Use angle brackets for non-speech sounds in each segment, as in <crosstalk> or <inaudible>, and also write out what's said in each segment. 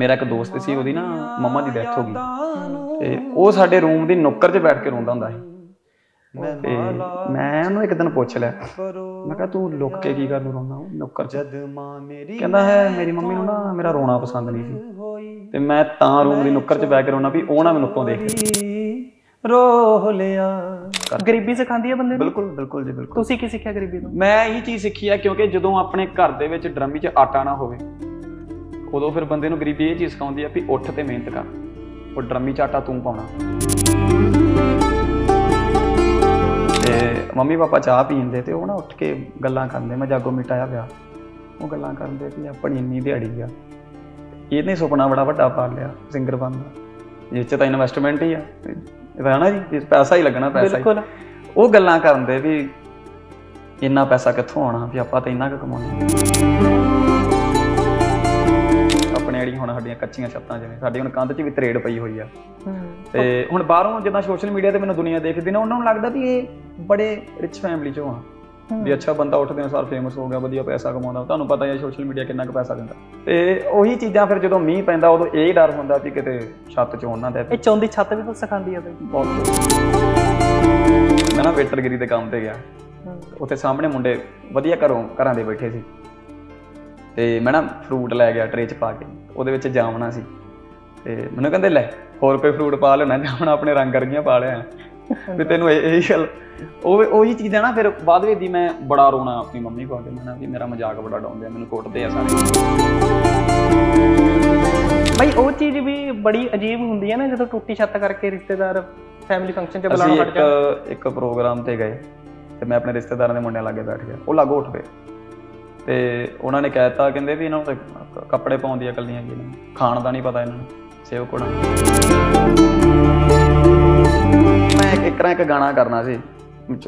ਮੇਰਾ ਇੱਕ ਦੋਸਤ ਸੀ ਉਹਦੀ ਨਾ ਮੰਮਾ ਦੀ ਡੈਥ ਹੋ ਗਈ ਤੇ ਉਹ ਸਾਡੇ ਰੂਮ ਦੀ ਨੁੱਕਰ 'ਚ ਬੈਠ ਕੇ ਰੋਂਦਾ ਹੁੰਦਾ ਸੀ ਮੈਂ ਉਹਨੂੰ ਇੱਕ ਦਿਨ ਪੁੱਛ ਲਿਆ ਮੈਂ ਕਿਹਾ ਤੂੰ ਲੁੱਕ ਕੇ ਕੀ ਕਰਨ ਰੋਂਦਾ ਉਹ ਨੁੱਕਰ 'ਚ ਕਹਿੰਦਾ ਹੈ ਮੇਰੀ ਮੰਮੀ ਨੂੰ ਨਾ ਮੇਰਾ ਰੋਣਾ ਪਸੰਦ ਨਹੀਂ ਸੀ ਤੇ ਮੈਂ ਤਾਂ ਰੂਮ ਦੀ ਨੁੱਕਰ 'ਚ ਬੈਠ ਕੇ ਰੋਣਾ ਵੀ ਉਹ ਨਾ ਮੈਨੂੰ ਤੋਂ ਦੇਖ ਰੋਹ ਲਿਆ ਗਰੀਬੀ ਸਿਖਾਉਂਦੀ ਹੈ ਬੰਦੇ ਨੂੰ ਬਿਲਕੁਲ ਬਿਲਕੁਲ ਜੀ ਬਿਲਕੁਲ ਤੁਸੀਂ ਕੀ ਸਿੱਖਿਆ ਗਰੀਬੀ ਤੋਂ ਮੈਂ ਇਹੀ ਚੀਜ਼ ਸਿੱਖੀ ਆ ਕਿਉਂਕਿ ਜਦੋਂ ਆਪਣੇ ਘਰ ਦੇ ਵਿੱਚ ਡਰਮੀ 'ਚ ਆਟਾ ਨਾ ਹੋਵੇ ਉਦੋਂ ਫਿਰ ਬੰਦੇ ਨੂੰ ਗਰੀਬੀ ਇਹ ਚੀਜ਼ ਸਿਖਾਉਂਦੀ ਆ ਵੀ ਉੱਠ ਤੇ ਮਿਹਨਤ ਕਰ ਉਹ ਡਰਮੀ ਚਾਟਾ ਤੂੰ ਪਾਉਣਾ ਤੇ ਮੰਮੀ ਪਾਪਾ ਚਾਹ ਪੀਂਦੇ ਤੇ ਉਹ ਨਾ ਉੱਠ ਕੇ ਗੱਲਾਂ ਕਰਦੇ ਮੈਂ ਜਾਗੋ ਮਿਟਾਇਆ ਪਿਆ ਉਹ ਗੱਲਾਂ ਕਰਦੇ ਵੀ ਆਪਣੀ ਇੰਨੀ ਦਿਹਾੜੀ ਆ ਇਹਨੇ ਸੁਪਨਾ ਬੜਾ ਵੱਡਾ ਪਾ ਲਿਆ ਸਿੰਗਰ ਬਣਨ ਦਾ ਜਿਸ ਚ ਤਾਂ ਇਨਵੈਸਟਮੈਂਟ ਹੀ ਆ ਨਾ ਜੀ ਪੈਸਾ ਹੀ ਲੱਗਣਾ ਪੈਸਾ ਬਿਲਕੁਲ ਉਹ ਗੱਲਾਂ ਕਰਦੇ ਵੀ ਇੰਨਾ ਪੈਸਾ ਕਿੱਥੋਂ ਆਉਣਾ ਵੀ ਆਪਾਂ ਤਾਂ ਇੰਨਾ ਕੁ ਕਮਾਉਣਾ ਜਿਹੜੀਆਂ ਹੁਣ ਸਾਡੀਆਂ ਕੱਚੀਆਂ ਛੱਤਾਂ ਜਿਵੇਂ ਸਾਡੀ ਹੁਣ ਕੰਧ 'ਚ ਵੀ ਤਰੇੜ ਪਈ ਹੋਈ ਆ ਤੇ ਹੁਣ ਬਾਹਰੋਂ ਜਿੱਦਾਂ ਸੋਸ਼ਲ ਮੀਡੀਆ ਤੇ ਮੈਨੂੰ ਦੁਨੀਆ ਦੇਖਦੀ ਨਾ ਉਹਨਾਂ ਨੂੰ ਲੱਗਦਾ ਵੀ ਇਹ ਬੜੇ ਰਿਚ ਫੈਮਿਲੀ 'ਚੋਂ ਆ ਵੀ ਅੱਛਾ ਬੰਦਾ ਉੱਠਦੇ ਅਨਸਾਰ ਫੇਮਸ ਹੋ ਗਿਆ ਵਧੀਆ ਪੈਸਾ ਕਮਾਉਂਦਾ ਤੁਹਾਨੂੰ ਪਤਾ ਹੈ ਸੋਸ਼ਲ ਮੀਡੀਆ ਕਿੰਨਾ ਕੁ ਪੈਸਾ ਦਿੰਦਾ ਤੇ ਉਹੀ ਚੀਜ਼ਾਂ ਫਿਰ ਜਦੋਂ ਮੀਂਹ ਪੈਂਦਾ ਉਦੋਂ ਇਹ ਡਰ ਹੁੰਦਾ ਵੀ ਕਿਤੇ ਛੱਤ 'ਚੋਂ ਉਹਨਾਂ ਦੇ ਇਹ ਚੌਂਦੀ ਛੱਤ ਵੀ ਫਸ ਖਾਂਦੀ ਆ ਬਈ ਬਹੁਤ ਮੈਂ ਨਾ ਵੇਟਰਗਰੀ ਦੇ ਕੰਮ ਤੇ ਗਿਆ ਉੱਥੇ ਸਾਹਮਣੇ ਮੁੰਡੇ ਵਧੀਆ ਘਰੋਂ ਘਰਾਂ ਦੇ ਬੈਠੇ ਸੀ ਤੇ ਮੈਂ ਨਾ ਫਰੂਟ ਲੈ ਗਿਆ ਟਰੇ 'ਚ ਪਾ ਕੇ ਉਹਦੇ ਵਿੱਚ ਜਾਮਣਾ ਸੀ ਤੇ ਮੈਨੂੰ ਕਹਿੰਦੇ ਲੈ ਹੋਰ ਕੋਈ ਫਰੂਟ ਪਾ ਲੈਣਾ ਜਾਮਣਾ ਆਪਣੇ ਰੰਗ ਵਰਗੀਆਂ ਪਾ ਲਿਆ ਵੀ ਤੈਨੂੰ ਇਹ ਇਹ ਚੱਲ ਉਹ ਉਹੀ ਚੀਜ਼ ਹੈ ਨਾ ਫਿਰ ਬਾਅਦ ਵਿੱਚ ਦੀ ਮੈਂ ਬੜਾ ਰੋਣਾ ਆਪਣੀ ਮੰਮੀ ਕੋਲ ਕੇ ਮੈਨਾਂ ਵੀ ਮੇਰਾ ਮਜ਼ਾਕ ਬੜਾ ਡਾਉਂਦੇ ਆ ਮੈਨੂੰ ਕੁੱਟਦੇ ਆ ਸਾਰੇ ਭਾਈ ਉਹ ਚੀਜ਼ ਵੀ ਬੜੀ ਅਜੀਬ ਹੁੰਦੀ ਹੈ ਨਾ ਜਦੋਂ ਟੁੱਟੀ ਛੱਤ ਕਰਕੇ ਰਿਸ਼ਤੇਦਾਰ ਫੈਮਿਲੀ ਫੰਕਸ਼ਨ ਬੁਲਾਉਣ ਬੁਲਾਉਣਾ ਪੜ ਅਸੀਂ ਇੱਕ ਇੱਕ ਪ੍ਰੋਗਰਾਮ ਤੇ ਗਏ ਤੇ ਮੈਂ ਆਪਣੇ ਰਿਸ਼ਤੇਦਾਰਾਂ ਦੇ ਮੁੰਡਿਆਂ ਲਾਗੇ ਬੈਠ ਗਿਆ ਉਹ ਲਾਗੋ ਉੱਠ ਪਏ ਤੇ ਉਹਨਾਂ ਨੇ ਕਹਿਤਾ ਕਹਿੰਦੇ ਵੀ ਇਹਨਾਂ ਨੂੰ ਕੱਪੜੇ ਪਾਉਣ ਦੀ ਅਕਲ ਨਹੀਂ ਹੈਗੀ ਇਹਨਾਂ ਨੂੰ ਖਾਣ ਦਾ ਨਹੀਂ ਪਤਾ ਇਹਨਾਂ ਨੂੰ ਸੇਵ ਕੋਣਾ ਮੈਂ ਇੱਕ ਤਰ੍ਹਾਂ ਇੱਕ ਗਾਣਾ ਕਰਨਾ ਸੀ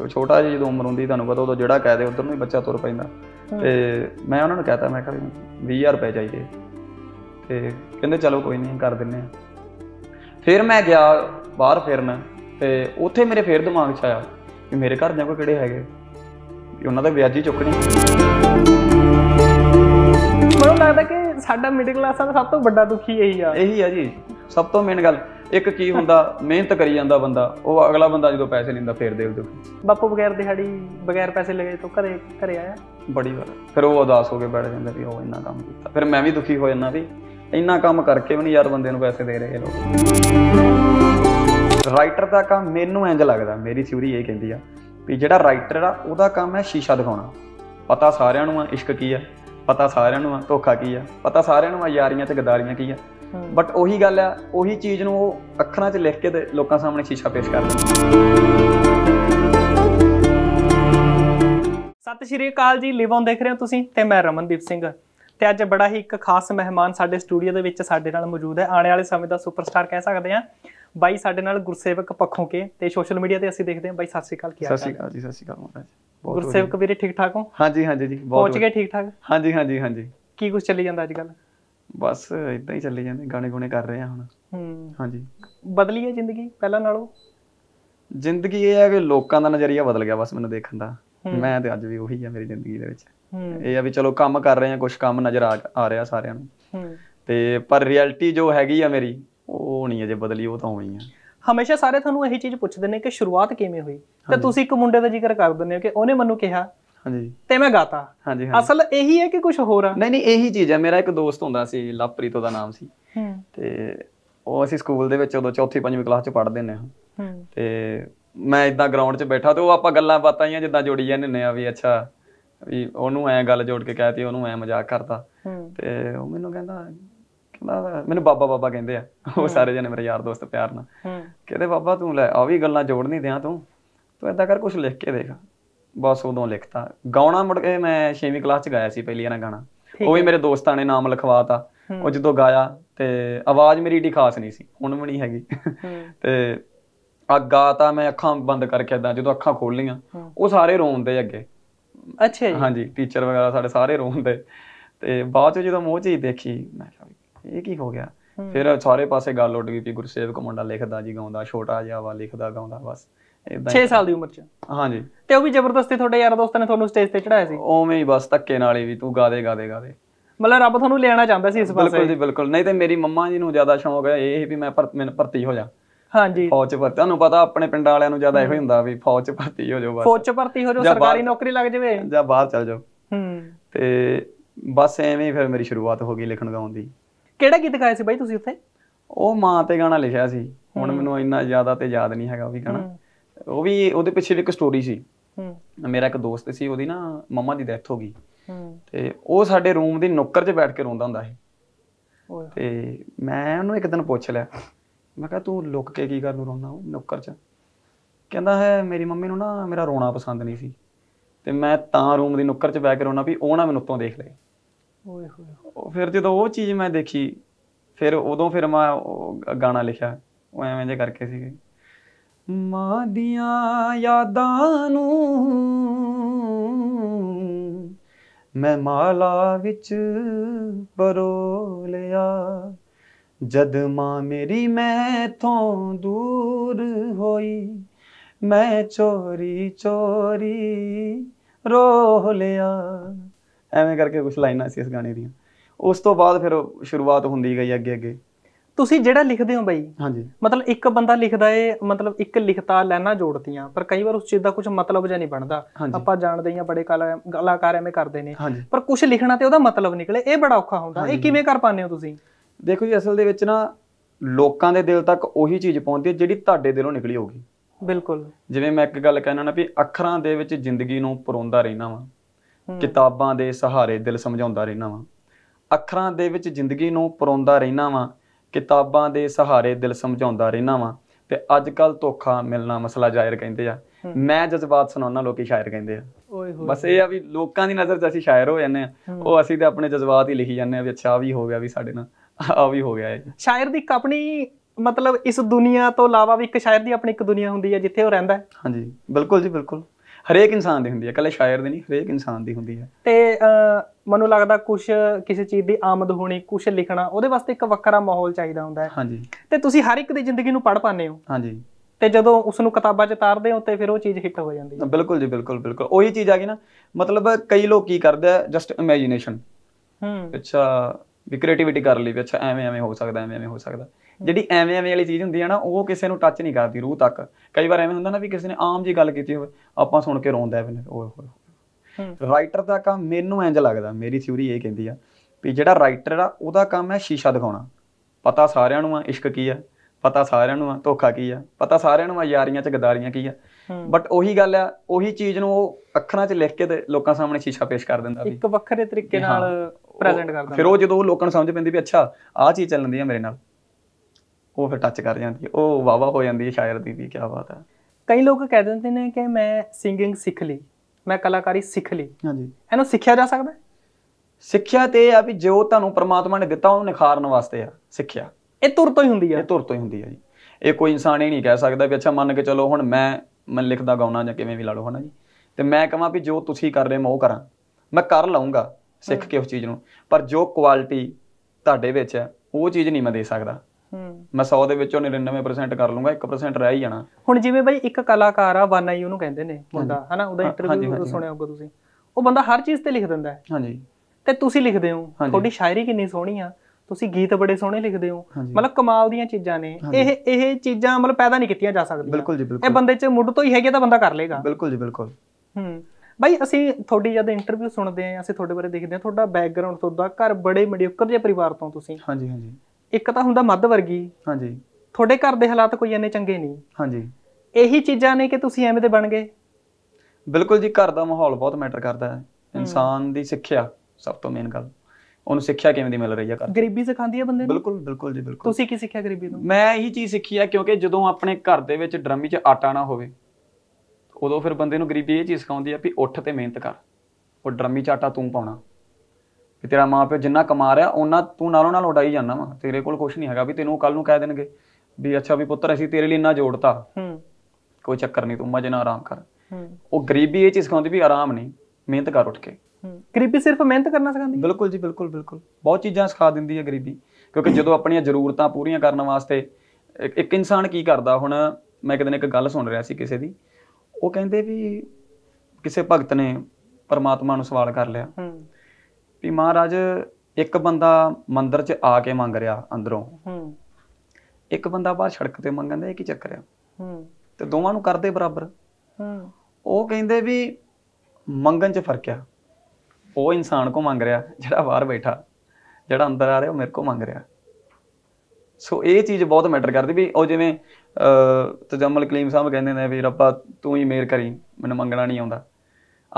ਛੋਟਾ ਜਿਹਾ ਜਦੋਂ ਉਮਰ ਹੁੰਦੀ ਤੁਹਾਨੂੰ ਪਤਾ ਉਦੋਂ ਜਿਹੜਾ ਕਹਦੇ ਉਧਰ ਨੂੰ ਹੀ ਬੱਚਾ ਤੁਰ ਪੈਂਦਾ ਤੇ ਮੈਂ ਉਹਨਾਂ ਨੂੰ ਕਹਤਾ ਮੈਂ ਕਿਹਾ 20000 ਰੁਪਏ ਚਾਹੀਦੇ ਤੇ ਕਹਿੰਦੇ ਚਲੋ ਕੋਈ ਨਹੀਂ ਕਰ ਦਿੰਨੇ ਆ ਫਿਰ ਮੈਂ ਗਿਆ ਬਾਹਰ ਫਿਰਨ ਤੇ ਉੱਥੇ ਮੇਰੇ ਫੇਰ ਦਿਮਾਗ 'ਚ ਆਇਆ ਕਿ ਮੇਰੇ ਘਰ ਦੇ ਕੋਈ ਕਿਹੜੇ ਹੈਗੇ ਉਹਨਾਂ ਦਾ ਵਿਆਜੀ ਚੁੱਕਣੀ ਮੈਨੂੰ ਲੱਗਦਾ ਕਿ ਸਾਡਾ ਮਿਡਲ ਕਲਾਸਾਂ ਦਾ ਸਭ ਤੋਂ ਵੱਡਾ ਦੁਖੀ ਇਹੀ ਆ ਇਹੀ ਆ ਜੀ ਸਭ ਤੋਂ ਮੇਨ ਗੱਲ ਇੱਕ ਕੀ ਹੁੰਦਾ ਮਿਹਨਤ ਕਰੀ ਜਾਂਦਾ ਬੰਦਾ ਉਹ ਅਗਲਾ ਬੰਦਾ ਜਦੋਂ ਪੈਸੇ ਲੈਂਦਾ ਫੇਰ ਦੇ ਦੋ ਬਾਪੂ ਬਗੈਰ ਦਿਹਾੜੀ ਬਗੈਰ ਪੈਸੇ ਲਗੇ ਤੋਂ ਘਰੇ ਘਰੇ ਆਇਆ ਬੜੀ ਵਾਰ ਫਿਰ ਉਹ ਉਦਾਸ ਹੋ ਕੇ ਬੈਠ ਜਾਂਦਾ ਵੀ ਉਹ ਇੰਨਾ ਕੰਮ ਕੀਤਾ ਫਿਰ ਮੈਂ ਵੀ ਦੁਖੀ ਹੋ ਜਾਂਦਾ ਵੀ ਇੰਨਾ ਕੰਮ ਕਰਕੇ ਵੀ ਨਹੀਂ ਯਾਰ ਬੰਦੇ ਨੂੰ ਪੈਸੇ ਦੇ ਰਹੇ ਲੋਕ ਰਾਈਟਰ ਦਾ ਕੰਮ ਮੈਨੂੰ ਇੰਜ ਲੱਗਦਾ ਮੇਰੀ ਥਿਊਰੀ ਇਹ ਕਹਿੰਦੀ ਆ ਵੀ ਜਿਹੜਾ ਰਾਈਟਰ ਆ ਉਹਦਾ ਕੰਮ ਹੈ ਸ਼ੀਸ਼ਾ ਦਿਖਾਉਣਾ ਪਤਾ ਸਾਰਿਆਂ ਨੂੰ ਆ ਇਸ਼ਕ ਕੀ ਆ ਪਤਾ ਸਾਰਿਆਂ ਨੂੰ ਆ ਧੋਖਾ ਕੀ ਆ ਪਤਾ ਸਾਰਿਆਂ ਨੂੰ ਆ ਯਾਰੀਆਂ ਤੇ ਗਦਾਰੀਆਂ ਕੀ ਆ ਬਟ ਉਹੀ ਗੱਲ ਆ ਉਹੀ ਚੀਜ਼ ਨੂੰ ਉਹ ਅੱਖਰਾਂ 'ਚ ਲਿਖ ਕੇ ਤੇ ਲੋਕਾਂ ਸਾਹਮਣੇ ਸ਼ੀਸ਼ਾ ਪੇਸ਼ ਕਰ ਸਤਿ ਸ਼੍ਰੀ ਅਕਾਲ ਜੀ ਲਿਵ ਆਨ ਦੇਖ ਰਹੇ ਹੋ ਤੁਸੀਂ ਤੇ ਮੈਂ ਰਮਨਦੀਪ ਸਿੰਘ ਤੇ ਅੱਜ ਬੜਾ ਹੀ ਇੱਕ ਖਾਸ ਮਹਿਮਾਨ ਸਾਡੇ ਸਟੂਡੀਓ ਦੇ ਵਿੱਚ ਸਾਡੇ ਨਾਲ ਮੌਜੂਦ ਹੈ ਆਉਣ ਵਾਲੇ ਸਮੇਂ ਦਾ ਸੁਪਰਸਟਾਰ ਕਹਿ ਸਕਦੇ ਆ ਬਾਈ ਸਾਡੇ ਨਾਲ ਗੁਰਸੇਵਕ ਪੱਖੋਂ ਕੇ ਤੇ ਸੋਸ਼ਲ ਮੀਡੀਆ ਤੇ ਅਸੀਂ ਦੇਖਦੇ ਹਾਂ ਬਾਈ ਸਤਿ ਸ਼੍ਰੀ ਅਕਾਲ ਕੀ ਹਾਲ ਹੈ ਸਤਿ ਸ਼੍ਰੀ ਅਕਾਲ ਜੀ ਸਤਿ ਸ਼੍ਰੀ ਅਕਾਲ ਮਹਾਰਾਜ ਗੁਰਸੇਵ ਵੀਰੇ ਠੀਕ ਠਾਕ ਹੋ ਹਾਂਜੀ ਹਾਂਜੀ ਜੀ ਬਹੁਤ ਪਹੁੰਚ ਗਏ ਠੀਕ ਠਾਕ ਹਾਂਜੀ ਹਾਂਜੀ ਹਾਂਜੀ ਕੀ ਕੁਝ ਚੱਲੀ ਜਾਂਦਾ ਅੱਜ ਕੱਲ ਬਸ ਇਦਾਂ ਹੀ ਚੱਲੀ ਜਾਂਦੇ ਗਾਣੇ ਗੁਣੇ ਕਰ ਰਹੇ ਆ ਹੁਣ ਹੂੰ ਹਾਂਜੀ ਬਦਲੀ ਹੈ ਜ਼ਿੰਦਗੀ ਪਹਿਲਾਂ ਨਾਲੋਂ ਜ਼ਿੰਦਗੀ ਇਹ ਹੈ ਕਿ ਲੋਕਾਂ ਦਾ ਨਜ਼ਰੀਆ ਬਦਲ ਗਿਆ ਬਸ ਮੈਨੂੰ ਦੇਖਣ ਦਾ ਮੈਂ ਤੇ ਅੱਜ ਵੀ ਉਹੀ ਆ ਮੇਰੀ ਜ਼ਿੰਦਗੀ ਦੇ ਵਿੱਚ ਇਹ ਆ ਵੀ ਚਲੋ ਕੰਮ ਕਰ ਰਹੇ ਆ ਕੁਝ ਕੰਮ ਨਜ਼ਰ ਆ ਰਿਹਾ ਸਾਰਿਆਂ ਨੂੰ ਤੇ ਪਰ ਰਿਐਲਿਟੀ ਜੋ ਹੈਗੀ ਆ ਮੇਰੀ ਉਹ ਨਹੀਂ ਅਜੇ ਬਦਲੀ ਉਹ ਤਾਂ ਹੋਣੀ ਆ ਹਮੇਸ਼ਾ ਸਾਰੇ ਤੁਹਾਨੂੰ ਇਹੀ ਚੀਜ਼ ਪੁੱਛਦੇ ਨੇ ਕਿ ਸ਼ੁਰੂਆਤ ਕਿਵੇਂ ਹੋਈ ਤੇ ਤੁਸੀਂ ਇੱਕ ਮੁੰਡੇ ਦਾ ਜ਼ਿਕਰ ਕਰ ਦਿੰਦੇ ਹੋ ਕਿ ਉਹਨੇ ਮੈਨੂੰ ਕਿਹਾ ਹਾਂਜੀ ਤੇ ਮੈਂ ਗਾਤਾ ਹਾਂਜੀ ਅਸਲ ਇਹੀ ਹੈ ਕਿ ਕੁਝ ਹੋਰ ਆ ਨਹੀਂ ਨਹੀਂ ਇਹੀ ਚੀਜ਼ ਹੈ ਮੇਰਾ ਇੱਕ ਦੋਸਤ ਹੁੰਦਾ ਸੀ ਲਵਪ੍ਰੀਤ ਦਾ ਨਾਮ ਸੀ ਤੇ ਉਹ ਅਸੀਂ ਸਕੂਲ ਦੇ ਵਿੱਚ ਉਦੋਂ ਚੌਥੀ ਪੰਜਵੀਂ ਕਲਾਸ ਚ ਪੜ੍ਹਦੇ ਨੇ ਤੇ ਮੈਂ ਇਦਾਂ ਗਰਾਊਂਡ 'ਚ ਬੈਠਾ ਤੇ ਉਹ ਆਪਾਂ ਗੱਲਾਂ ਬਾਤਾਂ ਆਈਆਂ ਜਿੱਦਾਂ ਜੋੜੀ ਜਾਂਦੇ ਨੇ ਆ ਵੀ ਅੱਛਾ ਵੀ ਉਹਨੂੰ ਐ ਗੱਲ ਜੋੜ ਕੇ ਕਹਿਤੀ ਉਹਨੂੰ ਐ ਮਜ਼ਾਕ ਕਰਦਾ ਤੇ ਉਹ ਮੈਨੂੰ ਕਹਿੰਦਾ ਕਹਿੰਦਾ ਮੈਨੂੰ ਬਾਬਾ ਬਾਬਾ ਕਹਿੰਦੇ ਆ ਉਹ ਸਾਰੇ ਜਣੇ ਮੇਰੇ ਯਾਰ ਦੋਸਤ ਪਿਆਰ ਨਾਲ ਕਹਿੰਦੇ ਬਾਬਾ ਤੂੰ ਲੈ ਆ ਵੀ ਗੱਲਾਂ ਜੋੜ ਨਹੀਂ ਦਿਆਂ ਤੂੰ ਤੂੰ ਇਦਾਂ ਕਰ ਕੁਝ ਲਿਖ ਕੇ ਦੇਖ ਬਸ ਉਦੋਂ ਲਿਖਤਾ ਗਾਉਣਾ ਮੁੜ ਕੇ ਮੈਂ 6ਵੀਂ ਕਲਾਸ ਚ ਗਾਇਆ ਸੀ ਪਹਿਲੀ ਵਾਰ ਗਾਣਾ ਉਹ ਵੀ ਮੇਰੇ ਦੋਸਤਾਂ ਨੇ ਨਾਮ ਲਿਖਵਾਤਾ ਉਹ ਜਦੋਂ ਗਾਇਆ ਤੇ ਆਵਾਜ਼ ਮੇਰੀ ਢੀ ਖਾਸ ਨਹੀਂ ਸੀ ਹੁਣ ਵੀ ਨਹੀਂ ਹੈਗੀ ਤੇ ਆ ਗਾਤਾ ਮੈਂ ਅੱਖਾਂ ਬੰਦ ਕਰਕੇ ਇਦਾਂ ਜਦੋਂ ਅੱਖਾਂ ਖੋਲ ਲੀਆਂ ਉਹ ਸਾਰੇ ਰੋਂਦੇ ਅੱਗੇ ਅੱਛਾ ਜੀ ਹਾਂਜੀ ਟੀਚਰ ਵਗੈਰਾ ਸਾਡੇ ਸਾਰੇ ਰੋਂਦੇ ਤੇ ਬਾਅਦ ਚ ਜਦੋਂ ਮੂੰਹ ਚ ਹੀ ਦੇਖੀ ਮੈਂ ਕਿਹਾ ਇਹ ਕੀ ਹੋ ਗਿਆ ਫਿਰ ਸਾਰੇ ਪਾਸੇ ਗੱਲ ਉੱਡ ਗਈ ਕਿ ਗੁਰਸੇਵਕ ਮੁੰਡਾ ਲਿਖਦਾ ਜੀ ਗਾਉਂਦਾ ਛੋਟਾ ਜਿਹਾ ਵਾ ਲਿਖਦਾ ਗਾਉਂਦਾ ਬਸ 6 ਸਾਲ ਦੀ ਉਮਰ ਚ ਹਾਂਜੀ ਤੇ ਉਹ ਵੀ ਜ਼ਬਰਦਸਤੀ ਤੁਹਾਡੇ ਯਾਰ ਦੋਸਤਾਂ ਨੇ ਤੁਹਾਨੂੰ ਸਟੇਜ ਤੇ ਚੜਾਇਆ ਸੀ ਉਵੇਂ ਹੀ ਬਸ ਧੱਕੇ ਨਾਲ ਹੀ ਵੀ ਤੂੰ ਗਾਦੇ ਗਾਦੇ ਗਾਦੇ ਮਤਲਬ ਰੱਬ ਤੁਹਾਨੂੰ ਲੈਣਾ ਚਾਹੁੰਦਾ ਸੀ ਇਸ ਪਾਸੇ ਬਿਲਕੁਲ ਜੀ ਬਿਲਕੁਲ ਨਹੀਂ ਤੇ ਮੇਰੀ ਮੰਮਾ ਜੀ ਨੂੰ ਜ਼ਿਆਦਾ ਸ਼ੌਂਕ ਹੈ ਇਹ ਵੀ ਮੈਂ ਭਰਤੀ ਹੋ ਜਾ ਹਾਂਜੀ ਫੌਜ ਚ ਭਰਤੀ ਤੁਹਾਨੂੰ ਪਤਾ ਆਪਣੇ ਪਿੰਡ ਵਾਲਿਆਂ ਨੂੰ ਜ਼ਿਆਦਾ ਇਹੋ ਹੀ ਹੁੰਦਾ ਵੀ ਫੌਜ ਚ ਭਰਤੀ ਹੋ ਜਾਓ ਬਸ ਫੌਜ ਚ ਭਰਤੀ ਹੋ ਜਾਓ ਸਰਕਾਰੀ ਨੌਕਰੀ ਲੱਗ ਜਾਵੇ ਜਾਂ ਬਾਹਰ ਚਲ ਜਾਓ ਹੂੰ ਤੇ ਬਸ ਐਵੇਂ ਫਿਰ ਮੇਰੀ ਸ਼ੁਰੂਆਤ ਹੋ ਗਈ ਲਿਖਣ ਗਾਉਣ ਦੀ ਕਿਹੜਾ ਗੀਤ ਗਾਇਆ ਸੀ ਬਾਈ ਤੁਸੀਂ ਉੱਥੇ ਉਹ ਮਾਂ ਤੇ ਗਾਣਾ ਲਿਖਿਆ ਸੀ ਹੁਣ ਮੈਨੂੰ ਇੰਨਾ ਜ਼ਿਆਦਾ ਤੇ ਯਾਦ ਨਹੀਂ ਹੈਗਾ ਉਹ ਵੀ ਗਾਣਾ ਉਹ ਵੀ ਉਹਦੇ ਪਿੱਛੇ ਇੱਕ ਸਟੋਰੀ ਸੀ ਹੂੰ ਮੇਰਾ ਇੱਕ ਦੋਸਤ ਸੀ ਉਹਦੀ ਨਾ ਮੰਮਾ ਦੀ ਡੈਥ ਹੋ ਗਈ ਹੂੰ ਤੇ ਉਹ ਸਾਡੇ ਰੂਮ ਦੀ ਨੁੱਕਰ 'ਚ ਬੈਠ ਕੇ ਰੋਂਦਾ ਹੁੰਦਾ ਸੀ ਤੇ ਮੈਂ ਉਹਨੂੰ ਇੱਕ ਦਿਨ ਪੁੱਛ ਲਿਆ ਮੈਂ ਕਿਹਾ ਤੂੰ ਲੁੱਕ ਕੇ ਕੀ ਕਰਨ ਰੋਣਾ ਉਹ ਨੁੱਕਰ 'ਚ ਕਹਿੰਦਾ ਹੈ ਮੇਰੀ ਮੰਮੀ ਨੂੰ ਨਾ ਮੇਰਾ ਰੋਣਾ ਪਸੰਦ ਨਹੀਂ ਸੀ ਤੇ ਮੈਂ ਤਾਂ ਰੂਮ ਦੀ ਨੁੱਕਰ 'ਚ ਬੈ ਕੇ ਰੋਣਾ ਵੀ ਉਹ ਨਾ ਮੈਨੂੰ ਉੱਤੋਂ ਦੇਖ ਲਏ ਓਏ ਹੋਏ ਫਿਰ ਜਦੋਂ ਉਹ ਚੀਜ਼ ਮੈਂ ਦੇਖੀ ਫਿਰ ਉਦੋਂ ਫਿਰ ਮੈਂ ਗਾਣਾ ਲਿਖਿਆ ਉਹ ਐਵੇਂ ਜੇ ਕਰਕੇ ਸੀ ਮਾਂ ਦੀਆਂ ਯਾਦਾਂ ਨੂੰ ਮੈਂ ਮਾਲਾ ਵਿੱਚ ਪਰੋ ਲਿਆ ਜਦ ਮਾਂ ਮੇਰੀ ਮੈਥੋਂ ਦੂਰ ਹੋਈ ਮੈਂ ਚੋਰੀ ਚੋਰੀ ਰੋ ਲਿਆ ਐਵੇਂ ਕਰਕੇ ਕੁਝ ਲਾਈਨਾਂ ਸੀ ਇਸ ਗਾਣੇ ਦੀਆਂ ਉਸ ਤੋਂ ਬਾਅਦ ਫਿਰ ਸ਼ੁਰੂਆਤ ਹੁੰਦੀ ਗਈ ਅੱਗੇ ਅੱਗੇ ਤੁਸੀਂ ਜਿਹੜਾ ਲਿਖਦੇ ਹੋ ਬਾਈ ਹਾਂਜੀ ਮਤਲਬ ਇੱਕ ਬੰਦਾ ਲਿਖਦਾ ਏ ਮਤਲਬ ਇੱਕ ਲਿਖਤਾ ਲੈਣਾ ਜੋੜਦੀਆਂ ਪਰ ਕਈ ਵਾਰ ਉਸ ਚੀਜ਼ ਦਾ ਕੁਝ ਮਤਲਬ ਜਾਂ ਨਹੀਂ ਬਣਦਾ ਆਪਾਂ ਜਾਣਦੇ ਹਾਂ ਬੜੇ ਕਲਾਕਾਰ ਐਵੇਂ ਕਰਦੇ ਨੇ ਪਰ ਕੁਝ ਲਿਖਣਾ ਤੇ ਉਹਦਾ ਮਤਲਬ ਨਿਕਲੇ ਇਹ ਬੜਾ ਔਖਾ ਹੁੰਦਾ ਇਹ ਕਿਵੇਂ ਕਰ ਪਾਉਂਦੇ ਹੋ ਤੁਸੀਂ ਦੇਖੋ ਜੀ ਅਸਲ ਦੇ ਵਿੱਚ ਨਾ ਲੋਕਾਂ ਦੇ ਦਿਲ ਤੱਕ ਉਹੀ ਚੀਜ਼ ਪਹੁੰਚਦੀ ਹੈ ਜਿਹੜੀ ਤੁਹਾਡੇ ਦਿਲੋਂ ਨਿਕਲੀ ਹੋਗੀ ਬਿਲਕੁਲ ਜਿਵੇਂ ਮੈਂ ਇੱਕ ਗੱਲ ਕਹਿਣਾ ਨਾ ਵੀ ਅੱਖਰਾਂ ਦੇ ਵਿੱਚ ਜ਼ਿੰਦਗੀ ਨੂੰ ਪਰੋਂਦਾ ਰਹਿਣਾ ਵਾ ਕਿਤਾਬਾਂ ਦੇ ਸਹਾਰੇ ਦਿਲ ਸਮਝਾਉਂਦਾ ਰਹਿਣਾ ਵਾ ਅੱਖਰਾਂ ਦੇ ਵਿੱਚ ਜ਼ਿੰਦਗੀ ਨੂੰ ਪਰੋਂਦਾ ਰਹਿਣਾ ਵਾਂ ਕਿਤਾਬਾਂ ਦੇ ਸਹਾਰੇ ਦਿਲ ਸਮਝਾਉਂਦਾ ਰਹਿਣਾ ਵਾਂ ਤੇ ਅੱਜ ਕੱਲ ਧੋਖਾ ਮਿਲਣਾ ਮਸਲਾ ਜ਼ਾਇਰ ਕਹਿੰਦੇ ਆ ਮੈਂ ਜਜ਼ਬਾਤ ਸੁਣਾਉਣਾ ਲੋਕੀ ਸ਼ਾਇਰ ਕਹਿੰਦੇ ਆ ਬਸ ਇਹ ਆ ਵੀ ਲੋਕਾਂ ਦੀ ਨਜ਼ਰ 'ਚ ਅਸੀਂ ਸ਼ਾਇਰ ਹੋ ਜਾਂਦੇ ਆ ਉਹ ਅਸੀਂ ਤੇ ਆਪਣੇ ਜਜ਼ਬਾਤ ਹੀ ਲਿਖੀ ਜਾਂਦੇ ਆ ਵੀ ਅੱਛਾ ਵੀ ਹੋ ਗਿਆ ਵੀ ਸਾਡੇ ਨਾਲ ਆ ਵੀ ਹੋ ਗਿਆ ਹੈ ਸ਼ਾਇਰ ਦੀ ਆਪਣੀ ਮਤਲਬ ਇਸ ਦੁਨੀਆ ਤੋਂ ਇਲਾਵਾ ਵੀ ਇੱਕ ਸ਼ਾਇਰ ਦੀ ਆਪਣੀ ਇੱਕ ਦੁਨੀਆ ਹੁੰਦੀ ਹੈ ਜਿੱਥੇ ਉਹ ਰਹਿੰਦਾ ਹੈ ਹਾਂਜੀ ਬਿਲਕੁਲ ਜੀ ਬਿਲਕੁਲ ਹਰੇਕ ਇਨਸਾਨ ਦੀ ਹੁੰਦੀ ਹੈ ਕੱਲੇ ਸ਼ਾਇਰ ਦੀ ਨਹੀਂ ਹਰੇਕ ਇਨਸਾਨ ਦੀ ਹੁੰਦੀ ਹੈ ਤੇ ਮੈਨੂੰ ਲੱਗਦਾ ਕੁਝ ਕਿਸੇ ਚੀਜ਼ ਦੀ ਆਮਦ ਹੋਣੀ ਕੁਝ ਲਿਖਣਾ ਉਹਦੇ ਵਾਸਤੇ ਇੱਕ ਵੱਖਰਾ ਮਾਹੌਲ ਚਾਹੀਦਾ ਹੁੰਦਾ ਹੈ ਹਾਂਜੀ ਤੇ ਤੁਸੀਂ ਹਰ ਇੱਕ ਦੀ ਜ਼ਿੰਦਗੀ ਨੂੰ ਪੜ ਪਾਨੇ ਹੋ ਹਾਂਜੀ ਤੇ ਜਦੋਂ ਉਸ ਨੂੰ ਕਿਤਾਬਾਂ 'ਚ ਤਾਰਦੇ ਹੋ ਤੇ ਫਿਰ ਉਹ ਚੀਜ਼ ਹਿੱਟ ਹੋ ਜਾਂਦੀ ਹੈ ਬਿਲਕੁਲ ਜੀ ਬਿਲਕੁਲ ਬਿਲਕੁਲ ਉਹੀ ਚੀਜ਼ ਆ ਗਈ ਨਾ ਮਤਲਬ ਕਈ ਲੋਕ ਕੀ ਕਰਦੇ ਆ ਜਸਟ ਇਮੇਜਿਨੇਸ਼ਨ ਹੂੰ ਅੱਛਾ ਵੀ ਕ੍ਰੀਏਟੀਵਿਟੀ ਕਰ ਲਈ ਵੀ ਅੱਛਾ ਐਵੇਂ ਐਵੇਂ ਹੋ ਸਕਦਾ ਐਵੇਂ ਐਵੇਂ ਹੋ ਸਕਦਾ ਜਿਹੜੀ ਐਵੇਂ ਐਵੇਂ ਵਾਲੀ ਚੀਜ਼ ਹੁੰਦੀ ਹੈ ਨਾ ਉਹ ਕਿਸੇ ਨੂੰ ਟੱਚ ਨਹੀਂ ਕਰਦੀ ਰੂਹ ਤੱਕ ਕਈ ਵਾਰ ਐਵੇਂ ਹੁੰਦਾ ਨਾ ਵੀ ਕਿਸੇ ਨੇ ਆਮ ਜੀ ਗੱਲ ਕੀਤੀ ਹੋਵੇ ਆਪਾਂ ਸੁਣ ਕੇ ਰੋਂਦਾ ਐਵੇਂ ਓਏ ਹੋਏ ਰਾਈਟਰ ਦਾ ਕੰਮ ਮੈਨੂੰ ਇੰਜ ਲੱਗਦਾ ਮੇਰੀ ਥਿਊਰੀ ਇਹ ਕਹਿੰਦੀ ਆ ਵੀ ਜਿਹੜਾ ਰਾਈਟਰ ਆ ਉਹਦਾ ਕੰਮ ਹੈ ਸ਼ੀਸ਼ਾ ਦਿਖਾਉਣਾ ਪਤਾ ਸਾਰਿਆਂ ਨੂੰ ਆ ਇਸ਼ਕ ਕੀ ਆ ਪਤਾ ਸਾਰਿਆਂ ਨੂੰ ਆ ਧੋਖਾ ਕੀ ਆ ਪਤਾ ਸਾਰਿਆਂ ਨੂੰ ਆ ਯਾਰੀਆਂ ਚ ਗਦਾਰੀਆਂ ਕੀ ਆ ਬਟ ਉਹੀ ਗੱਲ ਆ ਉਹੀ ਚੀਜ਼ ਨੂੰ ਉਹ ਅੱਖਰਾਂ 'ਚ ਲਿਖ ਕੇ ਤੇ ਲੋਕਾਂ ਸਾਹਮਣੇ ਸ਼ੀਸ਼ਾ ਪੇਸ਼ ਕਰ ਦਿੰਦਾ ਵੀ ਇੱਕ ਵੱਖਰੇ ਤਰੀਕੇ ਨਾਲ ਪ੍ਰੈਜ਼ੈਂਟ ਕਰ ਦਿੰਦਾ ਫਿਰ ਉਹ ਜਦੋਂ ਲੋਕਾਂ ਨੂੰ ਸਮਝ ਪੈਂਦੀ ਵੀ ਅੱਛਾ ਆਹ ਚੀਜ਼ ਚੱਲਦੀ ਆ ਮੇਰੇ ਨਾਲ ਉਹ ਫਿਰ ਟੱਚ ਕਰ ਜਾਂਦੀ ਉਹ ਵਾਵਾ ਹੋ ਜਾਂਦੀ ਹੈ ਸ਼ਾਇਰ ਦੀ ਵੀ ਕੀ ਬਾਤ ਆ ਕਈ ਲੋਕ ਕਹਿ ਦਿੰਦੇ ਨੇ ਕਿ ਮੈਂ ਸਿੰਗਿੰਗ ਸਿੱਖ ਲਈ ਮੈਂ ਕਲਾਕਾਰੀ ਸਿੱਖ ਲਈ ਹਾਂਜੀ ਇਹਨੂੰ ਸਿੱਖਿਆ ਜਾ ਸਕਦਾ ਸਿੱਖਿਆ ਤੇ ਆ ਵੀ ਜੋ ਤੁਹਾਨੂੰ ਪ੍ਰਮਾਤਮਾ ਨੇ ਦਿੱਤਾ ਉਹਨੂੰ ਨਿਖਾਰਨ ਵਾਸਤੇ ਆ ਸਿੱਖਿਆ ਇਹ ਤੁਰ ਤੋਂ ਹੀ ਹੁੰਦੀ ਆ ਇਹ ਤੁਰ ਤੋਂ ਹੀ ਹੁੰਦੀ ਆ ਜੀ ਇਹ ਕੋਈ ਇਨਸਾਨ ਇਹ ਨਹੀਂ ਕਹਿ ਸਕਦਾ ਵੀ ਅੱਛਾ ਮੰਨ ਕੇ ਚਲੋ ਹੁਣ ਮੈਂ ਮੈਂ ਲਿਖਦਾ ਗਾਉਣਾ ਜਾਂ ਕਿਵੇਂ ਵੀ ਲਾ ਲਓ ਹਨਾ ਜੀ ਤੇ ਮੈਂ ਕਹਾਂ ਵੀ ਜੋ ਤੁਸੀਂ ਕਰ ਰਹੇ ਮੈਂ ਉਹ ਕਰਾਂ ਮੈਂ ਕਰ ਲਵਾਂਗਾ ਸਿੱਖ ਕੇ ਉਸ ਚੀਜ਼ ਨੂੰ ਪਰ ਜੋ ਕੁਆਲਿਟੀ ਤੁਹਾਡੇ ਵਿੱਚ ਹੈ ਉਹ ਚੀਜ਼ ਨਹੀਂ ਮੈਂ ਦੇ ਸਕਦਾ ਮੈਂ 100 ਦੇ ਵਿੱਚੋਂ 99% ਕਰ ਲੂੰਗਾ 1% ਰਹਿ ਹੀ ਜਾਣਾ ਹੁਣ ਜਿਵੇਂ ਬਾਈ ਇੱਕ ਕਲਾਕਾਰ ਆ ਆਈ ਉਹਨੂੰ ਕਹਿੰਦੇ ਨੇ ਮੁੰਡਾ ਹਨਾ ਉਹਦਾ ਇੰਟਰਵਿਊ ਸੁਣਿਆ ਹੋਊਗਾ ਤੁਸੀਂ ਉਹ ਬੰਦਾ ਹਰ ਚੀਜ਼ ਤੇ ਲਿਖ ਦਿੰਦਾ ਹੈ ਹਾਂਜੀ ਤੇ ਤੁਸੀਂ ਲਿਖਦੇ ਹੋ ਤੁਹਾਡੀ ਸ਼ਾਇਰੀ ਕਿੰਨੀ ਸੋਹਣੀ ਆ ਤੁਸੀਂ ਗੀਤ ਬੜੇ ਸੋਹਣੇ ਲਿਖਦੇ ਹੋ ਮਤਲਬ ਕਮਾਲ ਦੀਆਂ ਚੀਜ਼ਾਂ ਨੇ ਇਹ ਇਹ ਚੀਜ਼ਾਂ ਮਤਲਬ ਪੈਦਾ ਨਹੀਂ ਕੀਤੀਆਂ ਜਾ ਸਕਦੀਆਂ ਬਿਲਕੁਲ ਜੀ ਬਿਲਕੁਲ ਇਹ ਬੰਦੇ 'ਚ ਮੁੱਢ ਤੋਂ ਹੀ ਹੈਗੇ ਤਾਂ ਬੰਦਾ ਕਰ ਲੇਗਾ ਬਿਲਕੁਲ ਜੀ ਬਿਲਕੁਲ ਹੂੰ ਬਾਈ ਅਸੀਂ ਤੁਹਾਡੀ ਜਦ ਇੰਟਰਵਿਊ ਸੁਣਦੇ ਆਂ ਅਸੀਂ ਤੁਹਾਡੇ ਬਾਰੇ ਦੇਖਦੇ ਆਂ ਤੁਹਾਡਾ ਬੈਕਗ੍ਰਾਉਂਡ ਤੁਹਾਡਾ ਘਰ ਬੜੇ ਮੀਡੀਓਕਰ ਜਿਹੇ ਪਰਿਵਾਰ ਤੋਂ ਤੁਸੀਂ ਹਾਂਜੀ ਹਾਂਜੀ ਇੱਕ ਤਾਂ ਹੁੰਦਾ ਮੱਧ ਵਰਗੀ ਹਾਂਜੀ ਤੁਹਾਡੇ ਘਰ ਦੇ ਹਾਲਾਤ ਕੋਈ ਐਨੇ ਚੰਗੇ ਨਹੀਂ ਹਾਂਜੀ ਇਹੀ ਚੀਜ਼ਾਂ ਨੇ ਕਿ ਤੁਸੀਂ ਐਵੇਂ ਦੇ ਬਣ ਗਏ ਬਿਲਕੁਲ ਜੀ ਘਰ ਦਾ ਮਾਹੌਲ ਬਹੁਤ ਮੈਟਰ ਕਰਦਾ ਹੈ ਇਨਸਾਨ ਦੀ ਸਿੱਖਿਆ ਸਭ ਤੋਂ ਮੇਨ ਗੱਲ ਉਹਨੂੰ ਸਿੱਖਿਆ ਕਿਵੇਂ ਦੀ ਮਿਲ ਰਹੀ ਹੈ ਘਰ ਗਰੀਬੀ ਸਿਖਾਉਂਦੀ ਹੈ ਬੰਦੇ ਨੂੰ ਬਿਲਕੁਲ ਬਿਲਕੁਲ ਜੀ ਬਿਲਕੁਲ ਤੁਸੀਂ ਕੀ ਸਿੱਖਿਆ ਗਰੀਬੀ ਤੋਂ ਮੈਂ ਇਹੀ ਚੀਜ਼ ਸਿੱਖੀ ਆ ਕਿਉਂਕਿ ਜਦੋਂ ਆਪਣੇ ਘਰ ਦੇ ਵਿੱਚ ਡਰਮੀ 'ਚ ਆਟਾ ਨਾ ਹੋਵੇ ਉਦੋਂ ਫਿਰ ਬੰਦੇ ਨੂੰ ਗਰੀਬੀ ਇਹ ਚੀਜ਼ ਸਿਖਾਉਂਦੀ ਆ ਵੀ ਉੱਠ ਤੇ ਮਿਹਨਤ ਕਰ ਉਹ ਡਰਮੀ 'ਚ ਆਟਾ ਤੂੰ ਪਾਉਣਾ ਕਿ ਤੇਰਾ ਮਾਪਿਓ ਜਿੰਨਾ ਕਮਾ ਰਿਹਾ ਉਹਨਾਂ ਤੂੰ ਨਾਲੋਂ ਨਾਲ ਉਡਾਈ ਜਾਂਦਾ ਵਾ ਤੇਰੇ ਕੋਲ ਕੁਝ ਨਹੀਂ ਹੈਗਾ ਵੀ ਤੈਨੂੰ ਕੱਲ ਨੂੰ ਕਹਿ ਦੇਣਗੇ ਵੀ ਅੱਛਾ ਵੀ ਪੁੱਤਰ ਅਸੀਂ ਤੇਰੇ ਲਈ ਇੰਨਾ ਜੋੜਤਾ ਹੂੰ ਕੋਈ ਚੱਕਰ ਨਹੀਂ ਤੂੰ ਮਜੇ ਨਾਲ ਆਰਾਮ ਕਰ ਹੂੰ ਉਹ ਗਰੀਬੀ ਇਹ ਚੀਜ਼ ਕਹਿੰਦੀ ਵੀ ਆਰਾਮ ਨਹੀਂ ਮਿਹਨਤ ਕਰ ਉੱਠ ਕੇ ਹੂੰ ਗਰੀਬੀ ਸਿਰਫ ਮਿਹਨਤ ਕਰਨਾ ਸਿਖਾਉਂਦੀ ਬਿਲਕੁਲ ਜੀ ਬਿਲਕੁਲ ਬਿਲਕੁਲ ਬਹੁਤ ਚੀਜ਼ਾਂ ਸਿਖਾ ਦਿੰਦੀ ਹੈ ਗਰੀਬੀ ਕਿਉਂਕਿ ਜਦੋਂ ਆਪਣੀਆਂ ਜ਼ਰੂਰਤਾਂ ਪੂਰੀਆਂ ਕਰਨ ਵਾਸਤੇ ਇੱਕ ਇਨਸਾਨ ਕੀ ਕਰਦਾ ਹੁਣ ਮੈਂ ਕਿਤੇ ਇੱਕ ਗੱਲ ਸੁਣ ਰਿਹਾ ਸੀ ਕਿਸੇ ਦੀ ਉਹ ਕਹਿੰਦੇ ਵੀ ਕਿਸੇ ਭਗਤ ਨੇ ਪਰਮਾਤਮਾ ਨੂੰ ਸਵਾਲ ਕਰ ਲਿਆ ਵੀ ਮਹਾਰਾਜ ਇੱਕ ਬੰਦਾ ਮੰਦਿਰ 'ਚ ਆ ਕੇ ਮੰਗ ਰਿਹਾ ਅੰਦਰੋਂ ਹੂੰ ਇੱਕ ਬੰਦਾ ਬਾਹਰ ਸੜਕ ਤੇ ਮੰਗਣ ਦਾ ਇਹ ਕੀ ਚੱਕਰ ਆ ਹੂੰ ਤੇ ਦੋਵਾਂ ਨੂੰ ਕਰਦੇ ਬਰਾਬਰ ਹੂੰ ਉਹ ਕਹਿੰਦੇ ਵੀ ਮੰਗਣ 'ਚ ਫਰਕ ਆ ਉਹ ਇਨਸਾਨ ਕੋ ਮੰਗ ਰਿਹਾ ਜਿਹੜਾ ਬਾਹਰ ਬੈਠਾ ਜਿਹੜਾ ਅੰਦਰ ਆ ਰਿਹਾ ਉਹ ਮੇਰੇ ਕੋ ਮੰਗ ਰਿਹਾ ਸੋ ਇਹ ਚੀਜ਼ ਬਹੁਤ ਮੈਟਰ ਕਰਦੀ ਵੀ ਉਹ ਜਿਵੇਂ ਤਜਮਲ ਕਲੀਮ ਸਾਹਿਬ ਕਹਿੰਦੇ ਨੇ ਵੀ ਰੱਬਾ ਤੂੰ ਹੀ ਮੇਰ ਕਰੀ ਮੈਨੂੰ ਮੰਗਣਾ ਨਹੀਂ ਆਉਂਦਾ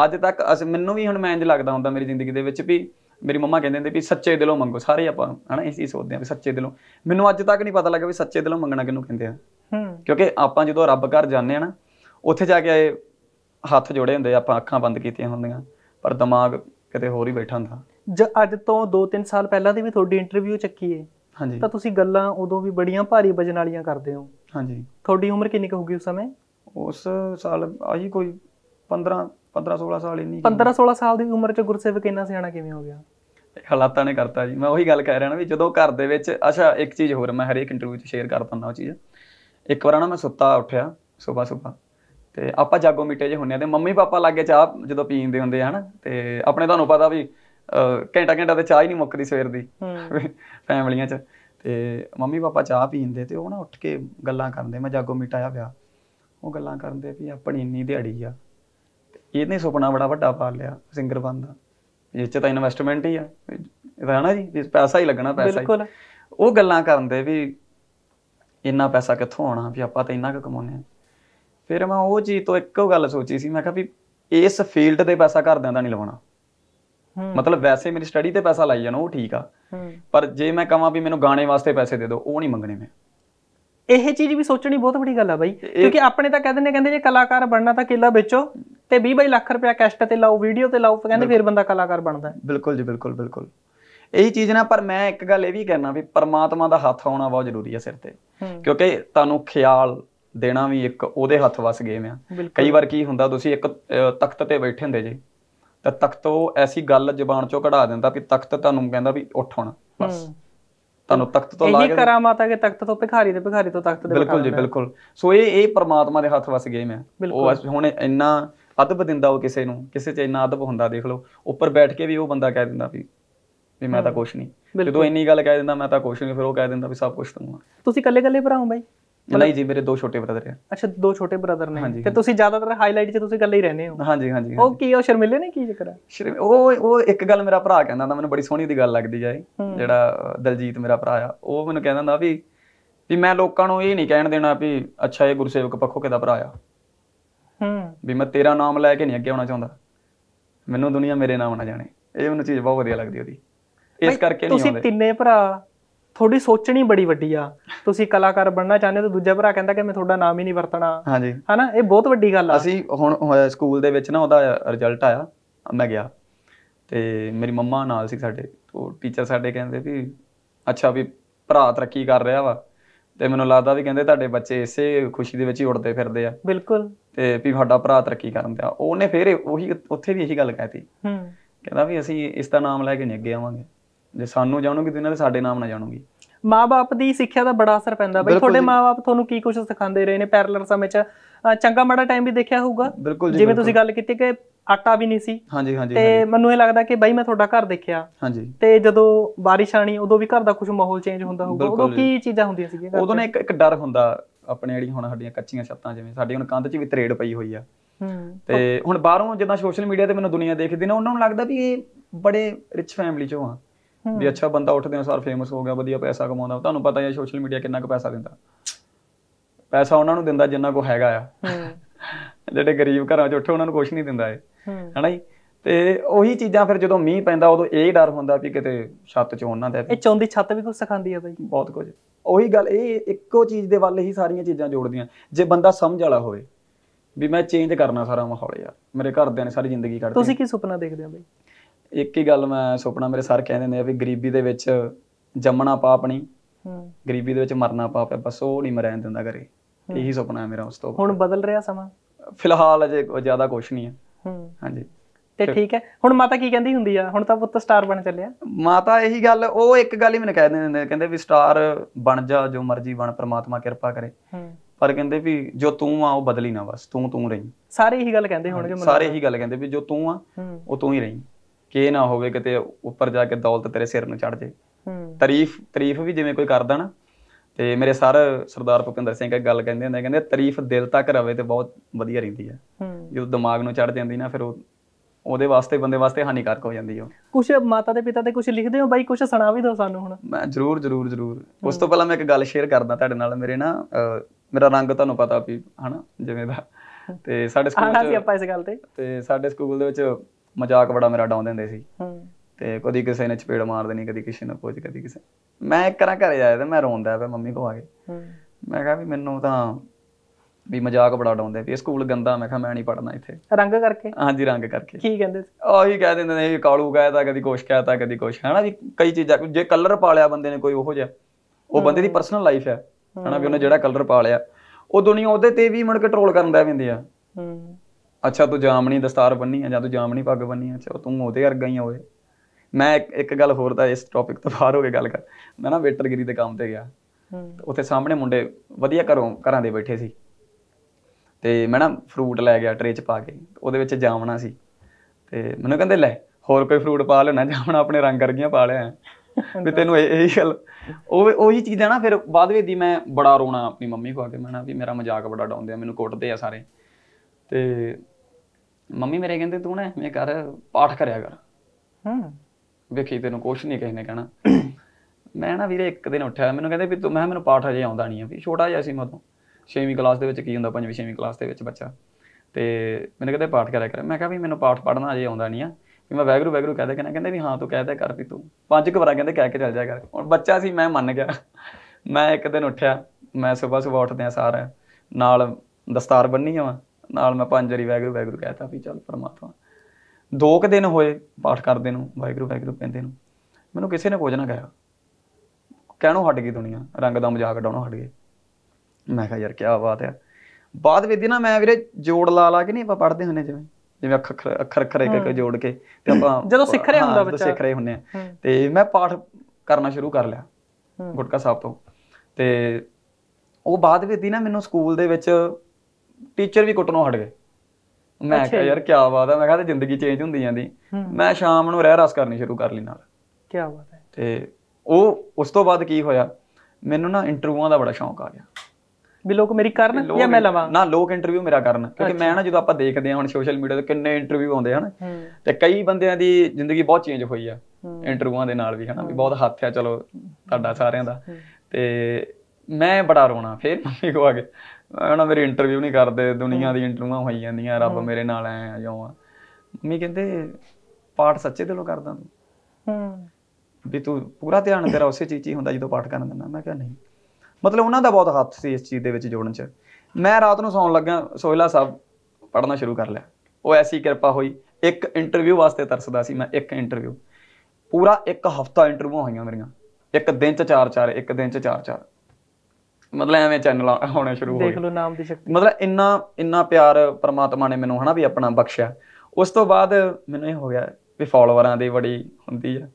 ਅੱਜ ਤੱਕ ਮੈਨੂੰ ਵੀ ਹੁਣ ਮੈਂ ਇੰਜ ਲੱਗਦਾ ਹੁੰਦਾ ਮੇਰੀ ਜ਼ਿੰਦਗੀ ਦੇ ਵਿੱਚ ਵੀ ਮੇਰੀ ਮੰਮਾ ਕਹਿੰਦੇ ਹੁੰਦੇ ਵੀ ਸੱਚੇ ਦਿਲੋਂ ਮੰਗੋ ਸਾਰੇ ਆਪਾਂ ਨੂੰ ਹਨਾ ਇਸੇ ਸੋਚਦੇ ਆ ਵੀ ਸੱਚੇ ਦਿਲੋਂ ਮੈਨੂੰ ਅੱਜ ਤੱਕ ਨਹੀਂ ਪਤਾ ਲੱਗਾ ਵੀ ਸੱਚੇ ਦਿਲੋਂ ਮੰਗਣਾ ਕਿਹਨੂੰ ਕਹਿੰਦੇ ਆ ਹੂੰ ਕਿਉਂਕਿ ਆਪਾਂ ਜਦੋਂ ਰੱਬ ਘਰ ਜਾਂਦੇ ਆ ਨਾ ਉੱਥੇ ਜਾ ਕੇ ਆਏ ਹੱਥ ਜੋੜੇ ਹੁੰਦੇ ਆਪਾਂ ਅੱਖਾਂ ਬੰਦ ਕੀਤੀਆਂ ਹੁੰਦੀਆਂ ਪਰ ਦਿਮਾਗ ਕਿਤੇ ਹੋਰ ਹੀ ਬੈਠਾ ਹੁੰਦਾ ਜ ਅੱਜ ਤੋਂ 2-3 ਸਾਲ ਪਹਿਲਾਂ ਦੀ ਵੀ ਤੁਹਾਡੀ ਇੰਟਰਵਿਊ ਚੱਕੀ ਏ ਹਾਂਜੀ ਤਾਂ ਤੁਸੀਂ ਗੱਲਾਂ ਉਦੋਂ ਵੀ ਬੜੀਆਂ ਭਾਰੀ ਵਜਨ ਵਾਲੀਆਂ ਕਰਦੇ ਹੋ ਹਾਂਜੀ ਤੁਹਾਡੀ ਉਮਰ ਕਿੰਨੀ ਹੋ ਗਈ ਉਸ ਸਮੇਂ ਉਸ ਸਾਲ ਆਹੀ ਕੋਈ 15 15 16 ਸਾਲ ਇੰਨੀ 15 16 ਸਾਲ ਦੀ ਉਮਰ 'ਚ ਗੁਰਸੇਵਕ ਇੰਨਾ ਸਿਆਣਾ ਕਿਵੇਂ ਹੋ ਗਿਆ ਹਾਲਾਤਾਂ ਨੇ ਕਰਤਾ ਜੀ ਮੈਂ ਉਹੀ ਗੱਲ ਕਹਿ ਰਿਹਾ ਨਾ ਵੀ ਜਦੋਂ ਘਰ ਦੇ ਵਿੱਚ ਅੱਛਾ ਇੱਕ ਚੀਜ਼ ਹੋਰ ਮੈਂ ਹਰੇਕ ਇੰਟਰਵਿਊ 'ਚ ਸ਼ੇਅਰ ਕਰ ਪੰਨਾ ਉਹ ਚੀਜ਼ ਇੱਕ ਵਾਰ ਨਾ ਮੈਂ ਸੁੱਤਾ ਉੱਠਿਆ ਸਵੇਰ ਸਵੇਰ ਤੇ ਆਪਾਂ ਜਾਗੋ ਮਿੱਟੇ ਜੇ ਹੁੰਨੇ ਆ ਤੇ ਮੰਮੀ ਪਾਪਾ ਲੱਗੇ ਚਾਹ ਜਦੋਂ ਪੀਂਦੇ ਹੁੰਦੇ ਹਨ ਤੇ ਆਪਣੇ ਤੁਹਾਨੂੰ ਪਤਾ ਵੀ ਘੰਟਾ ਘੰਟਾ ਤੇ ਚਾਹ ਹੀ ਨਹੀਂ ਮੁੱਕਦੀ ਸਵੇਰ ਦੀ ਫੈਮਲੀਆਂ 'ਚ ਤੇ ਮੰਮੀ ਪਾਪਾ ਚਾਹ ਪੀਂਦੇ ਤੇ ਉਹ ਨਾ ਉੱਠ ਕੇ ਗੱਲਾਂ ਕਰਦੇ ਮੈਂ ਜਾਗੋ ਮਿਟਾਇਆ ਪਿਆ ਉਹ ਗੱਲਾਂ ਕਰਦੇ ਵੀ ਆਪਣੀ ਇੰਨੀ ਦਿਹਾੜੀ ਆ ਇਹਨੇ ਸੁਪਨਾ ਬੜਾ ਵੱਡਾ ਪਾ ਲਿਆ ਸਿੰਗਰ ਬਣ ਦਾ ਇਹ ਚ ਤਾਂ ਇਨਵੈਸਟਮੈਂਟ ਹੀ ਆ ਇਹਦਾ ਹਨਾ ਜੀ ਪੈਸਾ ਹੀ ਲੱਗਣਾ ਪੈਸਾ ਬਿਲਕੁਲ ਉਹ ਗੱਲਾਂ ਕਰਦੇ ਵੀ ਇੰਨਾ ਪੈਸਾ ਕਿੱਥੋਂ ਆਉਣਾ ਵੀ ਆਪਾਂ ਤਾਂ ਇੰਨਾ ਕੁ ਕਮਾਉਂਦੇ ਆ ਫਿਰ ਮੈਂ ਉਹ ਜੀ ਤੋਂ ਇੱਕੋ ਗੱਲ ਸੋਚੀ ਸੀ ਮੈਂ ਕਿਹਾ ਵੀ ਇਸ ਫੀਲਡ ਦੇ ਪੈਸਾ ਕਰਦਿਆਂ ਦਾ ਨਹੀਂ ਲਵਾਉਣਾ ਮਤਲਬ ਵੈਸੇ ਮੇਰੀ ਸਟੱਡੀ ਤੇ ਪੈਸਾ ਲਾਈ ਜਾਣਾ ਉਹ ਠੀਕ ਆ ਪਰ ਜੇ ਮੈਂ ਕਹਾਂ ਵੀ ਮੈਨੂੰ ਗਾਣੇ ਵਾਸਤੇ ਪੈਸੇ ਦੇ ਦਿਓ ਉਹ ਨਹੀਂ ਮੰਗਣੇ ਮੈਂ ਇਹ ਚੀਜ਼ ਵੀ ਸੋਚਣੀ ਬਹੁਤ ਵੱਡੀ ਗੱਲ ਆ ਬਾਈ ਕਿਉਂਕਿ ਆਪਣੇ ਤਾਂ ਕਹਿੰਦੇ ਨੇ ਕਹਿੰਦੇ ਜੇ ਕਲਾਕਾਰ ਬਣਨਾ ਤਾਂ ਕਿਲਾ ਵੇਚੋ ਤੇ 20 ਬਾਈ ਲੱਖ ਰੁਪਇਆ ਕੈਸ਼ ਤੇ ਲਾਓ ਵੀਡੀਓ ਤੇ ਲਾਓ ਕਹਿੰਦੇ ਫਿਰ ਬੰਦਾ ਕਲਾਕਾਰ ਬਣਦਾ ਬਿਲਕੁਲ ਜੀ ਬਿਲਕੁਲ ਬਿਲਕੁਲ ਇਹੀ ਚੀਜ਼ ਨਾ ਪਰ ਮੈਂ ਇੱਕ ਗੱਲ ਇਹ ਵੀ ਕਹਿਣਾ ਵੀ ਪਰਮਾਤਮਾ ਦਾ ਹੱਥ ਆਉਣਾ ਬਹੁਤ ਜ਼ਰੂਰੀ ਹੈ ਸਿਰ ਤੇ ਕਿਉਂਕਿ ਤੁਹਾਨੂੰ ਖਿਆਲ ਦੇਣਾ ਵੀ ਇੱਕ ਉਹਦੇ ਹੱਥ ਵਸ ਗਏ ਮੈਂ ਕਈ ਵਾਰ ਕੀ ਹੁੰਦਾ ਤੁਸੀਂ ਇੱਕ ਤਖਤ ਤੇ ਬੈਠੇ ਹੁੰਦੇ ਜੀ ਤਾਂ ਤਖਤ ਉਹ ਐਸੀ ਗੱਲ ਜ਼ਬਾਨ ਚੋਂ ਕਢਾ ਦਿੰਦਾ ਵੀ ਤਖਤ ਤੁਹਾਨੂੰ ਕਹਿੰਦਾ ਵੀ ਉੱਠ ਹੁਣ ਬਸ ਤੁਹਾਨੂੰ ਤਖਤ ਤੋਂ ਲਾ ਕੇ ਇਹ ਕਰਾ ਮਾਤਾ ਕਿ ਤਖਤ ਤੋਂ ਭਿਖਾਰੀ ਦੇ ਭਿਖਾਰੀ ਤੋਂ ਤਖਤ ਦੇ ਬਿਲਕੁਲ ਜੀ ਬਿਲਕੁਲ ਸੋ ਇਹ ਇਹ ਪਰਮਾਤਮਾ ਦੇ ਹੱਥ ਵਸ ਗਏ ਮੈਂ ਉਹ ਹੁਣ ਇੰਨਾ ਅਦਬ ਦਿੰਦਾ ਉਹ ਕਿਸੇ ਨੂੰ ਕਿਸੇ 'ਚ ਇੰਨਾ ਅਦਬ ਹੁੰਦਾ ਦੇਖ ਲਓ ਉੱਪਰ ਬੈਠ ਕੇ ਵੀ ਉਹ ਬੰਦਾ ਕਹਿ ਦਿੰਦਾ ਵੀ ਵੀ ਮੈਂ ਤਾਂ ਕੁਛ ਨਹੀਂ ਜਦੋਂ ਇੰਨੀ ਗੱਲ ਕਹਿ ਦਿੰਦਾ ਮੈਂ ਤਾਂ ਕੁਛ ਨਹੀਂ ਫਿਰ ਉਹ ਕਹਿ ਦਿੰਦਾ ਵੀ ਸਭ ਕੁਝ ਤੂੰ ਤੁਸੀਂ ਇਕੱਲੇ ਇਕੱਲੇ ਭਰਾ ਹੋ ਬਾਈ ਨਹੀਂ ਜੀ ਮੇਰੇ ਦੋ ਛੋਟੇ ਬ੍ਰਦਰ ਆ ਅੱਛਾ ਦੋ ਛੋਟੇ ਬ੍ਰਦਰ ਨੇ ਤੇ ਤੁਸੀਂ ਜ਼ਿਆਦਾਤਰ ਹਾਈਲਾਈਟ 'ਚ ਤੁਸੀਂ ਇਕੱਲੇ ਹੀ ਰਹਿੰਦੇ ਹੋ ਹਾਂਜੀ ਹਾਂਜੀ ਉਹ ਕੀ ਉਹ ਸ਼ਰਮਿਲੇ ਨੇ ਕੀ ਜ਼ਿਕਰ ਸ਼ਰਮ ਉਹ ਉਹ ਇੱਕ ਗੱਲ ਮੇਰਾ ਭਰਾ ਕਹਿੰਦਾ ਹੁੰਦਾ ਮੈਨੂੰ ਬੜੀ ਸੋਹਣੀ ਦੀ ਗੱਲ ਲੱਗਦੀ ਜਾਏ ਜਿਹੜਾ ਦਲਜੀਤ ਮੇਰਾ ਭਰਾ ਆ ਉਹ ਮੈਨੂੰ ਕਹਿੰਦਾ ਹੁੰਦਾ ਵੀ ਵੀ ਮੈਂ ਲੋਕਾਂ ਨੂੰ ਇਹ ਨਹੀਂ ਕਹਿਣ ਦੇਣਾ ਵੀ ਅੱਛਾ ਇਹ ਗੁਰਸੇਵਕ ਪੱਖੋਂ ਕਿਦਾ ਭਰਾ ਆ ਹੂੰ ਵੀ ਮੈਂ ਤੇਰਾ ਨਾਮ ਲੈ ਕੇ ਨਹੀਂ ਅੱਗੇ ਆਉਣਾ ਚਾਹੁੰਦਾ ਮੈਨੂੰ ਦੁਨੀਆ ਮੇਰੇ ਨਾਮ ਨਾਲ ਜਾਣੇ ਇਹ ਮੈਨੂੰ ਚੀਜ਼ ਬਹੁਤ ਵਧੀਆ ਲੱਗਦੀ ਉਹਦੀ ਇਸ ਕਰਕੇ ਨਹੀਂ ਤੁਸੀਂ ਤਿੰਨੇ ਭਰਾ ਥੋੜੀ ਸੋਚਣੀ ਬੜੀ ਵੱਡੀ ਆ ਤੁਸੀਂ ਕਲਾਕਾਰ ਬਣਨਾ ਚਾਹੁੰਦੇ ਹੋ ਤਾਂ ਦੂਜਾ ਭਰਾ ਕਹਿੰਦਾ ਕਿ ਮੈਂ ਤੁਹਾਡਾ ਨਾਮ ਹੀ ਨਹੀਂ ਵਰਤਣਾ ਹਾਂਜੀ ਹਨਾ ਇਹ ਬਹੁਤ ਵੱਡੀ ਗੱਲ ਆ ਅਸੀਂ ਹੁਣ ਸਕੂਲ ਦੇ ਵਿੱਚ ਨਾ ਉਹਦਾ ਰਿਜ਼ਲਟ ਆਇਆ ਮੈਂ ਗਿਆ ਤੇ ਮੇਰੀ ਮੰਮਾ ਨਾਲ ਸੀ ਸਾਡੇ ਉਹ ਟੀਚਰ ਸਾਡੇ ਕਹਿੰਦੇ ਵੀ ਅੱਛਾ ਵੀ ਭਰਾ ਤਰੱਕੀ ਕਰ ਰਿਹਾ ਵਾ ਤੇ ਮੈਨੂੰ ਲੱਗਦਾ ਵੀ ਕਹਿੰਦੇ ਤੁਹਾਡੇ ਬੱਚੇ ਇਸੇ ਖੁਸ਼ੀ ਦੇ ਵਿੱਚ ਹੀ ਉੱਡਦੇ ਫਿਰਦੇ ਆ ਬਿਲਕੁਲ ਤੇ ਵੀ ਸਾਡਾ ਭਰਾ ਤਰੱਕੀ ਕਰਨ ਤੇ ਉਹਨੇ ਫੇਰ ਉਹੀ ਉੱਥੇ ਵੀ ਇਹੀ ਗੱਲ ਕਹਿਤੀ ਹੂੰ ਕਹਿੰਦਾ ਵੀ ਅਸੀਂ ਇਸ ਦਾ ਨਾਮ ਲੈ ਕੇ ਨਿੱਗੇ ਆਵਾਂਗੇ ਜੇ ਸਾਨੂੰ ਜਾਣੋਗੇ ਤਾਂ ਇਹਨਾਂ ਦੇ ਸਾਡੇ ਨਾਮ ਨਾ ਜਾਣੋਗੇ ਮਾਪੇ ਦੀ ਸਿੱਖਿਆ ਦਾ ਬੜਾ ਅਸਰ ਪੈਂਦਾ ਬਈ ਤੁਹਾਡੇ ਮਾਪੇ ਤੁਹਾਨੂੰ ਕੀ ਕੁਝ ਸਿਖਾਉਂਦੇ ਰਹੇ ਨੇ ਪੈਰਲਰ ਸਮੇਂ 'ਚ ਚੰਗਾ ਮਾੜਾ ਟਾਈਮ ਵੀ ਦੇਖਿਆ ਹੋਊਗਾ ਜਿਵੇਂ ਤੁਸੀਂ ਗੱਲ ਕੀਤੀ ਕਿ ਆਟਾ ਵੀ ਨਹੀਂ ਸੀ ਹਾਂਜੀ ਹਾਂਜੀ ਤੇ ਮੈਨੂੰ ਇਹ ਲੱਗਦਾ ਕਿ ਬਾਈ ਮੈਂ ਤੁਹਾਡਾ ਘਰ ਦੇਖਿਆ ਹਾਂਜੀ ਤੇ ਜਦੋਂ ਬਾਰਿਸ਼ ਆਣੀ ਉਦੋਂ ਵੀ ਘਰ ਦਾ ਕੁਝ ਮਾਹੌਲ ਚੇਂਜ ਹੁੰਦਾ ਹੋਊਗਾ ਉਦੋਂ ਕੀ ਚੀਜ਼ਾਂ ਹੁੰਦੀਆਂ ਸੀਗੀਆਂ ਉਦੋਂ ਨਾ ਇੱਕ ਇੱਕ ਡਰ ਹੁੰਦਾ ਆਪਣੇ ਜਿਹੜੀ ਹੁਣ ਸਾਡੀਆਂ ਕੱਚੀਆਂ ਛੱਤਾਂ ਜਿਵੇਂ ਸਾਡੀ ਹੁਣ ਕੰਧ 'ਚ ਵੀ ਤਰੇੜ ਪਈ ਹੋਈ ਆ ਤੇ ਹੁਣ ਬਾਹਰੋਂ ਜਿੱਦਾਂ ਸੋਸ਼ਲ ਮੀਡੀਆ ਤੇ ਮੈਨੂੰ ਦੁਨੀਆ ਦੇਖਦੀ ਨਾ ਉਹਨਾਂ ਨੂੰ ਲੱਗਦਾ ਵੀ ਇਹ ਬੜੇ ਰਿਚ ਫੈਮਿਲੀ 'ਚੋਂ ਆ ਵੀ ਅੱਛਾ ਬੰਦਾ ਉੱਠਦੇ ਅਨਸਾਰ ਫੇਮਸ ਹੋ ਗਿਆ ਵਧੀਆ ਪੈਸਾ ਕਮਾਉਂਦਾ ਤੁਹਾਨੂੰ ਪਤਾ ਹੈ ਸੋਸ਼ਲ ਮੀਡੀਆ ਕਿੰਨਾ ਕੁ ਪੈਸਾ ਦਿੰਦਾ ਪੈਸਾ ਉਹਨਾਂ ਨੂੰ ਦਿੰਦਾ ਜਿੰਨਾ ਕੋ ਹੈਗਾ ਆ ਜਿਹੜੇ ਗਰੀਬ ਘਰਾਂ 'ਚ ਉੱਠੇ ਉਹਨਾਂ ਨੂੰ ਕੁਝ ਨਹੀਂ ਦਿੰਦਾ ਏ ਹਨਾ ਜੀ ਤੇ ਉਹੀ ਚੀਜ਼ਾਂ ਫਿਰ ਜਦੋਂ ਮੀਂਹ ਪੈਂਦਾ ਉਦੋਂ ਇਹ ਡਰ ਹੁੰਦਾ ਵੀ ਕਿਤੇ ਛੱਤ 'ਚੋਂ ਉਹਨਾਂ ਦੇ ਇਹ ਚੌਂਦੀ ਛੱਤ ਵੀ ਕੁਝ ਸਿਖਾਉਂਦੀ ਆ ਬਾਈ ਬਹੁਤ ਕੁਝ ਉਹੀ ਗੱਲ ਇਹ ਇੱਕੋ ਚੀਜ਼ ਦੇ ਵੱਲ ਹੀ ਸਾਰੀਆਂ ਚੀਜ਼ਾਂ ਜੋੜਦੀਆਂ ਜੇ ਬੰਦਾ ਸਮਝ ਵਾਲਾ ਹੋਵੇ ਵੀ ਮੈਂ ਚੇਂਜ ਕਰਨਾ ਸਾਰਾ ਮਾਹੌਲ ਯਾਰ ਮੇਰੇ ਘਰਦਿਆਂ ਨੇ ਸਾਰੀ ਜ਼ਿੰਦਗੀ ਕੱਢ ਦਿੱਤੀ ਤੁਸੀਂ ਕੀ ਸੁਪਨਾ ਦੇਖਦੇ ਹੋ ਬਈ ਇੱਕ ਹੀ ਗੱਲ ਮੈਂ ਸੁਪਨਾ ਮੇਰੇ ਸਰ ਕਹਿੰਦੇ ਨੇ ਵੀ ਗਰੀਬੀ ਦੇ ਵਿੱਚ ਜੰਮਣਾ ਪਾਪ ਨਹੀਂ ਹੂੰ ਗਰੀਬੀ ਦੇ ਵਿੱਚ ਮਰਨਾ ਪਾਪ ਹੈ ਬਸ ਉਹ ਨਹੀਂ ਮੈਂ ਰਹਿਣ ਦਿੰਦਾ ਘਰੇ ਇਹੀ ਸੁਪਨਾ ਹੈ ਮੇਰਾ ਉਸ ਤੋਂ ਹੁਣ ਬਦਲ ਰਿਹਾ ਸਮਾਂ ਫਿਲਹਾਲ ਅਜੇ ਜ਼ਿਆਦਾ ਕੁਝ ਨਹੀਂ ਹੈ ਹੂੰ ਹਾਂਜੀ ਤੇ ਠੀਕ ਹੈ ਹੁਣ ਮਾਤਾ ਕੀ ਕਹਿੰਦੀ ਹੁੰਦੀ ਆ ਹੁਣ ਤਾਂ ਪੁੱਤ ਸਟਾਰ ਬਣ ਚੱਲਿਆ ਮਾਤਾ ਇਹੀ ਗੱਲ ਉਹ ਇੱਕ ਗੱਲ ਹੀ ਮੈਨੂੰ ਕਹਿ ਦਿੰਦੇ ਕਹਿੰਦੇ ਵੀ ਸਟਾਰ ਬਣ ਜਾ ਜੋ ਮਰਜ਼ੀ ਬਣ ਪ੍ਰਮਾਤਮਾ ਕਿਰਪਾ ਕਰੇ ਪਰ ਕਹਿੰਦੇ ਵੀ ਜੋ ਤੂੰ ਆ ਉਹ ਬਦਲੀ ਨਾ ਬਸ ਤੂੰ ਤੂੰ ਰਹੀ ਸਾਰੇ ਇਹੀ ਗੱਲ ਕਹਿੰਦੇ ਹੋਣਗੇ ਸਾਰੇ ਇਹੀ ਗੱਲ ਕਹਿੰਦੇ ਵੀ ਜੋ ਤੂੰ ਆ ਉਹ ਤੂੰ ਹੀ ਰਹੀ ਕਿ ਨਾ ਹੋਵੇ ਕਿਤੇ ਉੱਪਰ ਜਾ ਕੇ ਦੌਲਤ ਤੇਰੇ ਸਿਰ ਨੂੰ ਚੜ ਜੇ ਤਾਰੀਫ ਤਾਰੀਫ ਵੀ ਜਿਵੇਂ ਕੋਈ ਕਰਦਾ ਨਾ ਤੇ ਮੇਰੇ ਸਰ ਸਰਦਾਰ ਭੁਪਿੰਦਰ ਸਿੰਘ ਇੱਕ ਗੱਲ ਕਹਿੰਦੇ ਹੁੰਦੇ ਕਹਿੰਦੇ ਤਾਰੀਫ ਦਿਲ ਤੱਕ ਰਵੇ ਤੇ ਬਹੁਤ ਵਧੀਆ ਰਹਿੰਦੀ ਆ ਜਦੋਂ ਦਿਮਾਗ ਨੂੰ ਚੜ ਜਾਂਦੀ ਨਾ ਫਿਰ ਉਹ ਉਹਦੇ ਵਾਸਤੇ ਬੰਦੇ ਵਾਸਤੇ ਹਾਨੀਕਾਰਕ ਹੋ ਜਾਂਦੀ ਉਹ ਕੁਝ ਮਾਤਾ ਦੇ ਪਿਤਾ ਤੇ ਕੁਝ ਲਿਖਦੇ ਹੋ ਬਾਈ ਕੁਝ ਸੁਣਾ ਵੀ ਦਿਓ ਸਾਨੂੰ ਹੁਣ ਮੈਂ ਜਰੂਰ ਜਰੂਰ ਜਰੂਰ ਉਸ ਤੋਂ ਪਹਿਲਾਂ ਮੈਂ ਇੱਕ ਗੱਲ ਸ਼ੇਅਰ ਕਰਦਾ ਤੁਹਾਡੇ ਨਾਲ ਮੇਰੇ ਨਾ ਮੇਰਾ ਰੰਗ ਤੁਹਾਨੂੰ ਪਤਾ ਵੀ ਹਨਾ ਜਿਵੇਂ ਦਾ ਤੇ ਸਾਡੇ ਸਕੂਲ ਵਿੱਚ ਆਪਾਂ ਇਸ ਗੱਲ ਤੇ ਤੇ ਸਾਡੇ ਸਕੂਲ ਦੇ ਵਿੱਚ ਮਜ਼ਾਕ ਬੜਾ ਮੇਰਾ ਡਾਉਂਦੇ ਹੁੰਦੇ ਸੀ ਤੇ ਕਦੀ ਕਿਸੇ ਨੇ ਚਪੇੜ ਮਾਰ ਦੇਣੀ ਕਦੀ ਕਿਸੇ ਨੇ ਪੁੱਛ ਕਦੀ ਕਿਸੇ ਮੈਂ ਇੱਕ ਕਰਾਂ ਘਰੇ ਜਾਇਆ ਤੇ ਮੈਂ ਰੋਂਦਾ ਪਿਆ ਮੰਮੀ ਕੋ ਆ ਕੇ ਮੈਂ ਕਿਹਾ ਵੀ ਮੈਨੂੰ ਤਾਂ ਵੀ ਮਜ਼ਾਕ ਬੜਾ ਡਾਉਂਦੇ ਵੀ ਸਕੂਲ ਗੰਦਾ ਮੈਂ ਕਿਹਾ ਮੈਂ ਨਹੀਂ ਪੜਨਾ ਇੱਥੇ ਰੰਗ ਕਰਕੇ ਹਾਂਜੀ ਰੰਗ ਕਰਕੇ ਕੀ ਕਹਿੰਦੇ ਸੀ ਉਹੀ ਕਹਿ ਦਿੰਦੇ ਨੇ ਇਹ ਕਾਲੂ ਕਹਿਤਾ ਕਦੀ ਕੁਛ ਕਹਿਤਾ ਕਦੀ ਕੁਛ ਹੈਨਾ ਵੀ ਕਈ ਚੀਜ਼ਾਂ ਜੇ ਕਲਰ ਪਾਲਿਆ ਬੰਦੇ ਨੇ ਕੋਈ ਉਹੋ ਜਿਹਾ ਉਹ ਬੰਦੇ ਦੀ ਪਰਸਨਲ ਲਾਈਫ ਹੈ ਹੈਨਾ ਵੀ ਉਹਨੇ ਜਿਹੜਾ ਕਲਰ ਪਾਲਿਆ ਉਹ ਦੁਨੀਆ ਉਹਦੇ ਤੇ ਵੀ ਕੇ ਟ੍ਰੋਲ ਕਰਨ ਦਾ ਪੈਂਦੀ ਆ ਅੱਛਾ ਤੂੰ ਜਾਮਣੀ ਦਸਤਾਰ ਬੰਨੀ ਆ ਜਾਂ ਤੂੰ ਜਾਮਣੀ ਪੱਗ ਬੰਨੀ ਆ ਅੱਛਾ ਤੂੰ ਉਹਦੇ ਵਰਗਾ ਹੀ ਹੋਏ ਮੈਂ ਇੱਕ ਗੱਲ ਹੋਰ ਦਾ ਇਸ ਟੌਪਿਕ ਤੋਂ ਬਾਹਰ ਹੋ ਕੇ ਗੱਲ ਕਰ ਮੈਂ ਨਾ ਵੇਟਰਗਿਰੀ ਦੇ ਕੰਮ ਤੇ ਗਿਆ ਉੱਥੇ ਸਾਹਮਣੇ ਮੁੰਡੇ ਵਧੀਆ ਘਰੋਂ ਘਰਾਂ ਦੇ ਬੈਠੇ ਸੀ ਤੇ ਮੈਂ ਨਾ ਫਰੂਟ ਲੈ ਗਿਆ ਟਰੇ 'ਚ ਪਾ ਕੇ ਉਹਦੇ ਵਿੱਚ ਜਾਮਣਾ ਸੀ ਤੇ ਮੈਨੂੰ ਕਹਿੰਦੇ ਲੈ ਹੋਰ ਕੋਈ ਫਰੂਟ ਪਾ ਲੈਣਾ ਜਾਮਣਾ ਆਪਣੇ ਰੰਗ ਵਰਗੀਆਂ ਪਾ ਲਿਆ ਵੀ ਤੈਨੂੰ ਇਹ ਹੀ ਗੱਲ ਉਹ ਉਹੀ ਚੀਜ਼ ਹੈ ਨਾ ਫਿਰ ਬਾਅਦ ਵਿੱਚ ਦੀ ਮੈਂ ਬੜਾ ਰੋਣਾ ਆਪਣੀ ਮੰਮੀ ਕੋ ਆ ਕੇ ਮੈਂ ਵੀ ਮੇਰਾ ਮਜ਼ਾਕ ਬੜਾ ਡਾਉਂਦੇ ਆ ਮੈਨੂੰ ਕੁੱਟਦੇ ਆ ਸਾਰੇ ਤੇ ਮੰਮੀ ਮੇਰੇ ਕਹਿੰਦੇ ਤੂੰ ਨਾ ਮੈਂ ਕਰ ਪਾਠ ਕਰਿਆ ਕਰ ਹੂੰ ਵੇਖੀ ਤੈਨੂੰ ਕੁਛ ਨਹੀਂ ਕਿਸੇ ਨੇ ਕਹਿਣਾ ਮੈਂ ਨਾ ਵੀਰੇ ਇੱਕ ਦਿਨ ਉੱਠਿਆ ਮੈਨੂੰ ਕਹਿੰਦੇ ਵੀ ਤੂੰ ਮੈਂ ਮੈਨੂੰ ਪਾਠ ਅਜੇ ਆਉਂਦਾ ਨਹੀਂ ਆ ਵੀ ਛੋਟਾ ਜਿਹਾ ਸੀ ਮਤੋਂ 6ਵੀਂ ਕਲਾਸ ਦੇ ਵਿੱਚ ਕੀ ਹੁੰਦਾ 5ਵੀਂ 6ਵੀਂ ਕਲਾਸ ਦੇ ਵਿੱਚ ਬੱਚਾ ਤੇ ਮੈਨੂੰ ਕਹਿੰਦੇ ਪਾਠ ਕਰਿਆ ਕਰ ਮੈਂ ਕਿਹਾ ਵੀ ਮੈਨੂੰ ਪਾਠ ਪੜਨਾ ਅਜੇ ਆਉਂਦਾ ਨਹੀਂ ਆ ਵੀ ਮੈਂ ਵੈਗਰੂ ਵੈਗਰੂ ਕਹਦੇ ਕਹਿੰਦਾ ਕਹਿੰਦੇ ਵੀ ਹਾਂ ਤੂੰ ਕਹਦਾ ਕਰ ਵੀ ਤੂੰ ਪੰਜ ਕੁ ਵਾਰਾਂ ਕਹਿੰਦੇ ਕਹਿ ਕੇ ਚੱਲ ਜਾ ਕਰ ਹੁਣ ਬੱਚਾ ਸੀ ਮੈਂ ਮੰਨ ਗਿਆ ਮੈਂ ਇੱਕ ਦਿਨ ਉੱਠਿਆ ਮੈਂ ਸਵੇਰ ਸਵੇਰ ਉੱਠਦੇ ਆ ਸਾਰ ਨਾਲ ਦਸਤਾਰ ਬੰਨੀ ਆ ਨਾਲ ਮੈਂ ਪੰਜ ਵਾਰੀ ਵੈਗਰੂ ਵੈਗਰੂ ਕਹਤਾ ਵੀ ਚੱਲ ਪਰਮਾਤਮਾ ਦੋ ਕੁ ਦਿਨ ਹੋਏ ਪਾਠ ਕਰਦੇ ਨੂੰ ਵੈਗਰੂ ਵੈਗਰੂ ਪੈਂਦੇ ਨੂੰ ਮੈਨੂੰ ਕਿਸੇ ਨੇ ਕੁਝ ਨਾ ਕਹਿਆ ਕਹਿਣੋਂ ਹਟ ਗਈ ਦੁਨੀਆ ਰੰਗ ਦਾ ਮਜ਼ਾਕ ਡਾਉਣੋਂ ਹਟ ਗਏ ਮੈਂ ਕਿਹਾ ਯਾਰ ਕੀ ਬਾਤ ਹੈ ਬਾਅਦ ਵਿੱਚ ਦੀ ਨਾ ਮੈਂ ਵੀਰੇ ਜੋੜ ਲਾ ਲਾ ਕੇ ਨਹੀਂ ਆਪਾਂ ਪੜ੍ਹਦੇ ਹੁੰਨੇ ਜਿਵੇਂ ਜਿਵੇਂ ਅੱਖਰ ਅੱਖਰ ਅੱਖਰ ਇੱਕ ਇੱਕ ਜੋੜ ਕੇ ਤੇ ਆਪਾਂ <laughs> ਜਦੋਂ ਸਿੱਖ ਰਿਹਾ ਹੁੰਦਾ ਬੱਚਾ ਸਿੱਖ ਰਹੇ ਹੁੰਨੇ ਆ ਤੇ ਮੈਂ ਪਾਠ ਕਰਨਾ ਸ਼ੁਰੂ ਕਰ ਲਿਆ ਗੁਟਕਾ ਸਾਹਿਬ ਤੋਂ ਤੇ ਉਹ ਬਾਅਦ ਵਿੱਚ ਦੀ ਨਾ ਮੈਨੂੰ ਸਕੂਲ ਦੇ ਵਿੱਚ ਟੀਚਰ ਵੀ ਕੁੱਟਣੋਂ ਹਟ ਗਏ ਮੈਂ ਕਿਹਾ ਯਾਰ ਕੀ ਬਾਤ ਹੈ ਮੈਂ ਕਿਹਾ ਤੇ ਜ਼ਿੰਦਗੀ ਚੇਂਜ ਹੁੰਦੀ ਜਾਂਦੀ ਮੈਂ ਸ਼ਾਮ ਨੂੰ ਰਹਿ ਰਸ ਕਰਨੀ ਸ਼ੁਰੂ ਕਰ ਲਈ ਨਾਲ ਕੀ ਬਾਤ ਹੈ ਤੇ ਉਹ ਉਸ ਤੋਂ ਬਾਅਦ ਕੀ ਹੋਇਆ ਮੈਨੂੰ ਨਾ ਇੰਟਰਵਿਊਆਂ ਦਾ ਬੜਾ ਸ਼ੌਂਕ ਆ ਗਿਆ ਵੀ ਲੋਕ ਮੇਰੀ ਕਰਨ ਜਾਂ ਮੈਂ ਲਵਾਂ ਨਾ ਲੋਕ ਇੰਟਰਵਿਊ ਮੇਰਾ ਕਰਨ ਕਿਉਂਕਿ ਮੈਂ ਨਾ ਜਦੋਂ ਆਪਾਂ ਦੇਖਦੇ ਹਾਂ ਹੁਣ ਸੋਸ਼ਲ ਮੀਡੀਆ ਤੇ ਕਿੰਨੇ ਇੰਟਰਵਿਊ ਆਉਂਦੇ ਹਨ ਤੇ ਕਈ ਬੰਦਿਆਂ ਦੀ ਜ਼ਿੰਦਗੀ ਬਹੁਤ ਚੇਂਜ ਹੋਈ ਆ ਇੰਟਰਵਿਊਆਂ ਦੇ ਨਾਲ ਵੀ ਹਨਾ ਵੀ ਬਹੁਤ ਹੱਥ ਆ ਚਲੋ ਤੁਹਾਡਾ ਸਾਰਿਆਂ ਦਾ ਤੇ ਮੈਂ ਬੜਾ ਰੋਣਾ ਫੇਰ ਮੰਮੀ ਕੋ ਆ ਕੇ ਉਹਨਾਂ ਮੇਰੇ ਇੰਟਰਵਿਊ ਨਹੀਂ ਕਰਦੇ ਦੁਨੀਆ ਦੀ ਇੰਟਰਵਿਊਆਂ ਹੋਈ ਜਾਂਦੀਆਂ ਰੱਬ ਮੇਰੇ ਨਾਲ ਐ ਜਾਂ ਆ ਮੰਮੀ ਕਹਿੰਦੇ ਪਾਠ ਸੱਚੇ ਦਿਲੋਂ ਕਰਦਾ ਹੂੰ ਵੀ ਤੂੰ ਪੂਰਾ ਧਿਆਨ ਤੇਰਾ ਉਸੇ ਚੀਜ਼ ਹੀ ਹੁੰਦਾ ਜਦੋਂ ਪਾਠ ਕਰਨ ਦਿੰਦਾ ਮੈਂ ਕਿਹਾ ਨਹੀਂ ਮਤਲਬ ਉਹਨਾਂ ਦਾ ਬਹੁਤ ਹੱਥ ਸੀ ਇਸ ਚੀਜ਼ ਦੇ ਵਿੱਚ ਜੋੜਨ 'ਚ ਮੈਂ ਰਾਤ ਨੂੰ ਸੌਣ ਲੱਗਾ ਸੋਹਿਲਾ ਸਾਹਿਬ ਪੜਨਾ ਸ਼ੁਰੂ ਕਰ ਲਿਆ ਉਹ ਐਸੀ ਕਿਰਪਾ ਹੋਈ ਇੱਕ ਇੰਟਰਵਿਊ ਵਾਸਤੇ ਤਰਸਦਾ ਸੀ ਮੈਂ ਇੱਕ ਇੰਟਰਵਿਊ ਪੂਰਾ ਇੱਕ ਹਫਤਾ ਇੰਟਰਵਿਊ ਹੋਈਆਂ ਮੇਰੀਆਂ ਇੱਕ ਦਿਨ 'ਚ ਚਾਰ ਚਾਰ ਇੱਕ ਦਿਨ 'ਚ ਚਾਰ ਚਾਰ ਮਤਲਬ ਐਵੇਂ ਚੈਨਲ ਆਉਣੇ ਸ਼ੁਰੂ ਹੋ ਗਏ ਦੇਖ ਲਓ ਨਾਮ ਦੀ ਸ਼ਕਤੀ ਮਤਲਬ ਇੰਨਾ ਇੰਨਾ ਪਿਆਰ ਪਰਮਾਤਮਾ ਨੇ ਮੈਨੂੰ ਹਨਾ ਵੀ ਆਪਣਾ ਬਖਸ਼ਿਆ ਉਸ ਤੋਂ ਬਾਅਦ ਮੈਨੂੰ ਇਹ ਹੋ ਗਿਆ ਵੀ ਫਾਲੋਅਰਾਂ ਦੀ ਬੜੀ ਹੁੰਦੀ ਆ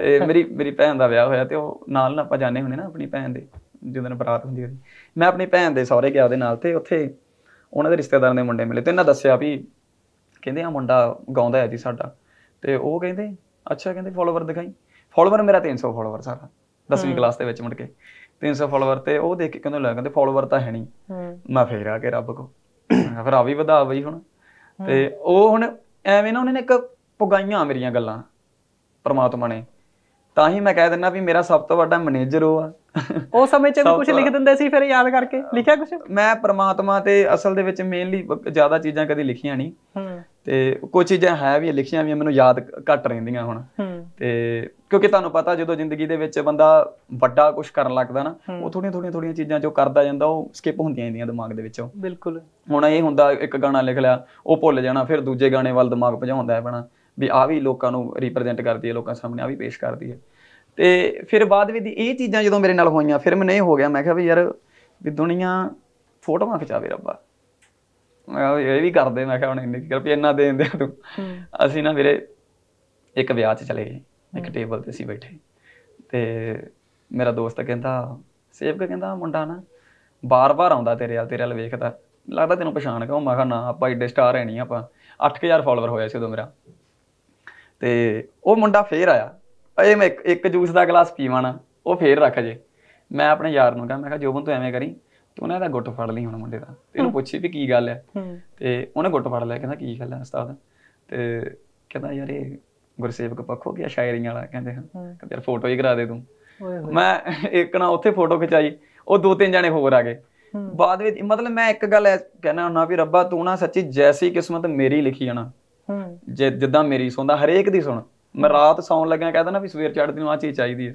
ਤੇ ਮੇਰੀ ਮੇਰੀ ਭੈਣ ਦਾ ਵਿਆਹ ਹੋਇਆ ਤੇ ਉਹ ਨਾਲ ਨਾ ਆਪਾਂ ਜਾਣੇ ਹੁੰਦੇ ਨਾ ਆਪਣੀ ਭੈਣ ਦੇ ਜਦੋਂ ਬਰਾਤ ਹੁੰਦੀ ਸੀ ਮੈਂ ਆਪਣੀ ਭੈਣ ਦੇ ਸਹੁਰੇ ਗਿਆ ਉਹਦੇ ਨਾਲ ਤੇ ਉੱਥੇ ਉਹਨਾਂ ਦੇ ਰਿਸ਼ਤੇਦਾਰਾਂ ਦੇ ਮੁੰਡੇ ਮਿਲੇ ਤੇ ਇਹਨਾਂ ਦੱਸਿਆ ਵੀ ਕਹਿੰਦੇ ਆ ਮੁੰਡਾ ਗਾਉਂਦਾ ਹੈ ਜੀ ਸਾਡਾ ਤੇ ਉਹ ਕਹਿੰਦੇ ਅੱਛਾ ਕਹਿੰਦੇ ਫੋਲੋਵਰ ਦਿਖਾਈ ਫੋਲੋਵਰ ਮੇਰਾ 300 ਫੋਲੋਵਰ ਸਾਰਾ 10ਵੀਂ ਕਲਾਸ ਦੇ ਵਿੱਚ ਮੁੜ ਕੇ 300 ਫੋਲੋਵਰ ਤੇ ਉਹ ਦੇਖ ਕੇ ਕਹਿੰਦੇ ਲੱਗ ਕਹਿੰਦੇ ਫੋਲੋਵਰ ਤਾਂ ਹੈ ਨਹੀਂ ਮੈਂ ਫੇਰ ਆ ਕੇ ਰੱਬ ਕੋ ਫਿਰ ਆ ਵੀ ਵਧਾ ਬਈ ਹੁਣ ਤੇ ਉਹ ਹੁਣ ਐਵੇਂ ਨਾ ਉਹਨੇ ਇੱਕ ਪੁਗਾਈਆਂ ਮੇਰੀਆਂ ਗੱਲਾਂ ਪਰਮਾਤਮਾ ਨੇ ਤਾਂ ਹੀ ਮੈਂ ਕਹਿ ਦਿੰਦਾ ਵੀ ਮੇਰਾ ਸਭ ਤੋਂ ਵੱਡਾ ਮੈਨੇਜਰ ਉਹ ਆ ਉਹ ਸਮੇਂ 'ਚ ਵੀ ਕੁਝ ਲਿਖ ਦਿੰਦੇ ਸੀ ਫਿਰ ਯਾਦ ਕਰਕੇ ਲਿਖਿਆ ਕੁਝ ਮੈਂ ਪ੍ਰਮਾਤਮਾ ਤੇ ਅਸਲ ਦੇ ਵਿੱਚ ਮੇਨਲੀ ਜ਼ਿਆਦਾ ਚੀਜ਼ਾਂ ਕਦੀ ਲਿਖੀਆਂ ਨਹੀਂ ਹੂੰ ਤੇ ਕੁਝ ਚੀਜ਼ਾਂ ਹੈ ਵੀ ਲਿਖੀਆਂ ਵੀ ਮੈਨੂੰ ਯਾਦ ਘੱਟ ਰਹਿੰਦੀਆਂ ਹੁਣ ਹੂੰ ਤੇ ਕਿਉਂਕਿ ਤੁਹਾਨੂੰ ਪਤਾ ਜਦੋਂ ਜ਼ਿੰਦਗੀ ਦੇ ਵਿੱਚ ਬੰਦਾ ਵੱਡਾ ਕੁਝ ਕਰਨ ਲੱਗਦਾ ਨਾ ਉਹ ਥੋੜੀਆਂ ਥੋੜੀਆਂ ਥੋੜੀਆਂ ਚੀਜ਼ਾਂ ਜੋ ਕਰਦਾ ਜਾਂਦਾ ਉਹ ਸਕਿਪ ਹੁੰਦੀਆਂ ਜਾਂਦੀਆਂ ਦਿਮਾਗ ਦੇ ਵਿੱਚੋਂ ਬਿਲਕੁਲ ਹੁਣ ਇਹ ਹੁੰਦਾ ਇੱਕ ਗਾਣਾ ਲਿਖ ਲਿਆ ਉਹ ਭੁੱਲ ਜਾਣਾ ਫਿਰ ਦੂਜੇ ਗਾਣੇ ਵੱਲ ਦਿਮਾਗ ਭਜਾਉਂਦਾ ਹੈ ਬਣਾ ਵੀ ਆ ਵੀ ਲੋਕਾਂ ਨੂੰ ਰਿਪਰੈਜ਼ੈਂਟ ਕਰਦੀ ਹੈ ਲੋਕਾਂ ਸਾਹਮਣੇ ਆ ਵੀ ਪੇਸ਼ ਕਰਦੀ ਹੈ ਤੇ ਫਿਰ ਬਾਅਦ ਵਿੱਚ ਇਹ ਚੀਜ਼ਾਂ ਜਦੋਂ ਮੇਰੇ ਨਾਲ ਹੋਈਆਂ ਫਿਰ ਮੈਨੂੰ ਇਹ ਹੋ ਗਿਆ ਮੈਂ ਕਿਹਾ ਵੀ ਯਾਰ ਵੀ ਦੁਨੀਆ ਫੋਟੋਆਂ ਖਿਚਾਵੇ ਰੱਬਾ ਮੈਂ ਇਹ ਵੀ ਕਰਦੇ ਮੈਂ ਕਿਹਾ ਹੁਣ ਇੰਨੇ ਕਰ ਵੀ ਇੰਨਾ ਦੇਣ ਆ ਤੂੰ ਅਸੀਂ ਨਾ ਵੀਰੇ ਇੱਕ ਵਿਆਹ 'ਚ ਚਲੇ ਗਏ ਇੱਕ ਟੇਬਲ ਤੇ ਅਸੀਂ ਬੈਠੇ ਤੇ ਮੇਰਾ ਦੋਸਤ ਕਹਿੰਦਾ ਸੇਵਕ ਕਹਿੰਦਾ ਮੁੰਡਾ ਨਾ ਬਾਰ-ਬਾਰ ਆਉਂਦਾ ਤੇਰੇ ਆ ਤੇਰੇ ਨਾਲ ਵੇਖਦਾ ਲੱਗਦਾ ਤੈਨੂੰ ਪਛਾਣ ਗਿਆ ਮੈਂ ਕਿਹਾ ਨਾ ਆਪਾਂ ਐਡੇ ਸਟਾਰ ਹੈ ਨਹੀਂ ਆਪਾਂ 8000 ਫਾਲੋਅਰ ਹੋਇਆ ਸੀ ਉਦੋਂ ਮੇਰਾ ਤੇ ਉਹ ਮੁੰਡਾ ਫੇਰ ਆਇਆ ਇਹ ਮੈਂ ਇੱਕ ਜੂਸ ਦਾ ਗਲਾਸ ਨਾ ਉਹ ਫੇਰ ਰੱਖ ਜੇ ਮੈਂ ਆਪਣੇ ਯਾਰ ਨੂੰ ਕਿਹਾ ਮੈਂ ਕਿਹਾ ਜੋਬਨ ਤੂੰ ਐਵੇਂ ਕਰੀ ਤੂੰ ਨਾ ਇਹਦਾ ਗੁੱਟ ਫੜ ਲਈ ਹੁਣ ਮੁੰਡੇ ਦਾ ਇਹਨੂੰ ਪੁੱਛੀ ਵੀ ਕੀ ਗੱਲ ਹੈ ਤੇ ਉਹਨੇ ਗੁੱਟ ਫੜ ਲਿਆ ਕਹਿੰਦਾ ਕੀ ਗੱਲ ਹੈ ਉਸਤਾਦ ਤੇ ਕਹਿੰਦਾ ਯਾਰ ਇਹ ਗੁਰਸੇਵਕ ਪੱਖੋ ਗਿਆ ਸ਼ਾਇਰੀਆਂ ਵਾਲਾ ਕਹਿੰਦੇ ਹਨ ਕਹਿੰਦੇ ਯਾਰ ਫੋਟੋ ਹੀ ਕਰਾ ਦੇ ਤੂੰ ਮੈਂ ਇੱਕ ਨਾ ਉੱਥੇ ਫੋਟੋ ਖਿਚਾਈ ਉਹ ਦੋ ਤਿੰਨ ਜਣੇ ਹੋਰ ਆ ਗਏ ਬਾਅਦ ਵਿੱਚ ਮਤਲਬ ਮੈਂ ਇੱਕ ਗੱਲ ਕਹਿਣਾ ਹੁੰਦਾ ਵੀ ਰੱਬਾ ਤੂੰ ਨਾ ਸੱਚੀ ਜੈਸੀ ਕਿਸਮਤ ਮੇਰੀ ਲਿਖੀ ਜਾਣਾ ਜਿੱਦਾਂ ਮੇਰੀ ਸੁਣਦਾ ਹਰੇਕ ਦੀ ਸੁਣ ਮੈਂ ਰਾਤ ਸੌਣ ਲੱਗਿਆ ਕਹਿੰਦਾ ਨਾ ਵੀ ਸਵੇਰ ਚੜ੍ਹਦੀ ਨੂੰ ਆ ਚੀਜ਼ ਚਾਹੀਦੀ ਹੈ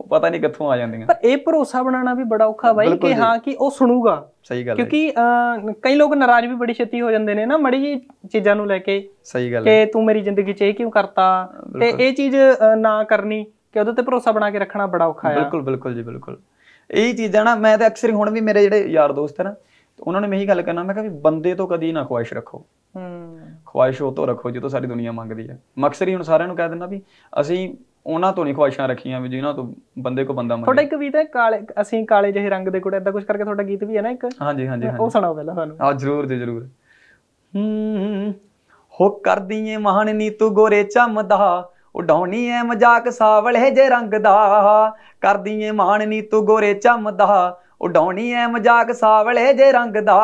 ਉਹ ਪਤਾ ਨਹੀਂ ਕਿੱਥੋਂ ਆ ਜਾਂਦੀਆਂ ਪਰ ਇਹ ਭਰੋਸਾ ਬਣਾਉਣਾ ਵੀ ਬੜਾ ਔਖਾ ਬਾਈ ਕਿ ਹਾਂ ਕਿ ਉਹ ਸੁਣੂਗਾ ਸਹੀ ਗੱਲ ਹੈ ਕਿਉਂਕਿ ਕਈ ਲੋਕ ਨਾਰਾਜ਼ ਵੀ ਬੜੀ ਛੇਤੀ ਹੋ ਜਾਂਦੇ ਨੇ ਨਾ ਮੜੀ ਜੀ ਚੀਜ਼ਾਂ ਨੂੰ ਲੈ ਕੇ ਸਹੀ ਗੱਲ ਹੈ ਕਿ ਤੂੰ ਮੇਰੀ ਜ਼ਿੰਦਗੀ 'ਚ ਇਹ ਕਿਉਂ ਕਰਤਾ ਤੇ ਇਹ ਚੀਜ਼ ਨਾ ਕਰਨੀ ਕਿ ਉਹਦੇ ਤੇ ਭਰੋਸਾ ਬਣਾ ਕੇ ਰੱਖਣਾ ਬੜਾ ਔਖਾ ਹੈ ਬਿਲਕੁਲ ਬਿਲਕੁਲ ਜੀ ਬਿਲਕੁਲ ਇਹ ਚੀਜ਼ਾਂ ਨਾ ਮੈਂ ਤਾਂ ਅਕਸਰ ਹੁਣ ਵੀ ਮੇਰੇ ਜਿਹੜੇ ਯਾਰ ਦੋਸਤ ਹਨ ਉਹਨਾਂ ਨੇ ਮੈਂ ਇਹੀ ਗੱਲ ਕਹਿਣਾ ਮੈਂ ਕਿਹਾ ਵੀ ਬੰਦੇ ਤੋਂ ਕਦੀ ਨਾ ਖੁਆਇਸ਼ ਰੱਖੋ ਹੂੰ ਖੁਆਇਸ਼ ਉਹ ਤੋਂ ਰੱਖੋ ਤੋ ਸਾਰੀ ਦੁਨੀਆ ਮੰਗਦੀ ਹੈ ਮਕਸਰ ਹੀ ਹੁਣ ਸਾਰਿਆਂ ਨੂੰ ਕਹਿ ਦਿੰਦਾ ਵੀ ਅਸੀਂ ਉਹਨਾਂ ਤੋਂ ਨਹੀਂ ਖੁਆਇਸ਼ਾਂ ਰੱਖੀਆਂ ਵੀ ਜਿਨ੍ਹਾਂ ਤੋਂ ਬੰਦੇ ਕੋ ਬੰਦਾ ਮੰਗੇ ਤੁਹਾਡਾ ਇੱਕ ਗੀਤ ਹੈ ਕਾਲੇ ਅਸੀਂ ਕਾਲੇ ਜਿਹੇ ਰੰਗ ਦੇ ਕੋਟ ਐਦਾ ਕੁਝ ਕਰਕੇ ਤੁਹਾਡਾ ਗੀਤ ਵੀ ਹੈ ਨਾ ਇੱਕ ਹਾਂਜੀ ਹਾਂਜੀ ਉਹ ਸੁਣਾਓ ਪਹਿਲਾਂ ਸਾਨੂੰ ਆ ਜ਼ਰੂਰ ਜੀ ਜ਼ਰੂਰ ਹੂੰ ਹੋ ਕਰਦੀ ਏ ਮਹਾਨ ਨੀ ਤੂੰ ਗੋਰੇ ਚਮਦਾ ਉਡਾਉਣੀ ਐ ਮਜ਼ਾਕ ਸਾਵਲੇ ਜੇ ਰੰਗ ਦਾ ਕਰਦੀ ਏ ਮਾਣ ਨੀ ਤੂੰ ਗੋਰੇ ਚਮਦਾ ਉਡਾਉਣੀ ਐ ਮਜ਼ਾਕ ਸਾਵਲੇ ਜੇ ਰੰਗ ਦਾ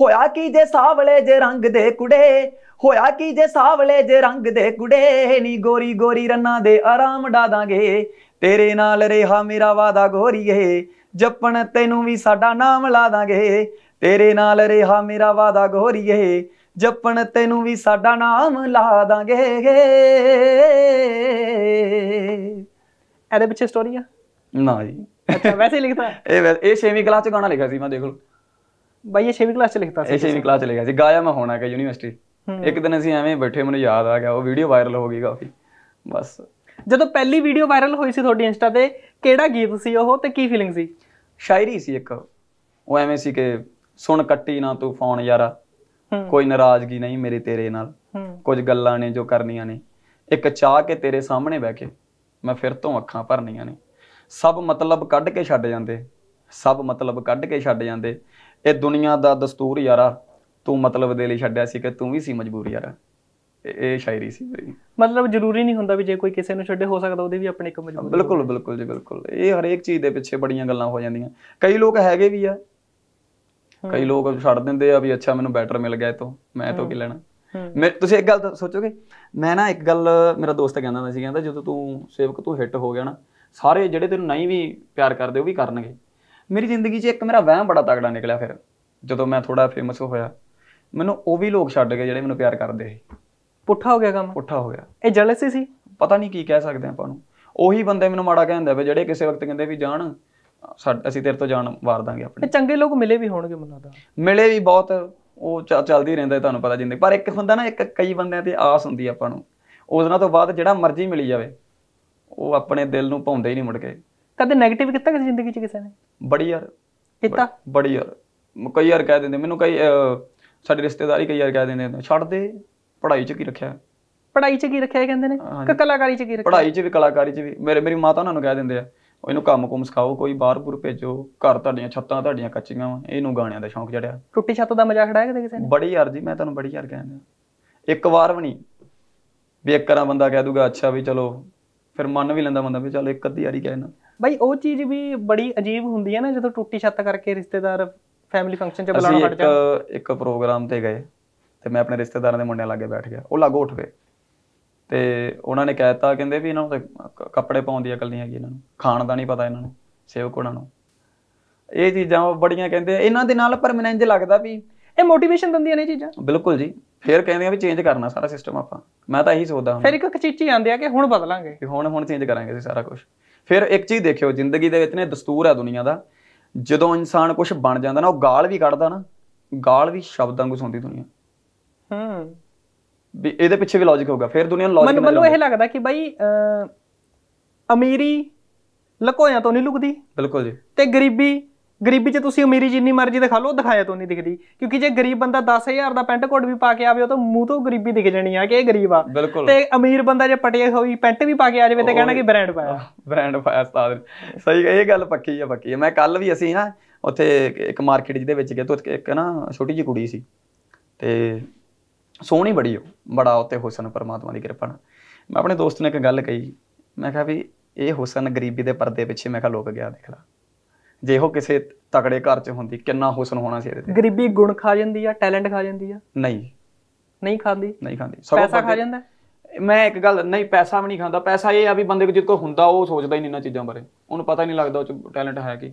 ਹੋਇਆ ਕੀ ਜੇ ਸਾਵਲੇ ਜੇ ਰੰਗ ਦੇ ਕੁੜੇ ਹੋਇਆ ਕੀ ਜੇ ਸਾਵਲੇ ਜੇ ਰੰਗ ਦੇ ਕੁੜੇ ਨੀ ਗੋਰੀ ਗੋਰੀ ਰੰਨਾ ਦੇ ਆਰਾਮ ਡਾਦਾਂਗੇ ਤੇਰੇ ਨਾਲ ਰਿਹਾ ਮੇਰਾ ਵਾਦਾ ਗੋਰੀਏ ਜੱਪਣ ਤੈਨੂੰ ਵੀ ਸਾਡਾ ਨਾਮ ਲਾ ਦਾਂਗੇ ਤੇਰੇ ਨਾਲ ਰਿਹਾ ਮੇਰਾ ਵਾਦਾ ਗੋਰੀਏ ਜੱਪਣ ਤੈਨੂੰ ਵੀ ਸਾਡਾ ਨਾਮ ਲਾ ਦਾਂਗੇ ਇਹਦੇ ਪਿੱਛੇ ਸਟੋਰੀ ਆ ਨਾ ਜੀ ਅੱਛਾ ਵੈਸੇ ਹੀ ਲਿਖਤਾ ਇਹ ਇਹ 6ਵੀਂ ਕਲਾਸ ਚ ਗਾਣਾ ਲਿਖਿਆ ਸੀ ਮੈਂ ਦੇਖ ਲਓ ਬਾਈ ਇਹ 6ਵੀਂ ਕਲਾਸ ਚ ਲਿਖਤਾ ਸੀ ਇਹ 6ਵੀਂ ਕਲਾਸ ਚ ਲਿਖਿਆ ਸੀ ਗਾਇਆ ਮੈਂ ਹੋਣਾ ਕਿ ਯੂਨੀਵਰਸਿਟੀ ਇੱਕ ਦਿਨ ਅਸੀਂ ਐਵੇਂ ਬੈਠੇ ਮੈਨੂੰ ਯਾਦ ਆ ਗਿਆ ਉਹ ਵੀਡੀਓ ਵਾਇਰਲ ਹੋ ਗਈ ਕਾਫੀ ਬਸ ਜਦੋਂ ਪਹਿਲੀ ਵੀਡੀਓ ਵਾਇਰਲ ਹੋਈ ਸੀ ਤੁਹਾਡੀ ਇੰਸਟਾ ਤੇ ਕਿਹੜਾ ਗੀਤ ਸੀ ਉਹ ਤੇ ਕੀ ਫੀਲਿੰਗ ਸੀ ਸ਼ਾਇਰੀ ਸੀ ਇੱਕ ਉਹ ਐਵੇਂ ਸੀ ਕਿ ਸੁਣ ਕੱਟੀ ਨਾ ਤੂੰ ਫੋਨ ਯਾਰਾ ਕੋਈ ਨਾਰਾਜ਼ਗੀ ਨਹੀਂ ਮੇਰੇ ਤੇਰੇ ਨਾਲ ਕੁਝ ਗੱਲਾਂ ਨੇ ਜੋ ਕਰਨੀਆਂ ਨੇ ਇੱਕ ਚਾਹ ਕੇ ਤੇਰੇ ਸਾਹਮਣੇ ਬਹਿ ਕੇ ਮੈਂ ਫਿਰ ਤੋਂ ਅੱਖਾਂ ਭਰਨੀਆਂ ਨੇ ਸਭ ਮਤਲਬ ਕੱਢ ਕੇ ਛੱਡ ਜਾਂਦੇ ਸਭ ਮਤਲਬ ਕੱਢ ਕੇ ਛੱਡ ਜਾਂਦੇ ਇਹ ਦੁਨੀਆ ਦਾ ਦਸਤੂਰ ਯਾਰਾ ਤੂੰ ਮਤਲਬ ਦੇ ਲਈ ਛੱਡਿਆ ਸੀ ਕਿ ਤੂੰ ਵੀ ਸੀ ਮਜਬੂਰ ਯਾਰਾ ਇਹ ਸ਼ਾਇਰੀ ਸੀ ਮੇਰੀ ਮਤਲਬ ਜ਼ਰੂਰੀ ਨਹੀਂ ਹੁੰਦਾ ਵੀ ਜੇ ਕੋਈ ਕਿਸੇ ਨੂੰ ਛੱਡੇ ਹੋ ਸਕਦਾ ਉਹਦੇ ਵੀ ਆਪਣੇ ਇੱਕ ਮਜਬੂਰੀ ਬਿਲਕੁਲ ਬਿਲਕੁਲ ਜੀ ਬਿਲਕੁਲ ਇਹ ਹਰੇਕ ਚੀਜ਼ ਦੇ ਪਿੱਛੇ ਬੜੀਆਂ ਗੱਲਾਂ ਹੋ ਜਾਂਦੀਆਂ ਕਈ ਲੋਕ ਹੈਗੇ ਵੀ ਆ ਕਈ ਲੋਕ ਛੱਡ ਦਿੰਦੇ ਆ ਵੀ ਅੱਛਾ ਮੈਨੂੰ ਬੈਟਰ ਮਿਲ ਗਿਆ ਤੋਂ ਮੈਂ ਤੋਂ ਕੀ ਲੈਣਾ ਮੈਂ ਤੁਸੀਂ ਇੱਕ ਗੱਲ ਸੋਚੋਗੇ ਮੈਂ ਨਾ ਇੱਕ ਗੱਲ ਮੇਰਾ ਦੋਸਤ ਕਹਿੰਦਾ ਹੁੰਦਾ ਸੀ ਕਹਿੰਦਾ ਜਦੋਂ ਤੂੰ ਸੇਵਕ ਤੂੰ ਹਿੱਟ ਹੋ ਗਿਆ ਨਾ ਸਾਰੇ ਜਿਹੜੇ ਤੈਨੂੰ ਨਹੀਂ ਵੀ ਪਿਆਰ ਕਰਦੇ ਉਹ ਵੀ ਕਰਨਗੇ ਮੇਰੀ ਜ਼ਿੰਦਗੀ 'ਚ ਇੱਕ ਮੇਰਾ ਵਹਿਮ ਬੜਾ ਤਗੜਾ ਨਿਕਲਿਆ ਫਿਰ ਜਦੋਂ ਮੈਂ ਥੋੜਾ ਫੇਮਸ ਹੋਇਆ ਮੈਨੂੰ ਉਹ ਵੀ ਲੋਕ ਛੱਡ ਗਏ ਜਿਹੜੇ ਮੈਨੂੰ ਪਿਆਰ ਕਰਦੇ ਸੀ ਪੁੱਠਾ ਹੋ ਗਿਆ ਕੰਮ ਪੁੱਠਾ ਹੋ ਗਿਆ ਇਹ ਜੈਲਸੀ ਸੀ ਪਤਾ ਨਹੀਂ ਕੀ ਕਹਿ ਸਕਦੇ ਆਪਾਂ ਨੂੰ ਉਹੀ ਬੰਦੇ ਮੈਨੂੰ ਮਾੜਾ ਕਹਿੰਦੇ ਵੇ ਜਿਹੜੇ ਕਿਸੇ ਵਕਤ ਕਹਿੰਦੇ ਵੀ ਜਾਣ ਅਸੀਂ ਤੇਰੇ ਤੋਂ ਜਾਨ ਵਾਰ ਦਾਂਗੇ ਆਪਣੇ ਚੰਗੇ ਲੋਕ ਮਿਲੇ ਵੀ ਹੋਣਗੇ ਮੈਨੂੰ ਲੱਗਦਾ ਮਿਲੇ ਵੀ ਬਹੁਤ ਉਹ ਚੱਲਦੀ ਰਹਿੰਦਾ ਤੁਹਾਨੂੰ ਪਤਾ ਜਿੰਦਗੀ ਪਰ ਇੱਕ ਹੁੰਦਾ ਨਾ ਇੱਕ ਕਈ ਬੰਦਿਆਂ ਤੇ ਆਸ ਹੁੰਦੀ ਆਪਾਂ ਨੂੰ ਉਸ ਨਾਲ ਤੋਂ ਬਾਅਦ ਜਿਹੜਾ ਮਰਜ਼ੀ ਮਿਲੀ ਜਾਵੇ ਉਹ ਆਪਣੇ ਦਿਲ ਨੂੰ ਭਾਉਂਦੇ ਹੀ ਨਹੀਂ ਮੁੜ ਕੇ ਕਦੇ 네ਗੇਟਿਵ ਕੀਤਾ ਕਿਸੇ ਜ਼ਿੰਦਗੀ 'ਚ ਕਿਸੇ ਨੇ ਬੜੀ ਯਾਰ ਕੀਤਾ ਬੜੀ ਯਾਰ ਕਈ ਯਾਰ ਕਹਿ ਦਿੰਦੇ ਮੈਨੂੰ ਕਈ ਸਾਡੇ ਰਿਸ਼ਤੇਦਾਰੀ ਕਈ ਯਾਰ ਕਹਿ ਦਿੰਦੇ ਛੱਡ ਦੇ ਪੜ੍ਹਾਈ 'ਚ ਕੀ ਰੱਖਿਆ ਪੜ੍ਹਾਈ 'ਚ ਕੀ ਰੱਖਿਆ ਕਹਿੰਦੇ ਨੇ ਕਿ ਕਲਾਕਾਰੀ 'ਚ ਕੀ ਰੱਖਿਆ ਪੜ੍ਹਾਈ 'ਚ ਵੀ ਕਲਾਕਾਰੀ 'ਚ ਵੀ ਮੇਰੇ ਮੇਰੀ ਮਾਤਾ ਉਹਨਾਂ ਨੂੰ ਕਹਿ ਦਿੰਦੇ ਆ ਇਹਨੂੰ ਕੰਮ ਕੁਮ ਸਿਖਾਓ ਕੋਈ ਬਾਹਰ ਪੁਰ ਭੇਜੋ ਘਰ ਤੁਹਾਡੀਆਂ ਛੱਤਾਂ ਤੁਹਾਡੀਆਂ ਕੱਚੀਆਂ ਵਾ ਇਹਨੂੰ ਗਾਣਿਆਂ ਦਾ ਸ਼ੌਂਕ ਜੜਿਆ ਟੁੱਟੀ ਛੱਤ ਦਾ ਮਜ਼ਾਕ ਉਡਾਇਆ ਕਦੇ ਕਿਸੇ ਨੇ ਬੜੀ ਯਾਰ ਜੀ ਮੈਂ ਤੁਹਾਨੂੰ ਬੜੀ ਯਾਰ ਕਹਿੰਦਾ ਇੱਕ ਵਾਰ ਵੀ ਨਹੀਂ ਵੀ ਇੱਕ ਵਾਰ ਬੰਦਾ ਕਹਿ ਦੂਗਾ ਅੱਛਾ ਵੀ ਚਲੋ ਫਿਰ ਮੰਨ ਵੀ ਲੈਂਦਾ ਬੰਦਾ ਵੀ ਚੱਲ ਇੱਕ ਅੱਧੀ ਵਾਰੀ ਕਹਿ ਨਾ ਭਾਈ ਉਹ ਚੀਜ਼ ਵੀ ਬੜੀ ਅਜੀਬ ਹੁੰਦੀ ਹੈ ਨਾ ਜਦੋਂ ਟੁੱਟੀ ਛੱਤ ਕਰਕੇ ਰਿਸ਼ਤੇਦਾਰ ਫੈਮਿਲੀ ਫੰਕਸ਼ਨ 'ਚ ਬੁਲਾਉਣ ਹਟ ਜਾਂਦੇ ਅਸੀਂ ਇੱਕ ਇੱਕ ਪ੍ਰੋਗਰਾਮ ਤੇ ਗਏ ਤੇ ਮੈਂ ਆਪਣੇ ਰਿਸ਼ਤੇਦਾਰਾਂ ਦੇ ਮੁੰਡਿਆਂ ਲਾਗੇ ਬੈਠ ਗਿਆ ਉਹ ਲਾਗੋ ਉੱਠ ਗਏ ਤੇ ਉਹਨਾਂ ਨੇ ਕਹਿਤਾ ਕਹਿੰਦੇ ਵੀ ਇਹਨਾਂ ਨੂੰ ਤਾਂ ਕੱਪੜੇ ਪਾਉਣ ਦੀ ਅਕਲ ਨਹੀਂ ਹੈਗੀ ਇਹਨਾਂ ਨੂੰ ਖਾਣ ਦਾ ਨਹੀਂ ਪਤਾ ਇਹਨਾਂ ਨੂੰ ਸੇਵਕ ਉਹਨਾਂ ਨੂੰ ਇਹ ਚੀਜ਼ਾਂ ਬੜੀਆਂ ਕਹਿੰਦੇ ਇਹਨਾਂ ਦੇ ਨਾਲ ਪਰ ਮੈਨੂੰ ਇੰਜ ਲੱਗਦਾ ਵੀ ਇਹ ਮੋਟੀਵੇਸ਼ਨ ਦਿੰਦੀਆਂ ਨੇ ਚੀਜ਼ਾਂ ਬਿਲਕੁਲ ਜੀ ਫਿਰ ਕਹਿੰਦੇ ਆ ਵੀ ਚੇਂਜ ਕਰਨਾ ਸਾਰਾ ਸਿਸਟਮ ਆਪਾਂ ਮੈਂ ਤਾਂ ਇਹੀ ਸੋਚਦਾ ਹਾਂ ਫਿਰ ਇੱਕ ਕਚੀਚੀ ਆਂਦੇ ਆ ਕਿ ਹੁਣ ਬਦਲਾਂਗੇ ਕਿ ਹੁਣ ਹੁਣ ਚੇਂਜ ਕਰਾਂਗੇ ਅਸੀਂ ਸਾਰਾ ਕੁਝ ਫਿਰ ਇੱਕ ਚੀਜ਼ ਦੇਖਿਓ ਜ਼ਿੰਦਗੀ ਦੇ ਵਿੱਚ ਨੇ ਦਸਤੂਰ ਆ ਦੁਨੀਆ ਦਾ ਜਦੋਂ ਇਨਸਾਨ ਕੁਝ ਬਣ ਜਾਂਦਾ ਨਾ ਉਹ ਗਾਲ ਵੀ ਕੱਢਦਾ ਨਾ ਗਾਲ ਵੀ ਸ਼ਬਦਾਂ ਵਾਂਗੂ ਸੁਣਦੀ ਦੁਨੀਆ ਹੂੰ ਵੀ ਇਹਦੇ ਪਿੱਛੇ ਵੀ ਲੌਜੀਕ ਹੋਊਗਾ ਫਿਰ ਦੁਨੀਆ ਨੂੰ ਲੌਜੀਕ ਮੈਨੂੰ ਇਹ ਲੱਗਦਾ ਕਿ ਬਾਈ ਅਮੀਰੀ ਲਕੋਇਆਂ ਤੋਂ ਨਹੀਂ ਲੁਕਦੀ ਬਿਲਕੁਲ ਜੀ ਤੇ ਗਰੀਬੀ ਗਰੀਬੀ 'ਚ ਤੁਸੀਂ ਅਮੀਰੀ ਜਿੰਨੀ ਮਰਜ਼ੀ ਦਿਖਾ ਲਓ ਦਿਖਾਇਆ ਤੋਂ ਨਹੀਂ ਦਿਖਦੀ ਕਿਉਂਕਿ ਜੇ ਗਰੀਬ ਬੰਦਾ 10000 ਦਾ ਪੈਂਟ ਕੋਟ ਵੀ ਪਾ ਕੇ ਆਵੇ ਉਹ ਤਾਂ ਮੂੰਹ ਤੋਂ ਗਰੀਬੀ ਦਿਖ ਜਾਣੀ ਆ ਕਿ ਇਹ ਗਰੀਬ ਆ ਤੇ ਅਮੀਰ ਬੰਦਾ ਜੇ ਪਟਿਆ ਹੋਈ ਪੈਂਟ ਵੀ ਪਾ ਕੇ ਆ ਜਾਵੇ ਤੇ ਕਹਿਣਾ ਕਿ ਬ੍ਰਾਂਡ ਪਾਇਆ ਬ੍ਰਾਂਡ ਪਾਇਆ ਉਸਤਾਦ ਸਹੀ ਇਹ ਗੱਲ ਪੱਕੀ ਆ ਪੱਕੀ ਆ ਮੈਂ ਕੱਲ ਵੀ ਅਸੀਂ ਨਾ ਉੱਥੇ ਇੱਕ ਮਾਰਕੀਟ ਜਿਹਦੇ ਵਿੱਚ ਗਏ ਤਾਂ ਇੱਕ ਨਾ ਛੋਟੀ ਜਿਹੀ ਕੁੜੀ ਸੀ ਤੇ ਸੋਹਣੀ ਬੜੀ ਉਹ ਬੜਾ ਉੱਤੇ ਹੁਸਨ ਪਰਮਾਤਮਾ ਦੀ ਕਿਰਪਾ ਨਾਲ ਮੈਂ ਆਪਣੇ ਦੋਸਤ ਨੇ ਇੱਕ ਗੱਲ ਕਹੀ ਮੈਂ ਕਿਹਾ ਵੀ ਇਹ ਹੁਸਨ ਗਰੀਬੀ ਦੇ ਪਰਦੇ ਪਿੱਛੇ ਮੈਂ ਕਿਹਾ ਲੋਕ ਗਿਆ ਦੇਖ ਜੇ ਉਹ ਕਿਸੇ ਤਕੜੇ ਘਰ 'ਚ ਹੁੰਦੀ ਕਿੰਨਾ ਹੁਸਨ ਹੋਣਾ ਸੀ ਇਹਦੇ ਤੇ ਗਰੀਬੀ ਗੁਣ ਖਾ ਜਾਂਦੀ ਆ ਟੈਲੈਂਟ ਖਾ ਜਾਂਦੀ ਆ ਨਹੀਂ ਨਹੀਂ ਖਾਂਦੀ ਨਹੀਂ ਖਾਂਦੀ ਪੈਸਾ ਖਾ ਜਾਂਦਾ ਮੈਂ ਇੱਕ ਗੱਲ ਨਹੀਂ ਪੈਸਾ ਵੀ ਨਹੀਂ ਖਾਂਦਾ ਪੈਸਾ ਇਹ ਆ ਵੀ ਬੰਦੇ ਕੋਲ ਜਿੱਦ ਹੁੰਦਾ ਉਹ ਸੋਚਦਾ ਹੀ ਨਹੀਂ ਇਹਨਾਂ ਚੀਜ਼ਾਂ ਬਾਰੇ ਉਹਨੂੰ ਪਤਾ ਨਹੀਂ ਲੱਗਦਾ ਉਹ ਚ ਟੈਲੈਂਟ ਹੈ ਕੀ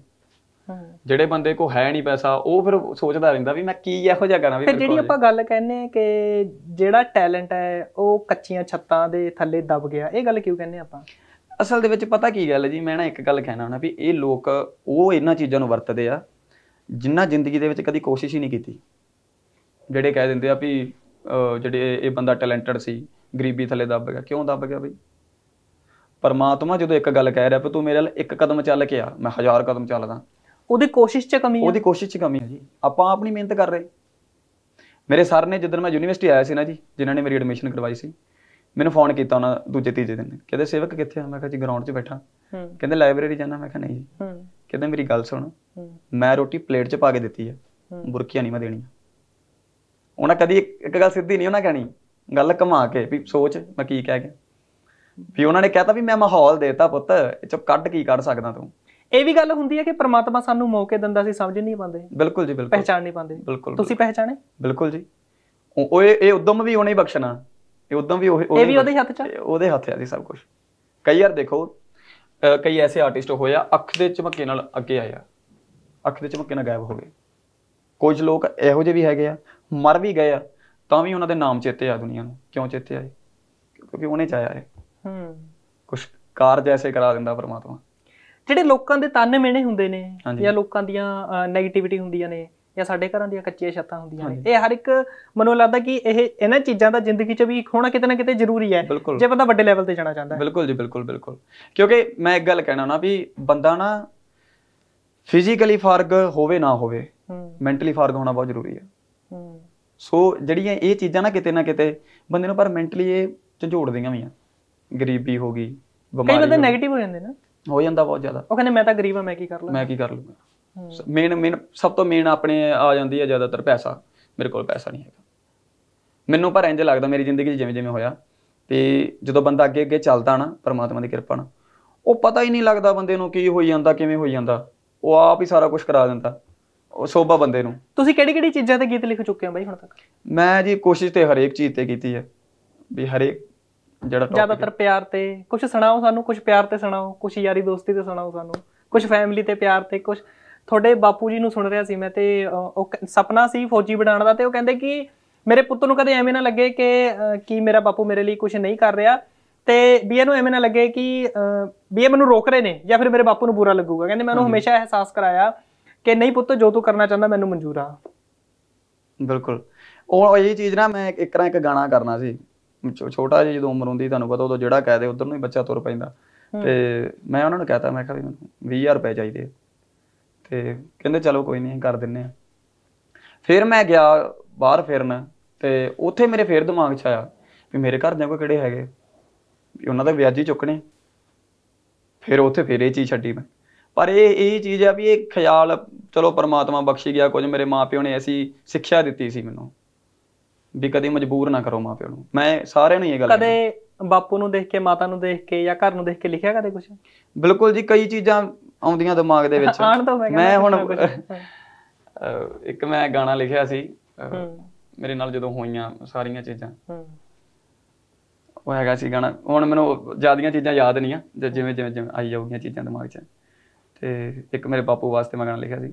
ਜਿਹੜੇ ਬੰਦੇ ਕੋ ਹੈ ਨਹੀਂ ਪੈਸਾ ਉਹ ਫਿਰ ਸੋਚਦਾ ਰਹਿੰਦਾ ਵੀ ਮੈਂ ਕੀ ਇਹੋ ਜਿਹਾ ਕਰਾਂ ਵੀ ਫਿਰ ਜਿਹੜੀ ਆਪਾਂ ਗੱਲ ਕਹਿੰਨੇ ਆ ਕਿ ਜਿਹੜਾ ਟੈਲੈਂਟ ਹੈ ਉਹ ਕੱਚੀਆਂ ਛੱਤਾਂ ਦੇ ਥੱਲੇ ਦਬ ਗਿਆ ਇਹ ਗੱਲ ਕਿਉਂ ਕਹਿੰਨੇ ਆਪਾਂ ਅਸਲ ਦੇ ਵਿੱਚ ਪਤਾ ਕੀ ਗੱਲ ਹੈ ਜੀ ਮੈਂ ਨਾ ਇੱਕ ਗੱਲ ਕਹਿਣਾ ਹੁਣਾ ਵੀ ਇਹ ਲੋਕ ਉਹ ਇਹਨਾਂ ਚੀਜ਼ਾਂ ਨੂੰ ਵਰਤਦੇ ਆ ਜਿੰਨਾ ਜ਼ਿੰਦਗੀ ਦੇ ਵਿੱਚ ਕਦੀ ਕੋਸ਼ਿਸ਼ ਹੀ ਨਹੀਂ ਕੀਤੀ ਜਿਹੜੇ ਕਹਿ ਦਿੰਦੇ ਆ ਵੀ ਜਿਹੜੇ ਇਹ ਬੰਦਾ ਟੈਲੈਂਟਡ ਸੀ ਗਰੀਬੀ ਥੱਲੇ ਦੱਬ ਗਿਆ ਕਿਉਂ ਦੱਬ ਗਿਆ ਬਈ ਪਰਮਾਤਮਾ ਜਦੋਂ ਇੱਕ ਗੱਲ ਕਹਿ ਰਿਹਾ ਵੀ ਤੂੰ ਮੇਰੇ ਨਾਲ ਇੱਕ ਕਦਮ ਚੱਲ ਕੇ ਆ ਮੈਂ ਹਜ਼ਾਰ ਕਦਮ ਚੱਲਦਾ ਉਹਦੀ ਕੋਸ਼ਿਸ਼ 'ਚ ਕਮੀ ਹੈ ਉਹਦੀ ਕੋਸ਼ਿਸ਼ 'ਚ ਕਮੀ ਹੈ ਜੀ ਆਪਾਂ ਆਪਣੀ ਮਿਹਨਤ ਕਰ ਰਹੇ ਮੇਰੇ ਸਰ ਨੇ ਜਦੋਂ ਮੈਂ ਯੂਨੀਵਰਸਿਟੀ ਆਇਆ ਸੀ ਨਾ ਜੀ ਜਿਨ੍ਹਾਂ ਨੇ ਮੇਰੀ ਐਡਮਿਸ਼ਨ ਕਰਵਾਈ ਸੀ ਮੈਨੂੰ ਫੋਨ ਕੀਤਾ ਉਹਨਾਂ ਦੂਜੇ ਤੀਜੇ ਦਿਨ ਕਹਿੰਦੇ ਸੇਵਕ ਕਿੱਥੇ ਆ ਮੈਂ ਕਿਹਾ ਜੀ ਗਰਾਊਂਡ 'ਚ ਬੈਠਾ ਕਹਿੰਦੇ ਲਾਇਬ੍ਰੇਰੀ ਜਾਣਾ ਮੈਂ ਕਿਹਾ ਨਹੀਂ ਜੀ ਕਹਿੰਦੇ ਮੇਰੀ ਗੱਲ ਸੁਣ ਮੈਂ ਰੋਟੀ ਪਲੇਟ 'ਚ ਪਾ ਕੇ ਦਿੱਤੀ ਆ ਬੁਰਕੀਆਂ ਨਹੀਂ ਮੈਂ ਦੇਣੀ ਉਹਨਾਂ ਕਦੀ ਇੱਕ ਗੱਲ ਸਿੱਧੀ ਨਹੀਂ ਉਹਨਾਂ ਕਹਿਣੀ ਗੱਲ ਕਮਾ ਕੇ ਵੀ ਸੋਚ ਮੈਂ ਕੀ ਕਹਿ ਗਿਆ ਵੀ ਉਹਨਾਂ ਨੇ ਕਹਿਤਾ ਵੀ ਮੈਂ ਮਾਹੌਲ ਦੇਤਾ ਪੁੱਤ ਇਹ ਚੋਂ ਕੱਢ ਕੀ ਕੱਢ ਸਕਦਾ ਤੂੰ ਇਹ ਵੀ ਗੱਲ ਹੁੰਦੀ ਹੈ ਕਿ ਪ੍ਰਮਾਤਮਾ ਸਾਨੂੰ ਮੌਕੇ ਦਿੰਦਾ ਸੀ ਸਮਝ ਨਹੀਂ ਪਾਉਂਦੇ ਬਿਲਕੁਲ ਜੀ ਬਿਲਕੁਲ ਪਹਿਚਾਨ ਨਹੀਂ ਪਾਉਂਦੇ ਤੁਸੀਂ ਪਹਿਚਾਣੇ ਬਿਲਕੁਲ ਜੀ ਉਹ ਇਹ ਉਦਮ ਵੀ ਉਹਨੇ ਹੀ ਬਖਸ਼ਣਾ ਇਹ ਉਦੋਂ ਵੀ ਉਹ ਇਹ ਵੀ ਉਹਦੇ ਹੱਥ 'ਚ ਉਹਦੇ ਹੱਥ ਆ ਸੀ ਸਭ ਕੁਝ ਕਈ ਵਾਰ ਦੇਖੋ ਕਈ ਐਸੇ ਆਰਟਿਸਟ ਹੋਏ ਆ ਅੱਖ ਦੇ ਚਮਕੇ ਨਾਲ ਅੱਗੇ ਆਇਆ ਅੱਖ ਦੇ ਚਮਕੇ ਨਾਲ ਗਾਇਬ ਹੋ ਗਏ ਕੁਝ ਲੋਕ ਇਹੋ ਜਿਹੇ ਵੀ ਹੈਗੇ ਆ ਮਰ ਵੀ ਗਏ ਆ ਤਾਂ ਵੀ ਉਹਨਾਂ ਦੇ ਨਾਮ ਚੇਤੇ ਆ ਦੁਨੀਆ ਨੂੰ ਕਿਉਂ ਚੇਤੇ ਆਏ ਕਿਉਂਕਿ ਉਹਨੇ ਚਾਇਆ ਹੈ ਹੂੰ ਕੁਝ ਕਾਰਜ ਐਸੇ ਕਰਾ ਦਿੰਦਾ ਪਰਮਾਤਮਾ ਜਿਹੜੇ ਲੋਕਾਂ ਦੇ ਤਨ ਮਿਹਣੇ ਹੁੰਦੇ ਨੇ ਜਾਂ ਲੋਕਾਂ ਦੀਆਂ 네ਗੇਟਿਵਿਟੀ ਹੁੰਦੀਆਂ ਨੇ ਜਾਂ ਸਾਡੇ ਘਰਾਂ ਦੀਆਂ ਕੱਚੀਆਂ ਛੱਤਾਂ ਹੁੰਦੀਆਂ ਨੇ ਇਹ ਹਰ ਇੱਕ ਮਨੋਂ ਲੱਗਦਾ ਕਿ ਇਹ ਇਹਨਾਂ ਚੀਜ਼ਾਂ ਦਾ ਜ਼ਿੰਦਗੀ 'ਚ ਵੀ ਹੋਣਾ ਕਿਤੇ ਨਾ ਕਿਤੇ ਜ਼ਰੂਰੀ ਹੈ ਜੇ ਬੰਦਾ ਵੱਡੇ ਲੈਵਲ ਤੇ ਜਾਣਾ ਚਾਹੁੰਦਾ ਹੈ ਬਿਲਕੁਲ ਜੀ ਬਿਲਕੁਲ ਬਿਲਕੁਲ ਕਿਉਂਕਿ ਮੈਂ ਇੱਕ ਗੱਲ ਕਹਿਣਾ ਨਾ ਵੀ ਬੰਦਾ ਨਾ ਫਿਜ਼ੀਕਲੀ ਫਰਗ ਹੋਵੇ ਨਾ ਹੋਵੇ ਮੈਂਟਲੀ ਫਰਗ ਹੋਣਾ ਬਹੁਤ ਜ਼ਰੂਰੀ ਹੈ ਸੋ ਜਿਹੜੀਆਂ ਇਹ ਚੀਜ਼ਾਂ ਨਾ ਕਿਤੇ ਨਾ ਕਿਤੇ ਬੰਦੇ ਨੂੰ ਪਰ ਮੈਂਟਲੀ ਇਹ ਝੰਜੋੜਦੀਆਂ ਵੀ ਆ ਗਰੀਬੀ ਹੋ ਗਈ ਬਿਮਾਰੀ ਕਈ ਬੰਦੇ 네ਗੇਟਿਵ ਹੋ ਜਾਂਦੇ ਨਾ ਹੋ ਜਾਂਦਾ ਬਹੁਤ ਜ਼ਿਆਦਾ ਉਹ ਕਹਿੰਦੇ ਮੈਂ ਤਾਂ ਗਰੀਬ ਆ ਮੈਂ ਕੀ ਕਰ ਲਵਾਂ ਮੈਂ ਕੀ ਕਰ ਲਵਾਂ ਮੇਨ ਮੇਨ ਸਭ ਤੋਂ ਮੇਨ ਆਪਣੇ ਆ ਜਾਂਦੀ ਹੈ ਜ਼ਿਆਦਾਤਰ ਪੈਸਾ ਮੇਰੇ ਕੋਲ ਪੈਸਾ ਨਹੀਂ ਹੈਗਾ ਮੈਨੂੰ ਪਰ ਇੰਜ ਲੱਗਦਾ ਮੇਰੀ ਜ਼ਿੰਦਗੀ 'ਚ ਜਿਵੇਂ ਜਿਵੇਂ ਹੋਇਆ ਤੇ ਜਦੋਂ ਬੰਦਾ ਅੱਗੇ ਅੱਗੇ ਚੱਲਦਾ ਨਾ ਪਰਮਾਤਮਾ ਦੀ ਕਿਰਪਾ ਨਾਲ ਉਹ ਪਤਾ ਹੀ ਨਹੀਂ ਲੱਗਦਾ ਬੰਦੇ ਨੂੰ ਕੀ ਹੋਈ ਜਾਂਦਾ ਕਿਵੇਂ ਹੋਈ ਜਾਂਦਾ ਉਹ ਆਪ ਹੀ ਸਾਰਾ ਕੁਝ ਕਰਾ ਦਿੰਦਾ ਉਹ ਸੋਭਾ ਬੰਦੇ ਨੂੰ ਤੁਸੀਂ ਕਿਹੜੀ ਕਿਹੜੀ ਚੀਜ਼ਾਂ ਤੇ ਗੀਤ ਲਿਖ ਚੁੱਕੇ ਹੋ ਬਾਈ ਹੁਣ ਤੱਕ ਮੈਂ ਜੀ ਕੋਸ਼ਿਸ਼ ਤੇ ਹਰੇਕ ਚੀਜ਼ ਤੇ ਕੀਤੀ ਹੈ ਵੀ ਹਰੇਕ ਜਿਹੜਾ ਟੌਪਿਕ ਜ਼ਿਆਦਾਤਰ ਪਿਆਰ ਤੇ ਕੁਝ ਸੁਣਾਓ ਸਾਨੂੰ ਕੁਝ ਪਿਆਰ ਤੇ ਸੁਣਾਓ ਕੁਝ ਯਾਰੀ ਦੋਸਤੀ ਤੇ ਸੁਣਾਓ ਸਾਨੂੰ ਕੁਝ ਫੈਮਿਲੀ ਤੇ ਪਿਆਰ ਤੇ ਕੁਝ ਤੁਹਾਡੇ ਬਾਪੂ ਜੀ ਨੂੰ ਸੁਣ ਰਿਹਾ ਸੀ ਮੈਂ ਤੇ ਉਹ ਸੁਪਨਾ ਸੀ ਫੌਜੀ ਬਣਾਉਣ ਦਾ ਤੇ ਉਹ ਕਹਿੰਦੇ ਕਿ ਮੇਰੇ ਪੁੱਤ ਨੂੰ ਕਦੇ ਐਵੇਂ ਨਾ ਲੱਗੇ ਕਿ ਕਿ ਮੇਰਾ ਬਾਪੂ ਮੇਰੇ ਲਈ ਕੁਝ ਨਹੀਂ ਕਰ ਰਿਹਾ ਤੇ ਵੀ ਇਹਨੂੰ ਐਵੇਂ ਨਾ ਲੱਗੇ ਕਿ ਵੀ ਇਹ ਮੈਨੂੰ ਰੋਕ ਰਹੇ ਨੇ ਜਾਂ ਫਿਰ ਮੇਰੇ ਬਾਪੂ ਨੂੰ ਬੁਰਾ ਲੱਗੂਗਾ ਕਹਿੰਦੇ ਮੈਂ ਉਹਨੂੰ ਹਮੇਸ਼ਾ ਅਹਿਸਾਸ ਕਰਾਇਆ ਕਿ ਨਹੀਂ ਪੁੱਤ ਜੋ ਤੂੰ ਕਰਨਾ ਚਾਹੁੰਦਾ ਮੈਨੂੰ ਮਨਜ਼ੂਰ ਆ ਬਿਲਕੁਲ ਉਹ ਇਹ ਚੀਜ਼ ਨਾ ਮੈਂ ਇੱਕ ਤਰ੍ਹਾਂ ਇੱਕ ਗਾਣਾ ਕਰਨਾ ਸੀ ਛੋਟਾ ਜਿਹਾ ਜਦੋਂ ਉਮਰ ਹੁੰਦੀ ਤੁਹਾਨੂੰ ਪਤਾ ਉਦੋਂ ਜਿਹੜਾ ਕਹਦੇ ਉਧਰ ਨੂੰ ਹੀ ਬੱਚਾ ਤੁਰ ਪੈਂਦਾ ਤੇ ਮੈਂ ਉਹਨਾਂ ਨੂੰ ਕਹਤਾ ਮੈਂ ਕਿਹਾ ਵੀ ਮੈਨੂੰ 20000 ਰੁਪਏ ਚਾਹੀਦੇ ਤੇ ਕਹਿੰਦੇ ਚਲੋ ਕੋਈ ਨਹੀਂ ਕਰ ਦਿੰਨੇ ਆ ਫਿਰ ਮੈਂ ਗਿਆ ਬਾਹਰ ਫਿਰਨ ਤੇ ਉੱਥੇ ਮੇਰੇ ਫੇਰ ਦਿਮਾਗ 'ਚ ਆਇਆ ਵੀ ਮੇਰੇ ਘਰ ਦੇ ਕੋਈ ਕਿਹੜੇ ਹੈਗੇ ਵੀ ਉਹਨਾਂ ਦਾ ਵਿਆਜੀ ਚੁੱਕਣੇ ਫਿਰ ਉੱਥੇ ਫੇਰ ਇਹ ਚੀਜ਼ ਛੱਡੀ ਮੈਂ ਪਰ ਇਹ ਇਹ ਚੀਜ਼ ਆ ਵੀ ਇਹ ਖਿਆਲ ਚਲੋ ਪਰਮਾਤਮਾ ਬਖਸ਼ੀ ਗਿਆ ਕੁਝ ਮੇਰੇ ਮਾਪਿਓ ਨੇ ਐਸੀ ਸਿੱਖਿਆ ਦਿੱਤੀ ਸੀ ਮੈਨੂੰ ਵੀ ਕਦੇ ਮਜਬੂਰ ਨਾ ਕਰੋ ਮਾਪਿਓ ਨੂੰ ਮੈਂ ਸਾਰਿਆਂ ਨੂੰ ਇਹ ਗੱਲ ਕਦੇ ਬਾਪੂ ਨੂੰ ਦੇਖ ਕੇ ਮਾਤਾ ਨੂੰ ਦੇਖ ਕੇ ਜਾਂ ਘਰ ਨੂੰ ਦੇਖ ਕੇ ਲਿਖਿਆ ਕਦੇ ਕੁਝ ਬਿਲਕੁਲ ਜੀ ਕਈ ਚੀਜ਼ਾਂ ਆਉਂਦੀਆਂ ਦਿਮਾਗ ਦੇ ਵਿੱਚ ਆਣ ਤਾਂ ਮੈਂ ਹੁਣ ਇੱਕ ਮੈਂ ਗਾਣਾ ਲਿਖਿਆ ਸੀ ਮੇਰੇ ਨਾਲ ਜਦੋਂ ਹੋਈਆਂ ਸਾਰੀਆਂ ਚੀਜ਼ਾਂ ਉਹ ਹੈਗਾ ਸੀ ਗਾਣਾ ਹੁਣ ਮੈਨੂੰ ਜਿਆਦੀਆਂ ਚੀਜ਼ਾਂ ਯਾਦ ਨਹੀਂ ਆ ਜਿਵੇਂ ਜਿਵੇਂ ਜਿਵੇਂ ਆਈ ਜਾਊਗੀਆਂ ਚੀਜ਼ਾਂ ਦਿਮਾਗ 'ਚ ਤੇ ਇੱਕ ਮੇਰੇ ਬਾਪੂ ਵਾਸਤੇ ਮੈਂ ਗਾਣਾ ਲਿਖਿਆ ਸੀ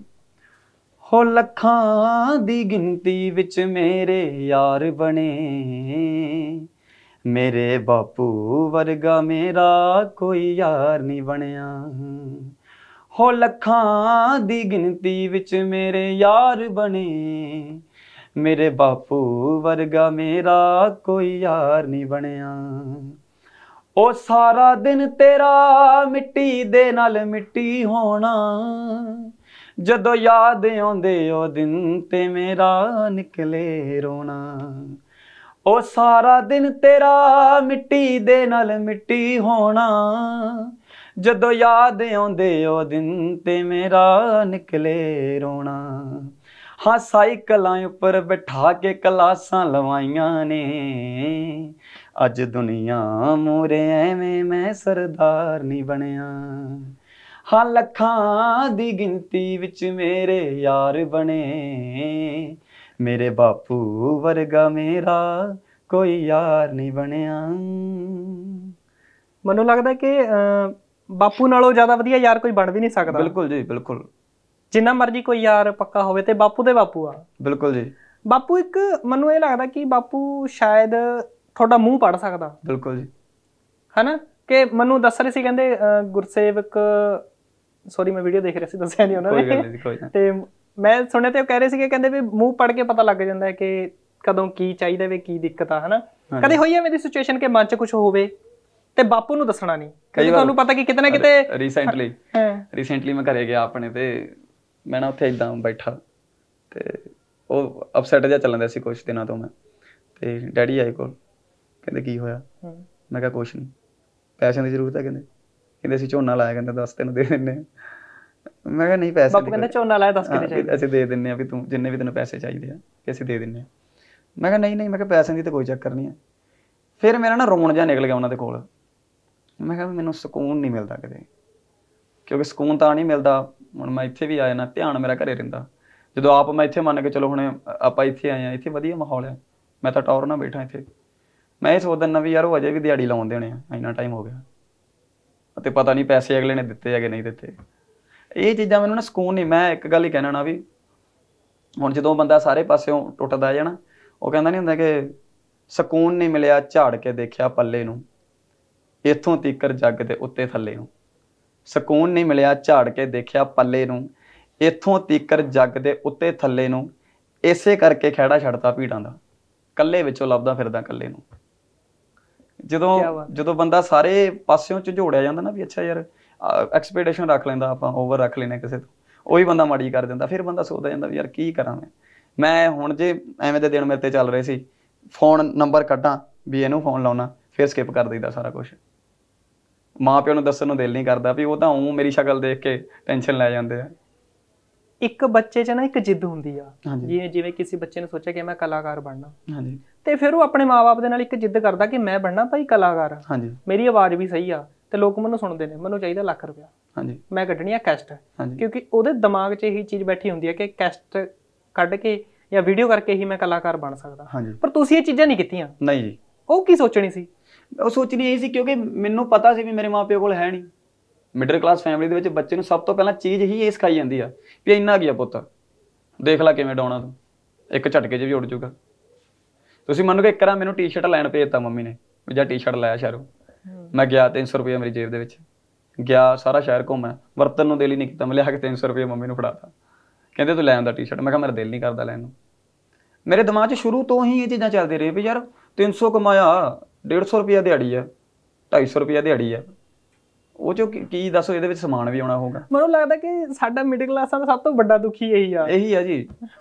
ਹੋ ਲੱਖਾਂ ਦੀ ਗਿਣਤੀ ਵਿੱਚ ਮੇਰੇ ਯਾਰ ਬਣੇ ਮੇਰੇ ਬਾਪੂ ਵਰਗਾ ਮੇਰਾ ਕੋਈ ਯਾਰ ਨਹੀਂ ਬਣਿਆ ਹੋ ਲੱਖਾਂ ਦੀ ਗਿਣਤੀ ਵਿੱਚ ਮੇਰੇ ਯਾਰ ਬਣੇ ਮੇਰੇ ਬਾਪੂ ਵਰਗਾ ਮੇਰਾ ਕੋਈ ਯਾਰ ਨਹੀਂ ਬਣਿਆ ਉਹ ਸਾਰਾ ਦਿਨ ਤੇਰਾ ਮਿੱਟੀ ਦੇ ਨਾਲ ਮਿੱਟੀ ਹੋਣਾ ਜਦੋਂ ਯਾਦ ਆਉਂਦੇ ਉਹ ਦਿਨ ਤੇ ਮੇਰਾ ਨਿਕਲੇ ਰੋਣਾ ਉਹ ਸਾਰਾ ਦਿਨ ਤੇਰਾ ਮਿੱਟੀ ਦੇ ਨਾਲ ਮਿੱਟੀ ਹੋਣਾ ਜਦੋਂ ਯਾਦ ਆਉਂਦੇ ਉਹ ਦਿਨ ਤੇ ਮੇਰਾ ਨਿਕਲੇ ਰੋਣਾ ਹਾਂ ਸਾਈਕਲਾਂ ਉੱਪਰ ਬਿਠਾ ਕੇ ਕਲਾਸਾਂ ਲਵਾਈਆਂ ਨੇ ਅੱਜ ਦੁਨੀਆ ਮੂਰੇ ਐਵੇਂ ਮੈਂ ਸਰਦਾਰ ਨਹੀਂ ਬਣਿਆ ਹਾਂ ਲੱਖਾਂ ਦੀ ਗਿਣਤੀ ਵਿੱਚ ਮੇਰੇ ਯਾਰ ਬਣੇ ਮੇਰੇ ਬਾਪੂ ਵਰਗਾ ਮੇਰਾ ਕੋਈ ਯਾਰ ਨਹੀਂ ਬਣਿਆ ਮੈਨੂੰ ਲੱਗਦਾ ਕਿ ਬਾਪੂ ਨਾਲੋਂ ਜ਼ਿਆਦਾ ਵਧੀਆ ਯਾਰ ਕੋਈ ਬਣ ਵੀ ਨਹੀਂ ਸਕਦਾ ਬਿਲਕੁਲ ਜੀ ਬਿਲਕੁਲ ਜਿੰਨਾ ਮਰਜ਼ੀ ਕੋਈ ਯਾਰ ਪੱਕਾ ਹੋਵੇ ਤੇ ਬਾਪੂ ਦੇ ਬਾਪੂ ਆ ਬਿਲਕੁਲ ਜੀ ਬਾਪੂ ਇੱਕ ਮੈਨੂੰ ਇਹ ਲੱਗਦਾ ਕਿ ਬਾਪੂ ਸ਼ਾਇਦ ਤੁਹਾਡਾ ਮੂੰਹ ਪੜ ਸਕਦਾ ਬਿਲਕੁਲ ਜੀ ਹੈਨਾ ਕਿ ਮੈਨੂੰ ਦੱਸ ਰਹੇ ਸੀ ਕਹਿੰਦੇ ਗੁਰਸੇਵਕ ਸੌਰੀ ਮੈਂ ਵੀਡੀਓ ਦੇਖ ਰਿਹਾ ਸੀ ਦੱਸਿਆ ਨਹੀਂ ਉਹਨਾਂ ਨੇ ਕੋਈ ਗੱਲ ਨਹੀਂ ਕੋਈ ਤੇ ਮੈਂ ਸੁਣਿਆ ਤੇ ਉਹ ਕਹਿ ਰਹੇ ਸੀ ਕਿ ਕਹਿੰਦੇ ਵੀ ਮੂੰਹ ਪੜ ਕੇ ਪਤਾ ਲੱਗ ਜਾਂਦਾ ਹੈ ਕਿ ਕਦੋਂ ਕੀ ਚਾਹੀਦਾ ਵੇ ਕੀ ਦਿੱਕਤ ਆ ਹਨਾ ਕਦੇ ਹੋਈ ਐਵੇਂ ਦੀ ਸਿਚੁਏਸ਼ਨ ਕਿ ਮਨ 'ਚ ਕੁਝ ਹੋਵੇ ਤੇ ਬਾਪੂ ਨੂੰ ਦੱਸਣਾ ਨਹੀਂ ਕਿਉਂਕਿ ਤੁਹਾਨੂੰ ਪਤਾ ਕਿ ਕਿਤਨਾ ਕਿਤੇ ਰੀਸੈਂਟਲੀ ਹਾਂ ਰੀਸੈਂਟਲੀ ਮੈਂ ਘਰੇ ਗਿਆ ਆਪਣੇ ਤੇ ਮੈਂ ਨਾ ਉੱਥੇ ਇਦਾਂ ਬੈਠਾ ਤੇ ਉਹ ਅਪਸੈਟ ਜਿਹਾ ਚੱਲਦਾ ਸੀ ਕੁਝ ਦਿਨਾਂ ਤੋਂ ਮੈਂ ਤੇ ਡੈਡੀ ਆਏ ਕੋਲ ਕਹਿੰਦੇ ਕੀ ਹੋਇਆ ਮੈਂ ਕਿਹਾ ਕੁਝ ਨਹੀਂ ਪੈਸਿਆਂ ਦੀ ਜ਼ਰੂਰਤ ਹੈ ਕਹਿੰਦੇ ਕਹਿੰਦੇ ਅਸੀਂ ਝੋਨਾ ਲਾਇਆ ਕਹਿੰਦੇ 10 ਤੈਨੂੰ ਦੇ ਦਿੰਨੇ ਮੈਂ ਕਿਹਾ ਨਹੀਂ ਪੈਸੇ ਬਾਪੂ ਕਹਿੰਦਾ ਝੋਨਾ ਲਾਇਆ 10 ਕਿਤੇ ਚਾਹੀਦੇ ਅਸੀਂ ਦੇ ਦਿੰਨੇ ਆ ਵੀ ਤੂੰ ਜਿੰਨੇ ਵੀ ਤੈਨੂੰ ਪੈਸੇ ਚਾਹੀਦੇ ਆ ਕਿ ਅਸੀਂ ਦੇ ਦਿੰਨੇ ਆ ਮੈਂ ਕਿਹਾ ਨਹੀਂ ਨਹੀਂ ਮੈਂ ਕਿਹਾ ਪੈਸਿਆਂ ਦੀ ਤਾਂ ਕੋਈ ਚੱਕਰ ਨਹੀਂ ਆ ਫਿਰ ਮੇਰਾ ਨਾ ਰੋਣ ਜਾਂ ਨਿਕਲ ਗਿਆ ਉਹਨਾਂ ਦੇ ਕੋਲ ਮੈਂ ਕਿਹਾ ਮੈਨੂੰ ਸਕੂਨ ਨਹੀਂ ਮਿਲਦਾ ਕਦੇ ਕਿਉਂਕਿ ਸਕੂਨ ਤਾਂ ਨਹੀਂ ਮਿਲਦਾ ਹੁਣ ਮੈਂ ਇੱਥੇ ਵੀ ਆ ਜਾਣਾ ਧਿਆਨ ਮੇਰਾ ਘਰੇ ਰਹਿੰਦਾ ਜਦੋਂ ਆਪ ਮੈਂ ਇੱਥੇ ਮੰਨ ਕੇ ਚਲੋ ਹੁਣ ਆਪਾਂ ਇੱਥੇ ਆਏ ਆ ਇੱਥੇ ਵਧੀਆ ਮਾਹੌਲ ਹੈ ਮੈਂ ਤਾਂ ਟੌਰ ਨਾਲ ਬੈਠਾ ਇੱਥੇ ਮੈਂ ਇਹ ਸੋਚਦਾ ਨਾ ਵੀ ਯਾਰ ਉਹ ਅਜੇ ਵੀ ਦਿਹਾੜੀ ਲਾਉਣ ਦੇਣੇ ਆ ਇੰਨਾ ਟਾਈਮ ਹੋ ਗਿਆ ਅਤੇ ਪਤਾ ਨਹੀਂ ਪੈਸੇ ਅਗਲੇ ਨੇ ਦਿੱਤੇ ਹੈਗੇ ਨਹੀਂ ਦਿੱਤੇ ਇਹ ਚੀਜ਼ਾਂ ਮੈਨੂੰ ਨਾ ਸਕੂਨ ਨਹੀਂ ਮੈਂ ਇੱਕ ਗੱਲ ਹੀ ਕਹਿਣਾ ਨਾ ਵੀ ਹੁਣ ਜਦੋਂ ਬੰਦਾ ਸਾਰੇ ਪਾਸਿਓਂ ਟੁੱਟਦਾ ਜਾਣਾ ਉਹ ਕਹਿੰਦਾ ਨਹੀਂ ਹੁੰਦਾ ਕਿ ਸਕੂਨ ਨਹੀਂ ਮਿਲਿਆ ਝਾੜ ਕੇ ਦੇਖਿਆ ਪੱਲੇ ਨੂੰ ਇਥੋਂ ਤੀਕਰ ਜੱਗ ਦੇ ਉੱਤੇ ਥੱਲੇ ਨੂੰ ਸਕੂਨ ਨਹੀਂ ਮਿਲਿਆ ਝਾੜ ਕੇ ਦੇਖਿਆ ਪੱਲੇ ਨੂੰ ਇਥੋਂ ਤੀਕਰ ਜੱਗ ਦੇ ਉੱਤੇ ਥੱਲੇ ਨੂੰ ਇਸੇ ਕਰਕੇ ਖਿਹੜਾ ਛੱਡਦਾ ਭੀੜਾਂ ਦਾ ਕੱਲੇ ਵਿੱਚੋਂ ਲੱਭਦਾ ਫਿਰਦਾ ਕੱਲੇ ਨੂੰ ਜਦੋਂ ਜਦੋਂ ਬੰਦਾ ਸਾਰੇ ਪਾਸਿਓਂ ਝੋੜਿਆ ਜਾਂਦਾ ਨਾ ਵੀ ਅੱਛਾ ਯਾਰ ਐਕਸਪੈਕਟੇਸ਼ਨ ਰੱਖ ਲੈਂਦਾ ਆਪਾਂ ਓਵਰ ਰੱਖ ਲੈਨੇ ਕਿਸੇ ਤੋਂ ਉਹੀ ਬੰਦਾ ਮਾੜੀ ਕਰ ਦਿੰਦਾ ਫਿਰ ਬੰਦਾ ਸੋਚਦਾ ਜਾਂਦਾ ਵੀ ਯਾਰ ਕੀ ਕਰਾਂ ਮੈਂ ਮੈਂ ਹੁਣ ਜੇ ਐਵੇਂ ਦੇ ਦਿਨ ਮੇਰੇ ਤੇ ਚੱਲ ਰਹੇ ਸੀ ਫੋਨ ਨੰਬਰ ਕੱਢਾਂ ਵੀ ਇਹਨੂੰ ਫੋਨ ਲਾਉਣਾ ਫਿਰ ਸਕਿਪ ਕਰ ਦਈਦਾ ਸਾਰਾ ਕੁਝ ਮਾਪਿਆਂ ਨੂੰ ਦੱਸਣ ਨੂੰ ਦਿਲ ਨਹੀਂ ਕਰਦਾ ਵੀ ਉਹ ਤਾਂ ਉਹ ਮੇਰੀ ਸ਼ਕਲ ਦੇਖ ਕੇ ਟੈਨਸ਼ਨ ਲੈ ਜਾਂਦੇ ਆ ਇੱਕ ਬੱਚੇ 'ਚ ਨਾ ਇੱਕ ਜਿੱਦ ਹੁੰਦੀ ਆ ਜਿਵੇਂ ਜਿਵੇਂ ਕਿਸੇ ਬੱਚੇ ਨੇ ਸੋਚਿਆ ਕਿ ਮੈਂ ਕਲਾਕਾਰ ਬਣਨਾ ਹਾਂਜੀ ਤੇ ਫਿਰ ਉਹ ਆਪਣੇ ਮਾਪੇ ਦੇ ਨਾਲ ਇੱਕ ਜਿੱਦ ਕਰਦਾ ਕਿ ਮੈਂ ਬਣਨਾ ਭਾਈ ਕਲਾਕਾਰ ਹਾਂਜੀ ਮੇਰੀ ਆਵਾਜ਼ ਵੀ ਸਹੀ ਆ ਤੇ ਲੋਕ ਮੈਨੂੰ ਸੁਣਦੇ ਨੇ ਮੈਨੂੰ ਚਾਹੀਦਾ ਲੱਖ ਰੁਪਿਆ ਹਾਂਜੀ ਮੈਂ ਕੱਢਣੀ ਆ ਕੈਸਟ ਕਿਉਂਕਿ ਉਹਦੇ ਦਿਮਾਗ 'ਚ ਇਹੀ ਚੀਜ਼ ਬੈਠੀ ਹੁੰਦੀ ਆ ਕਿ ਕੈਸਟ ਕੱਢ ਕੇ ਜਾਂ ਵੀਡੀਓ ਕਰਕੇ ਹੀ ਮੈਂ ਕਲਾਕਾਰ ਬਣ ਸਕਦਾ ਪਰ ਤੁਸੀਂ ਇਹ ਚੀਜ਼ਾਂ ਨਹੀਂ ਕੀਤੀਆਂ ਨਹੀਂ ਜੀ ਉਹ ਕੀ ਸੋਚਣੀ ਸੀ ਉਹ ਸੋਚਣੀ ਆਈ ਸੀ ਕਿਉਂਕਿ ਮੈਨੂੰ ਪਤਾ ਸੀ ਵੀ ਮੇਰੇ ਮਾਪਿਆਂ ਕੋਲ ਹੈ ਨਹੀਂ ਮਿਡਲ ਕਲਾਸ ਫੈਮਿਲੀ ਦੇ ਵਿੱਚ ਬੱਚੇ ਨੂੰ ਸਭ ਤੋਂ ਪਹਿਲਾਂ ਚੀਜ਼ ਹੀ ਇਹ ਸਿਖਾਈ ਜਾਂਦੀ ਆ ਵੀ ਇੰਨਾ ਕੀ ਆ ਪੁੱਤ ਦੇਖ ਲੈ ਕਿਵੇਂ ਡਾਉਣਾ ਤੂੰ ਇੱਕ ਝਟਕੇ 'ਚ ਵੀ ਉੱਡ ਜਾਊਗਾ ਤੁਸੀਂ ਮੰਨੋਗੇ ਇੱਕ ਵਾਰ ਮੈਨੂੰ ਟੀ-ਸ਼ਰਟ ਲੈਣ ਭੇਜਤਾ ਮੰਮੀ ਨੇ ਵੀ ਜਾ ਟੀ-ਸ਼ਰਟ ਲਾਇਆ ਸ਼ਹਿਰੋਂ ਮੈਂ ਗਿਆ 300 ਰੁਪਏ ਮੇਰੀ ਜੇਬ ਦੇ ਵਿੱਚ ਗਿਆ ਸਾਰਾ ਸ਼ਹਿਰ ਘੁੰਮਿਆ ਵਰਤਨ ਨੂੰ ਦੇ ਲਈ ਨਹੀਂ ਕੀਤਾ ਮੈਂ ਲਿਆ ਕੇ 300 ਰੁਪਏ ਮੰਮੀ ਨੂੰ ਫੜਾਤਾ ਕਹਿੰਦੇ ਤੂੰ ਲੈ ਆਂਦਾ ਟੀ-ਸ਼ਰਟ ਮੈਂ ਕਿਹਾ ਮੇਰਾ ਦਿਲ ਨਹੀਂ ਕਰਦਾ ਲੈਣ ਨੂੰ ਮੇਰੇ ਦਿਮਾਗ 'ਚ ਸ਼ੁਰੂ ਤੋਂ ਹੀ ਇਹ ਚੀਜ਼ਾਂ ਚੱਲਦੇ ਰਹੇ ਵੀ ਯਾਰ 300 ਕਮਾਇਆ 150 ਰੁਪਿਆ ਦਿਹਾੜੀ ਆ 250 ਰੁਪਿਆ ਦਿਹਾੜੀ ਆ ਉਹ ਚੋ ਕੀ ਦੱਸੋ ਇਹਦੇ ਵਿੱਚ ਸਮਾਨ ਵੀ ਆਉਣਾ ਹੋਗਾ ਮੈਨੂੰ ਲੱਗਦਾ ਕਿ ਸਾਡਾ ਮਿਡਲ ਕਲਾਸਾਂ ਦਾ ਸਭ ਤੋਂ ਵੱਡਾ ਦੁਖੀ ਇਹੀ ਆ ਇਹੀ ਆ ਜੀ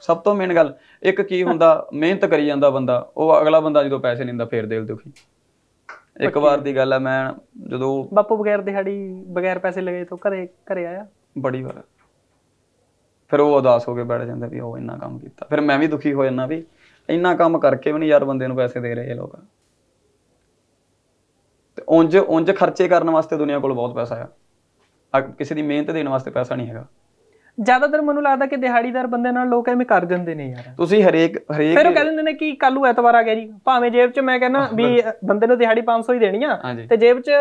ਸਭ ਤੋਂ ਮੇਨ ਗੱਲ ਇੱਕ ਕੀ ਹੁੰਦਾ ਮਿਹਨਤ ਕਰੀ ਜਾਂਦਾ ਬੰਦਾ ਉਹ ਅਗਲਾ ਬੰਦਾ ਜਦੋਂ ਪੈਸੇ ਨਹੀਂ ਦਿੰਦਾ ਫੇਰ ਦੇਲ ਦੁਖੀ ਇੱਕ ਵਾਰ ਦੀ ਗੱਲ ਆ ਮੈਂ ਜਦੋਂ ਬਾਪੂ ਬਗੈਰ ਦਿਹਾੜੀ ਬਗੈਰ ਪੈਸੇ ਲਗੇ ਤੋਂ ਘਰੇ ਘਰੇ ਆਇਆ ਬੜੀ ਵਾਰ ਫਿਰ ਉਹ ਉਦਾਸ ਹੋ ਕੇ ਬੈਠ ਜਾਂਦਾ ਵੀ ਉਹ ਇੰਨਾ ਕੰਮ ਕੀਤਾ ਫਿਰ ਮੈਂ ਵੀ ਦੁਖੀ ਹੋ ਜਾਂਦਾ ਵੀ ਇੰਨਾ ਕੰਮ ਕਰਕੇ ਵੀ ਨਹੀਂ ਯਾਰ ਬੰਦੇ ਨੂੰ ਪੈਸੇ ਦੇ ਰਹੇ ਇਹ ਲੋਕ ਤੇ ਉਂਝ ਉਂਝ ਖਰਚੇ ਕਰਨ ਵਾਸਤੇ ਦੁਨੀਆ ਕੋਲ ਬਹੁਤ ਪੈਸਾ ਆ ਕਿਸੇ ਦੀ ਮਿਹਨਤ ਦੇਣ ਵਾਸਤੇ ਪੈਸਾ ਨਹੀਂ ਹੈਗਾ ਜ਼ਿਆਦਾਤਰ ਮੈਨੂੰ ਲੱਗਦਾ ਕਿ ਦਿਹਾੜੀਦਾਰ ਬੰਦੇ ਨਾਲ ਲੋਕ ਐਵੇਂ ਕਰ ਜਾਂਦੇ ਨੇ ਯਾਰ ਤੁਸੀਂ ਹਰੇਕ ਹਰੇਕ ਫਿਰ ਉਹ ਕਹਿ ਦਿੰਦੇ ਨੇ ਕਿ ਕੱਲ ਨੂੰ ਐਤਵਾਰ ਆ ਗਿਆ ਜੀ ਭਾਵੇਂ ਜੇਬ 'ਚ ਮੈਂ ਕਹਿੰਦਾ ਵੀ ਬੰਦੇ ਨੂੰ ਦਿਹਾੜੀ 500 ਹੀ ਦੇਣੀ ਆ ਤੇ ਜੇਬ 'ਚ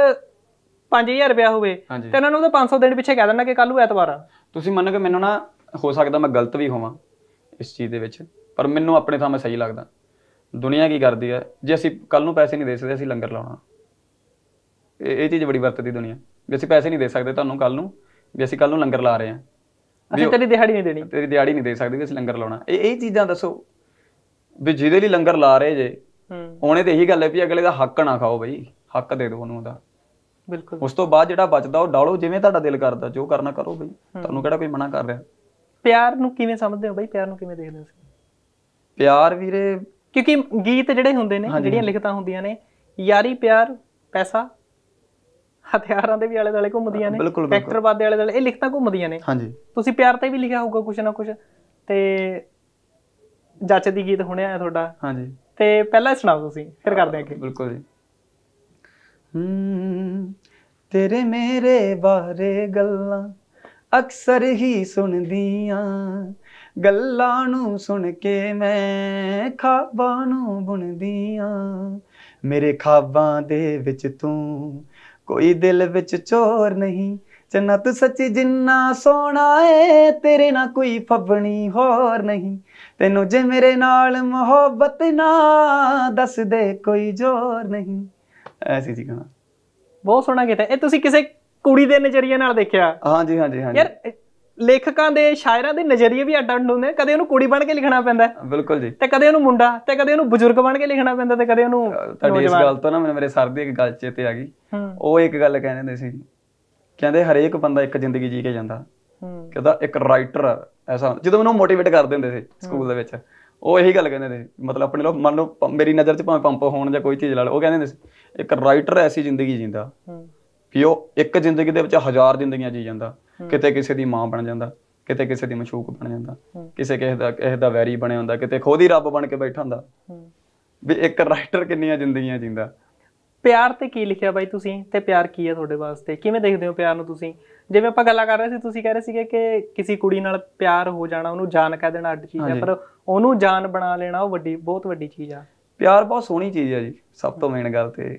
5000 ਰੁਪਿਆ ਹੋਵੇ ਤੇ ਇਹਨਾਂ ਨੂੰ ਤਾਂ 500 ਦੇਣ ਪਿੱਛੇ ਕਹਿ ਦੇਣਾ ਕਿ ਕੱਲ ਨੂੰ ਐਤਵਾਰ ਆ ਤੁਸੀਂ ਮੰਨੋ ਕਿ ਮੈਨੂੰ ਨਾ ਹੋ ਸਕਦਾ ਮੈਂ ਗਲਤ ਵੀ ਹੋਵਾਂ ਇਸ ਚੀਜ਼ ਦੇ ਵਿੱਚ ਪਰ ਮੈਨੂੰ ਆਪਣੇ ਥਾਂ ਮੈਂ ਸਹੀ ਲੱਗਦਾ ਦੁਨੀਆ ਕੀ ਕਰਦੀ ਹੈ ਜੇ ਅਸੀਂ ਕੱਲ ਨੂੰ ਪੈਸੇ ਨਹੀਂ ਦੇ ਸਕਦੇ ਅਸੀਂ ਲੰਗਰ ਲਾਉਣਾ ਇਹ ਚੀਜ਼ ਬੜੀ ਵਰਤਦੀ ਦੁਨੀਆ ਵੀ ਅਸੀਂ ਪੈਸੇ ਨਹੀਂ ਦੇ ਸਕਦੇ ਤੁਹਾਨੂੰ ਕੱਲ ਨੂੰ ਵੀ ਅਸੀਂ ਕੱਲ ਨੂੰ ਲੰਗਰ ਲਾ ਰਹੇ ਆ ਅਸੀਂ ਤੇਰੀ ਦਿਹਾੜੀ ਨਹੀਂ ਦੇਣੀ ਤੇਰੀ ਦਿਹਾੜੀ ਨਹੀਂ ਦੇ ਸਕਦੇ ਵੀ ਅਸੀਂ ਲੰਗਰ ਲਾਉਣਾ ਇਹ ਇਹ ਚੀਜ਼ਾਂ ਦੱਸੋ ਵੀ ਜਿਹਦੇ ਲਈ ਲੰਗਰ ਲਾ ਰਹੇ ਜੇ ਉਹਨੇ ਤੇ ਇਹੀ ਗੱਲ ਹੈ ਵੀ ਅਗਲੇ ਦਾ ਹੱਕ ਨਾ ਖਾਓ ਬਈ ਹੱਕ ਦੇ ਦਿਓ ਉਹਨੂੰ ਦਾ ਬਿਲਕੁਲ ਉਸ ਤੋਂ ਬਾਅਦ ਜਿਹੜਾ ਬਚਦਾ ਉਹ ਡਾਲੋ ਜਿਵੇਂ ਤੁਹਾਡਾ ਦਿਲ ਕਰਦਾ ਜੋ ਕਰਨਾ ਕਰੋ ਬਈ ਤੁਹਾਨੂੰ ਕਿਹੜਾ ਕੋਈ ਮਨਾ ਕਰ ਰਿਹਾ ਪਿਆਰ ਨੂੰ ਕਿਵੇਂ ਸਮਝਦੇ ਹੋ ਬਈ ਪਿਆਰ ਨੂੰ ਕਿਵੇਂ ਦੇਖਦੇ ਹੋ ਤੁਸੀਂ ਪਿਆਰ ਵੀਰੇ ਕਿਉਂਕਿ ਗੀਤ ਜਿਹੜੇ ਹੁੰਦੇ ਨੇ ਜਿਹੜੀਆਂ ਲਿਖਤਾਂ ਹੁੰਦੀਆਂ ਨੇ ਯਾਰੀ ਪਿਆਰ ਪੈਸਾ ਹਥਿਆਰਾਂ ਦੇ ਵੀ ਆਲੇ ਦਾਲੇ ਘੁੰਮਦੀਆਂ ਨੇ ਬਾਦ ਦੇ ਆਲੇ ਦਾਲੇ ਇਹ ਲਿਖਤਾਂ ਘੁੰਮਦੀਆਂ ਨੇ ਹਾਂਜੀ ਤੁਸੀਂ ਪਿਆਰ ਤੇ ਵੀ ਲਿਖਿਆ ਹੋਊਗਾ ਕੁਛ ਨਾ ਕੁਛ ਤੇ ਜੱਚ ਦੀ ਗੀਤ ਹੁਣੇ ਆਇਆ ਤੁਹਾਡਾ ਹਾਂਜੀ ਤੇ ਪਹਿਲਾਂ ਸੁਣਾਓ ਤੁਸੀਂ ਫਿਰ ਕਰਦੇ ਕਿ ਬਿਲਕੁਲ ਜੀ ਹੂੰ ਤੇਰੇ ਮੇਰੇ ਬਾਰੇ ਗੱਲਾਂ ਅਕਸਰ ਹੀ ਸੁਣਦੀਆਂ ਗੱਲਾਂ ਨੂੰ ਸੁਣ ਕੇ ਮੈਂ ਖਾਬਾਂ ਨੂੰ ਬੁਣਦੀਆਂ ਮੇਰੇ ਖਾਬਾਂ ਦੇ ਵਿੱਚ ਤੂੰ ਕੋਈ ਦਿਲ ਵਿੱਚ ਚੋਰ ਨਹੀਂ ਚੰਨਾ ਤੂੰ ਸੱਚੀ ਜਿੰਨਾ ਸੋਹਣਾ ਏ ਤੇਰੇ ਨਾਲ ਕੋਈ ਫੱਬਣੀ ਹੋਰ ਨਹੀਂ ਤੈਨੂੰ ਜੇ ਮੇਰੇ ਨਾਲ ਮੁਹੱਬਤ ਨਾ ਦੱਸ ਦੇ ਕੋਈ ਜ਼ੋਰ ਨਹੀਂ ਐਸੀ ਜੀ ਗਾਣਾ ਬਹੁਤ ਸੋਹਣਾ ਕੀਤਾ ਇਹ ਤੁਸੀਂ ਕਿਸੇ ਕੁੜੀ ਦੇ ਨਜ਼ਰੀਏ ਨਾਲ ਦੇਖਿਆ ਹਾਂਜੀ ਹਾਂਜੀ ਹਾਂਜੀ ਯਾਰ ਲੇਖਕਾਂ ਦੇ ਸ਼ਾਇਰਾਂ ਦੇ ਨਜ਼ਰੀਏ ਵੀ ਅੱਡ-ਅੱਡ ਹੁੰਦੇ ਨੇ ਕਦੇ ਉਹਨੂੰ ਕੁੜੀ ਬਣ ਕੇ ਲਿਖਣਾ ਪੈਂਦਾ ਬਿਲਕੁਲ ਜੀ ਤੇ ਕਦੇ ਉਹਨੂੰ ਮੁੰਡਾ ਤੇ ਕਦੇ ਉਹਨੂੰ ਬਜ਼ੁਰਗ ਬਣ ਕੇ ਲਿਖਣਾ ਪੈਂਦਾ ਤੇ ਕਦੇ ਉਹਨੂੰ ਤੁਹਾਡੀ ਇਸ ਗੱਲ ਤੋਂ ਨਾ ਮੈਨੂੰ ਮੇਰੇ ਸਰ ਦੀ ਇੱਕ ਗੱਲ ਚੇਤੇ ਆ ਗਈ ਉਹ ਇੱਕ ਗੱਲ ਕਹਿੰਦੇ ਹੁੰਦੇ ਸੀ ਕਹਿੰਦੇ ਹਰੇਕ ਬੰਦਾ ਇੱਕ ਜ਼ਿੰਦਗੀ ਜੀ ਕੇ ਜਾਂਦਾ ਕਹਿੰਦਾ ਇੱਕ ਰਾਈਟਰ ਐਸਾ ਜਦੋਂ ਮੈਨੂੰ ਮੋਟੀਵੇਟ ਕਰਦੇ ਹੁੰਦੇ ਸੀ ਸਕੂਲ ਦੇ ਵਿੱਚ ਉਹ ਇਹੀ ਗੱਲ ਕਹਿੰਦੇ ਨੇ ਮਤਲਬ ਆਪਣੇ ਲੋਕ ਮੰਨ ਲਓ ਮੇਰੀ ਨਜ਼ਰ 'ਚ ਭਾਵੇਂ ਪੰਪ ਹੋਣ ਜਾਂ ਕੋਈ ਚੀਜ਼ ਲਾ ਉਹ ਕਹਿੰਦੇ ਨੇ ਇੱਕ ਰਾਈਟਰ ਐਸੀ ਜ਼ਿੰਦਗੀ ਜਿੰਦਾ ਕਿ ਉਹ ਇੱਕ ਜ਼ਿੰਦਗੀ ਦੇ ਵਿੱਚ ਹਜ਼ਾਰ ਜ਼ਿੰਦਗੀਆਂ ਜੀ ਜਾਂਦਾ ਕਿਤੇ ਕਿਸੇ ਦੀ ਮਾਂ ਬਣ ਜਾਂਦਾ ਕਿਤੇ ਕਿਸੇ ਦੀ ਮਸ਼ੂਕ ਬਣ ਜਾਂਦਾ ਕਿਸੇ ਕਿਸੇ ਦਾ ਕਿਸੇ ਦਾ ਵੈਰੀ ਬਣਿਆ ਹੁੰਦਾ ਕਿਤੇ ਖੁਦ ਹੀ ਰੱਬ ਬਣ ਕੇ ਬੈਠਾ ਹੁੰਦਾ ਵੀ ਇੱਕ ਰਾਈਟਰ ਕਿੰਨੀਆਂ ਜ਼ਿੰਦਗੀਆਂ ਜਿੰਦਾ ਪਿਆਰ ਤੇ ਕੀ ਲਿਖਿਆ ਬਾਈ ਤੁਸੀਂ ਤੇ ਪਿਆਰ ਕੀ ਹੈ ਤੁਹਾਡੇ ਵਾਸਤੇ ਕਿਵੇਂ ਦੇਖਦੇ ਹੋ ਪਿਆਰ ਨੂੰ ਤੁਸੀਂ ਜਿਵੇਂ ਆਪਾਂ ਗੱਲਾਂ ਕਰ ਰਹੇ ਸੀ ਤੁਸੀਂ ਕਹਿ ਰਹੇ ਸੀਗੇ ਕਿ ਕਿਸੇ ਕੁੜੀ ਨਾਲ ਪਿਆਰ ਹੋ ਜਾਣਾ ਉਹਨੂੰ ਜਾਨ ਕਹਿ ਦੇਣਾ ਅੱਡ ਚੀਜ਼ ਹੈ ਪਰ ਉਹਨੂੰ ਜਾਨ ਬਣਾ ਲੈਣਾ ਉਹ ਵੱਡੀ ਬਹੁਤ ਵੱਡੀ ਚੀਜ਼ ਆ ਪਿਆਰ ਬਹੁਤ ਸੋਹਣੀ ਚੀਜ਼ ਹੈ ਜੀ ਸਭ ਤੋਂ ਮੇਨ ਗੱਲ ਤੇ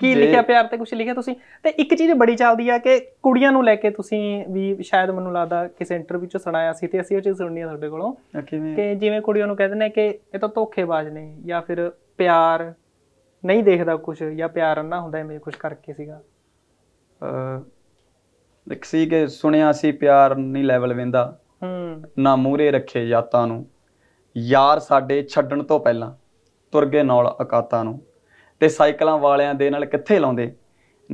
ਕੀ ਲਿਖਿਆ ਪਿਆਰ ਤੇ ਕੁਝ ਲਿਖਿਆ ਤੁਸੀਂ ਤੇ ਇੱਕ ਚੀਜ਼ ਬੜੀ ਚੱਲਦੀ ਆ ਕਿ ਕੁੜੀਆਂ ਨੂੰ ਲੈ ਕੇ ਤੁਸੀਂ ਵੀ ਸ਼ਾਇਦ ਮੈਨੂੰ ਲੱਗਦਾ ਕਿਸੇ ਇੰਟਰਵਿਊ 'ਚ ਸੁਣਾਇਆ ਸੀ ਤੇ ਅਸੀਂ ਉਹ ਚੀਜ਼ ਸੁਣਨੀ ਆ ਤੁਹਾਡੇ ਕੋਲੋਂ ਕਿ ਜਿਵੇਂ ਕੁੜੀਆਂ ਨੂੰ ਕਹਿੰਦੇ ਨੇ ਕਿ ਇਹ ਤਾਂ ਧੋਖੇਬਾਜ਼ ਨੇ ਜਾਂ ਫਿਰ ਪਿਆਰ ਨਹੀਂ ਦੇਖਦਾ ਕੁਝ ਜਾਂ ਪਿਆਰ ਨਾ ਹੁੰਦਾ ਐਵੇਂ ਕੁਝ ਕਰਕੇ ਸੀਗਾ ਇੱਕ ਸੀ ਕਿ ਸੁਣਿਆ ਸੀ ਪਿਆਰ ਨਹੀਂ ਲੈਵਲ ਵੇਂਦਾ ਹੂੰ ਨਾ ਮੂਰੇ ਰੱਖੇ ਯਾਤਾਂ ਨੂੰ ਯਾਰ ਸਾਡੇ ਛੱਡਣ ਤੋਂ ਪਹਿਲਾਂ ਤੁਰ ਗਏ ਨਾਲ ਅਕਾਤਾਂ ਨੂੰ ਤੇ ਸਾਈਕਲਾਂ ਵਾਲਿਆਂ ਦੇ ਨਾਲ ਕਿੱਥੇ ਲਾਉਂਦੇ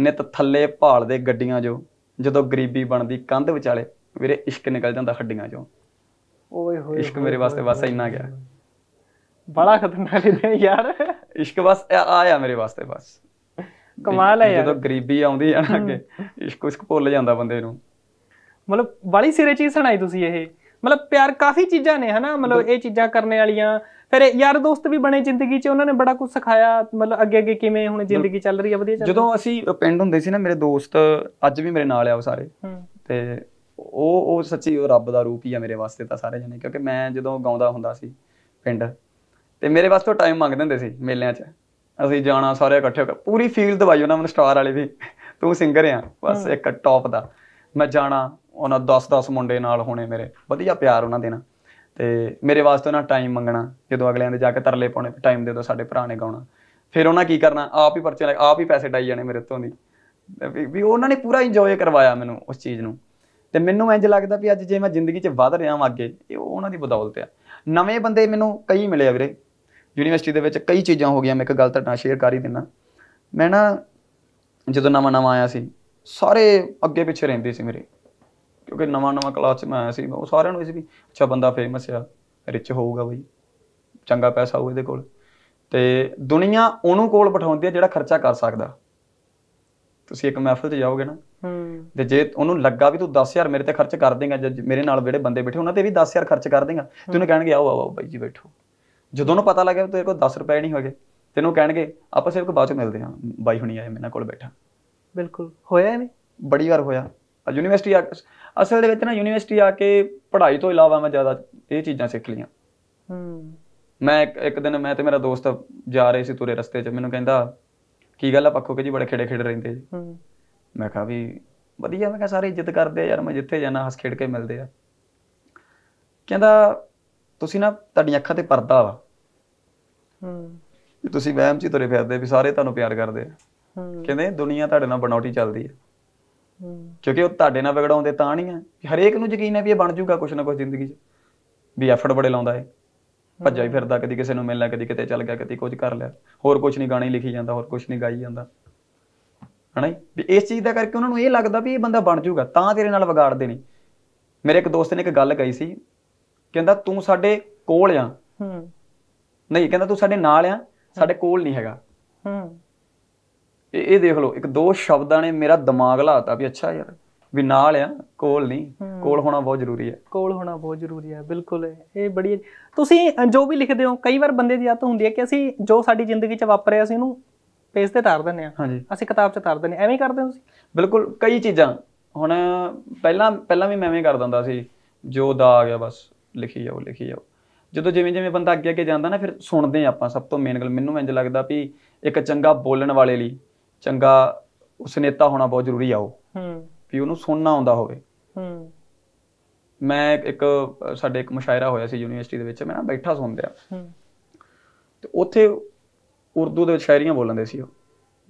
ਨਿਤ ਥੱਲੇ ਭਾਲ ਦੇ ਗੱਡੀਆਂ ਜੋ ਜਦੋਂ ਗਰੀਬੀ ਬਣਦੀ ਕੰਧ ਵਿਚਾਲੇ ਵੀਰੇ ਇਸ਼ਕ ਨਿਕਲ ਜਾਂਦਾ ਹੱਡੀਆਂ ਚੋਂ ਓਏ ਹੋਏ ਇਸ਼ਕ ਮੇਰੇ ਵਾਸਤੇ ਬਸ ਇੰਨਾ ਗਿਆ ਬੜਾ ਖਤਰਨਾਕ ਹੈ ਯਾਰ ਇਸ਼ਕ ਬਸ ਆਇਆ ਮੇਰੇ ਵਾਸਤੇ ਬਸ ਕਮਾਲ ਹੈ ਯਾਰ ਜਦੋਂ ਗਰੀਬੀ ਆਉਂਦੀ ਹੈ ਨਾ ਅੱਗੇ ਇਸ਼ਕ ਉਸਕ ਭੁੱਲ ਜਾਂਦਾ ਬੰਦੇ ਨੂੰ ਮਤਲਬ ਬੜੀ ਸਿਰੇ ਚੀਜ਼ ਸੁਣਾਈ ਤੁਸੀਂ ਇਹ ਮਤਲਬ ਪਿਆਰ ਕਾਫੀ ਚੀਜ਼ਾਂ ਨੇ ਹਨਾ ਮਤਲਬ ਇਹ ਚੀਜ਼ਾਂ ਕਰਨ ਵਾਲੀਆਂ ਫਿਰ ਯਾਰ ਦੋਸਤ ਵੀ ਬਣੇ ਜ਼ਿੰਦਗੀ 'ਚ ਉਹਨਾਂ ਨੇ ਬੜਾ ਕੁਝ ਸਿਖਾਇਆ ਮਤਲਬ ਅੱਗੇ ਅੱਗੇ ਕਿਵੇਂ ਹੁਣ ਜ਼ਿੰਦਗੀ ਚੱਲ ਰਹੀ ਆ ਵਧੀਆ ਚੱਲ ਜਦੋਂ ਅਸੀਂ ਪਿੰਡ ਹੁੰਦੇ ਸੀ ਨਾ ਮੇਰੇ ਦੋਸਤ ਅੱਜ ਵੀ ਮੇਰੇ ਨਾਲ ਆ ਉਹ ਸਾਰੇ ਤੇ ਉਹ ਉਹ ਸੱਚੀ ਉਹ ਰੱਬ ਦਾ ਰੂਪ ਹੀ ਆ ਮੇਰੇ ਵਾਸਤੇ ਤਾਂ ਸਾਰੇ ਜਣੇ ਕਿਉਂਕਿ ਮੈਂ ਜਦੋਂ ਗਾਉਂਦਾ ਹੁੰਦਾ ਸੀ ਪਿੰਡ ਤੇ ਮੇਰੇ ਵਾਸਤੇ ਟਾਈਮ ਮੰਗਦੇ ਹੁੰਦੇ ਸੀ ਮੇਲਿਆਂ 'ਚ ਅਸੀਂ ਜਾਣਾ ਸਾਰੇ ਇਕੱਠੇ ਹੋ ਕੇ ਪੂਰੀ ਫੀਲ ਦਵਾਈ ਉਹਨਾਂ ਨੂੰ ਸਟਾਰ ਵਾਲੇ ਵੀ ਤੂੰ ਸਿੰਗਰ ਆ ਬਸ ਇੱਕ ਟੌਪ ਦਾ ਮੈਂ ਜਾਣਾ ਉਹਨਾਂ 10-10 ਮੁੰਡੇ ਨਾਲ ਹੋਣੇ ਮੇਰੇ ਵਧੀਆ ਪਿਆਰ ਉਹਨਾਂ ਦੇ ਨਾਲ ਤੇ ਮੇਰੇ ਵਾਸਤੇ ਉਹਨਾਂ ਟਾਈਮ ਮੰਗਣਾ ਜਦੋਂ ਅਗਲਿਆਂ ਦੇ ਜਾ ਕੇ ਤਰਲੇ ਪਾਉਣੇ ਟਾਈਮ ਦੇ ਦਿਓ ਸਾਡੇ ਭਰਾ ਨੇ ਗਾਉਣਾ ਫਿਰ ਉਹਨਾਂ ਕੀ ਕਰਨਾ ਆਪ ਹੀ ਪਰਚੇ ਆਪ ਹੀ ਪੈਸੇ ਡਾਈ ਜਾਣੇ ਮੇਰੇ ਤੋਂ ਦੀ ਵੀ ਉਹਨਾਂ ਨੇ ਪੂਰਾ ਇੰਜੋਏ ਕਰਵਾਇਆ ਮੈਨੂੰ ਉਸ ਚੀਜ਼ ਨੂੰ ਤੇ ਮੈਨੂੰ ਇੰਜ ਲੱਗਦਾ ਵੀ ਅੱਜ ਜੇ ਮੈਂ ਜ਼ਿੰਦਗੀ 'ਚ ਵਧ ਰਿਹਾ ਹਾਂ ਅੱਗੇ ਇਹ ਉਹਨਾਂ ਦੀ ਬਦੌਲਤ ਆ ਨਵੇਂ ਬੰਦੇ ਮੈਨੂੰ ਕਈ ਮਿਲੇ ਆ ਵੀਰੇ ਯੂਨੀਵਰਸਿਟੀ ਦੇ ਵਿੱਚ ਕਈ ਚੀਜ਼ਾਂ ਹੋ ਗਈਆਂ ਮੈਂ ਇੱਕ ਗੱਲ ਤਾਂ ਸ਼ੇਅਰ ਕਰ ਹੀ ਦਿੰਨਾ ਮੈਂ ਨਾ ਜਦੋਂ ਨਵਾਂ ਨਵਾਂ ਆਇਆ ਸੀ ਸਾਰੇ ਅੱਗੇ ਪਿੱਛੇ ਰਹਿੰਦੇ ਸੀ ਮੇਰੇ ਕਿਉਂਕਿ ਨਵਾਂ ਨਵਾਂ ਕਲਾਸ 'ਚ ਮੈਂ ਆਇਆ ਸੀ ਉਹ ਸਾਰਿਆਂ ਨੂੰ ਇਹ ਸੀ ਵੀ ਅੱਛਾ ਬੰਦਾ ਫੇਮਸ ਆ ਰਿਚ ਹੋਊਗਾ ਬਈ ਚੰਗਾ ਪੈਸਾ ਹੋਊ ਇਹਦੇ ਕੋਲ ਤੇ ਦੁਨੀਆ ਉਹਨੂੰ ਕੋਲ ਬਿਠਾਉਂਦੀ ਹੈ ਜਿਹੜਾ ਖਰਚਾ ਕਰ ਸਕਦਾ ਤੁਸੀਂ ਇੱਕ ਮਹਿਫਲ 'ਚ ਜਾਓਗੇ ਨਾ ਹੂੰ ਤੇ ਜੇ ਉਹਨੂੰ ਲੱਗਾ ਵੀ ਤੂੰ 10000 ਮੇਰੇ ਤੇ ਖਰਚ ਕਰ ਦੇਗਾ ਜਾਂ ਮੇਰੇ ਨਾਲ ਜਿਹੜੇ ਬੰਦੇ ਬੈਠੇ ਉਹਨਾਂ ਤੇ ਵੀ 10000 ਖਰਚ ਕਰ ਦੇਗਾ ਤੇ ਕਹਿਣਗੇ ਆਓ ਆਓ ਬਾਈ ਜੀ ਬੈਠੋ ਜਦੋਂ ਉਹਨੂੰ ਪਤਾ ਲੱਗਿਆ ਤੇਰੇ ਕੋਲ 10 ਰੁਪਏ ਨਹੀਂ ਹੋਗੇ ਤੈਨੂੰ ਕਹਿਣਗੇ ਆਪਾਂ ਸਿਰਫ ਬਾਅਦ ਚ ਮਿਲਦੇ ਹਾਂ ਬਾਈ ਹੁਣੀ ਆਏ ਮੇਰੇ ਨਾਲ ਕੋਲ ਬੈਠਾ ਬਿਲਕੁਲ ਹੋਇਆ ਨਹੀਂ ਬੜੀ ਵਾਰ ਹੋਇਆ ਯੂਨੀਵਰਸਿਟੀ ਆ ਅਸਲ ਦੇ ਵਿੱਚ ਨਾ ਯੂਨੀਵਰਸਿਟੀ ਆ ਕੇ ਪੜ੍ਹਾਈ ਤੋਂ ਇਲਾਵਾ ਮੈਂ ਜ਼ਿਆਦਾ ਇਹ ਚੀਜ਼ਾਂ ਸਿੱਖ ਲਈਆਂ ਹੂੰ ਮੈਂ ਇੱਕ ਦਿਨ ਮੈਂ ਤੇ ਮੇਰਾ ਦੋਸਤ ਜਾ ਰਹੇ ਸੀ ਤੁਰੇ ਰਸਤੇ 'ਚ ਮੈਨੂੰ ਕਹਿੰਦਾ ਕੀ ਗੱਲ ਆ ਪੱਖੋ ਕਿ ਜੀ ਬੜੇ ਖੇੜੇ ਖੇੜੇ ਰਹਿੰਦੇ ਜੀ ਹੂੰ ਮੈਂ ਕਿਹਾ ਵੀ ਵਧੀਆ ਮੈਂ ਕਿਹਾ ਸਾਰੇ ਇੱਜ਼ਤ ਕਰਦੇ ਆ ਯਾਰ ਮੈਂ ਜਿੱਥੇ ਜਾਣਾ ਹੱਸ ਖੇਡ ਕੇ ਮਿਲਦੇ ਆ ਕਹਿੰਦਾ ਤੁਸੀਂ ਨਾ ਤੁਹਾਡੀਆਂ ਅੱਖਾਂ ਤੇ ਪਰਦਾ ਵਾ ਹੂੰ ਤੁਸੀਂ ਵਹਿਮ 'ਚ ਤੁਰੇ ਫਿਰਦੇ ਵੀ ਸਾਰੇ ਤੁਹਾਨੂੰ ਪਿਆਰ ਕਰਦੇ ਆ ਕਹਿੰਦੇ ਦੁਨੀਆ ਤੁਹਾਡੇ ਨਾਲ ਬਣੌਟੀ ਚੱਲਦੀ ਆ ਕਿਉਂਕਿ ਉਹ ਤੁਹਾਡੇ ਨਾਲ ਵਿਗੜਾਉਂਦੇ ਤਾਂ ਨਹੀਂ ਆ ਹਰੇਕ ਨੂੰ ਯਕੀਨ ਹੈ ਵੀ ਇਹ ਬਣ ਜਾਊਗਾ ਕੁਛ ਨਾ ਕੁਛ ਜ਼ਿੰਦਗੀ 'ਚ ਵੀ ਐਫਰਟ ਬੜੇ ਲਾਉਂਦਾ ਹੈ ਭੱਜਾ ਹੀ ਫਿਰਦਾ ਕਦੀ ਕਿਸੇ ਨੂੰ ਮਿਲਣਾ ਕਦੀ ਕਿਤੇ ਚੱਲ ਗਿਆ ਕਦੀ ਕੁਝ ਕਰ ਲਿਆ ਹੋਰ ਕੁਝ ਨਹੀਂ ਗਾਣੇ ਲਿਖੀ ਜਾਂਦਾ ਹੋਰ ਕੁਝ ਨਹੀਂ ਗਾਈ ਜਾਂਦਾ ਹਨਾ ਵੀ ਇਸ ਚੀਜ਼ ਦਾ ਕਰਕੇ ਉਹਨਾਂ ਨੂੰ ਇਹ ਲੱਗਦਾ ਵੀ ਇਹ ਬੰਦਾ ਬਣ ਜਾਊਗਾ ਤਾਂ ਤੇਰੇ ਨਾਲ ਵਿਗਾੜਦੇ ਨੇ ਮੇਰੇ ਇੱਕ ਦੋਸਤ ਨੇ ਇੱਕ ਗੱਲ ਕਹੀ ਸੀ ਕਹਿੰਦਾ ਤੂੰ ਸਾਡੇ ਕੋਲ ਆ ਹੂੰ ਨਹੀਂ ਕਹਿੰਦਾ ਤੂੰ ਸਾਡੇ ਨਾਲ ਆ ਸਾਡੇ ਕੋਲ ਨਹੀਂ ਹੈਗਾ ਹੂੰ ਤੇ ਇਹ ਦੇਖ ਲਓ ਇੱਕ ਦੋ ਸ਼ਬਦਾਂ ਨੇ ਮੇਰਾ ਦਿਮਾਗ ਲਾਤਾ ਵੀ ਅੱਛਾ ਯਾਰ ਵੀ ਨਾਲ ਆ ਕੋਲ ਨਹੀਂ ਕੋਲ ਹੋਣਾ ਬਹੁਤ ਜ਼ਰੂਰੀ ਹੈ ਕੋਲ ਹੋਣਾ ਬਹੁਤ ਜ਼ਰੂਰੀ ਹੈ ਬਿਲਕੁਲ ਇਹ ਬੜੀ ਤੁਸੀਂ ਜੋ ਵੀ ਲਿਖਦੇ ਹੋ ਕਈ ਵਾਰ ਬੰਦੇ ਦੀ ਆਦਤ ਹੁੰਦੀ ਹੈ ਕਿ ਅਸੀਂ ਜੋ ਸਾਡੀ ਜ਼ਿੰਦਗੀ 'ਚ ਵਾਪਰਿਆ ਅਸੀਂ ਉਹਨੂੰ ਪੇਜ ਤੇ ਤਾਰ ਦਿੰਦੇ ਆ ਅਸੀਂ ਕਿਤਾਬ 'ਚ ਤਾਰ ਦਿੰਦੇ ਐਵੇਂ ਹੀ ਕਰਦੇ ਹੋ ਤੁਸੀਂ ਬਿਲਕੁਲ ਕਈ ਚੀਜ਼ਾਂ ਹੁਣ ਪਹਿਲਾਂ ਪਹਿਲਾਂ ਵੀ ਮੈਂ ਐਵੇਂ ਕਰ ਦਿੰਦਾ ਸੀ ਜੋ ਦਾ ਆ ਗਿਆ ਬਸ ਲਿਖੀ ਜਾਓ ਲਿਖੀ ਜਾਓ ਜਦੋਂ ਜਿਵੇਂ ਜਿਵੇਂ ਬੰਦਾ ਅੱਗੇ ਅੱਗੇ ਜਾਂਦਾ ਨਾ ਫਿਰ ਸੁਣਦੇ ਆ ਆਪਾਂ ਸਭ ਤੋਂ ਮੇਨ ਗੱਲ ਮੈਨੂੰ ਇੰਜ ਲੱਗਦਾ ਵੀ ਇੱਕ ਚੰਗਾ ਬੋਲਣ ਵਾਲੇ ਲਈ ਚੰਗਾ ਉਸ ਨੇਤਾ ਹੋਣਾ ਬਹੁਤ ਜ਼ਰੂਰੀ ਆ ਉਹ ਹੂੰ ਵੀ ਉਹਨੂੰ ਸੁਣਨਾ ਆਉਂਦਾ ਹੋਵੇ ਹੂੰ ਮੈਂ ਇੱਕ ਸਾਡੇ ਇੱਕ ਮੁਸ਼ਾਇਰਾ ਹੋਇਆ ਸੀ ਯੂਨੀਵਰਸਿਟੀ ਦੇ ਵਿੱਚ ਮੈਂ ਨਾ ਬੈਠਾ ਸੁਣਦਿਆ ਹੂੰ ਤੇ ਉੱਥੇ ਉਰਦੂ ਦੇ ਵਿੱਚ ਸ਼ਾਇਰੀਆਂ ਬੋਲਦੇ ਸੀ ਉਹ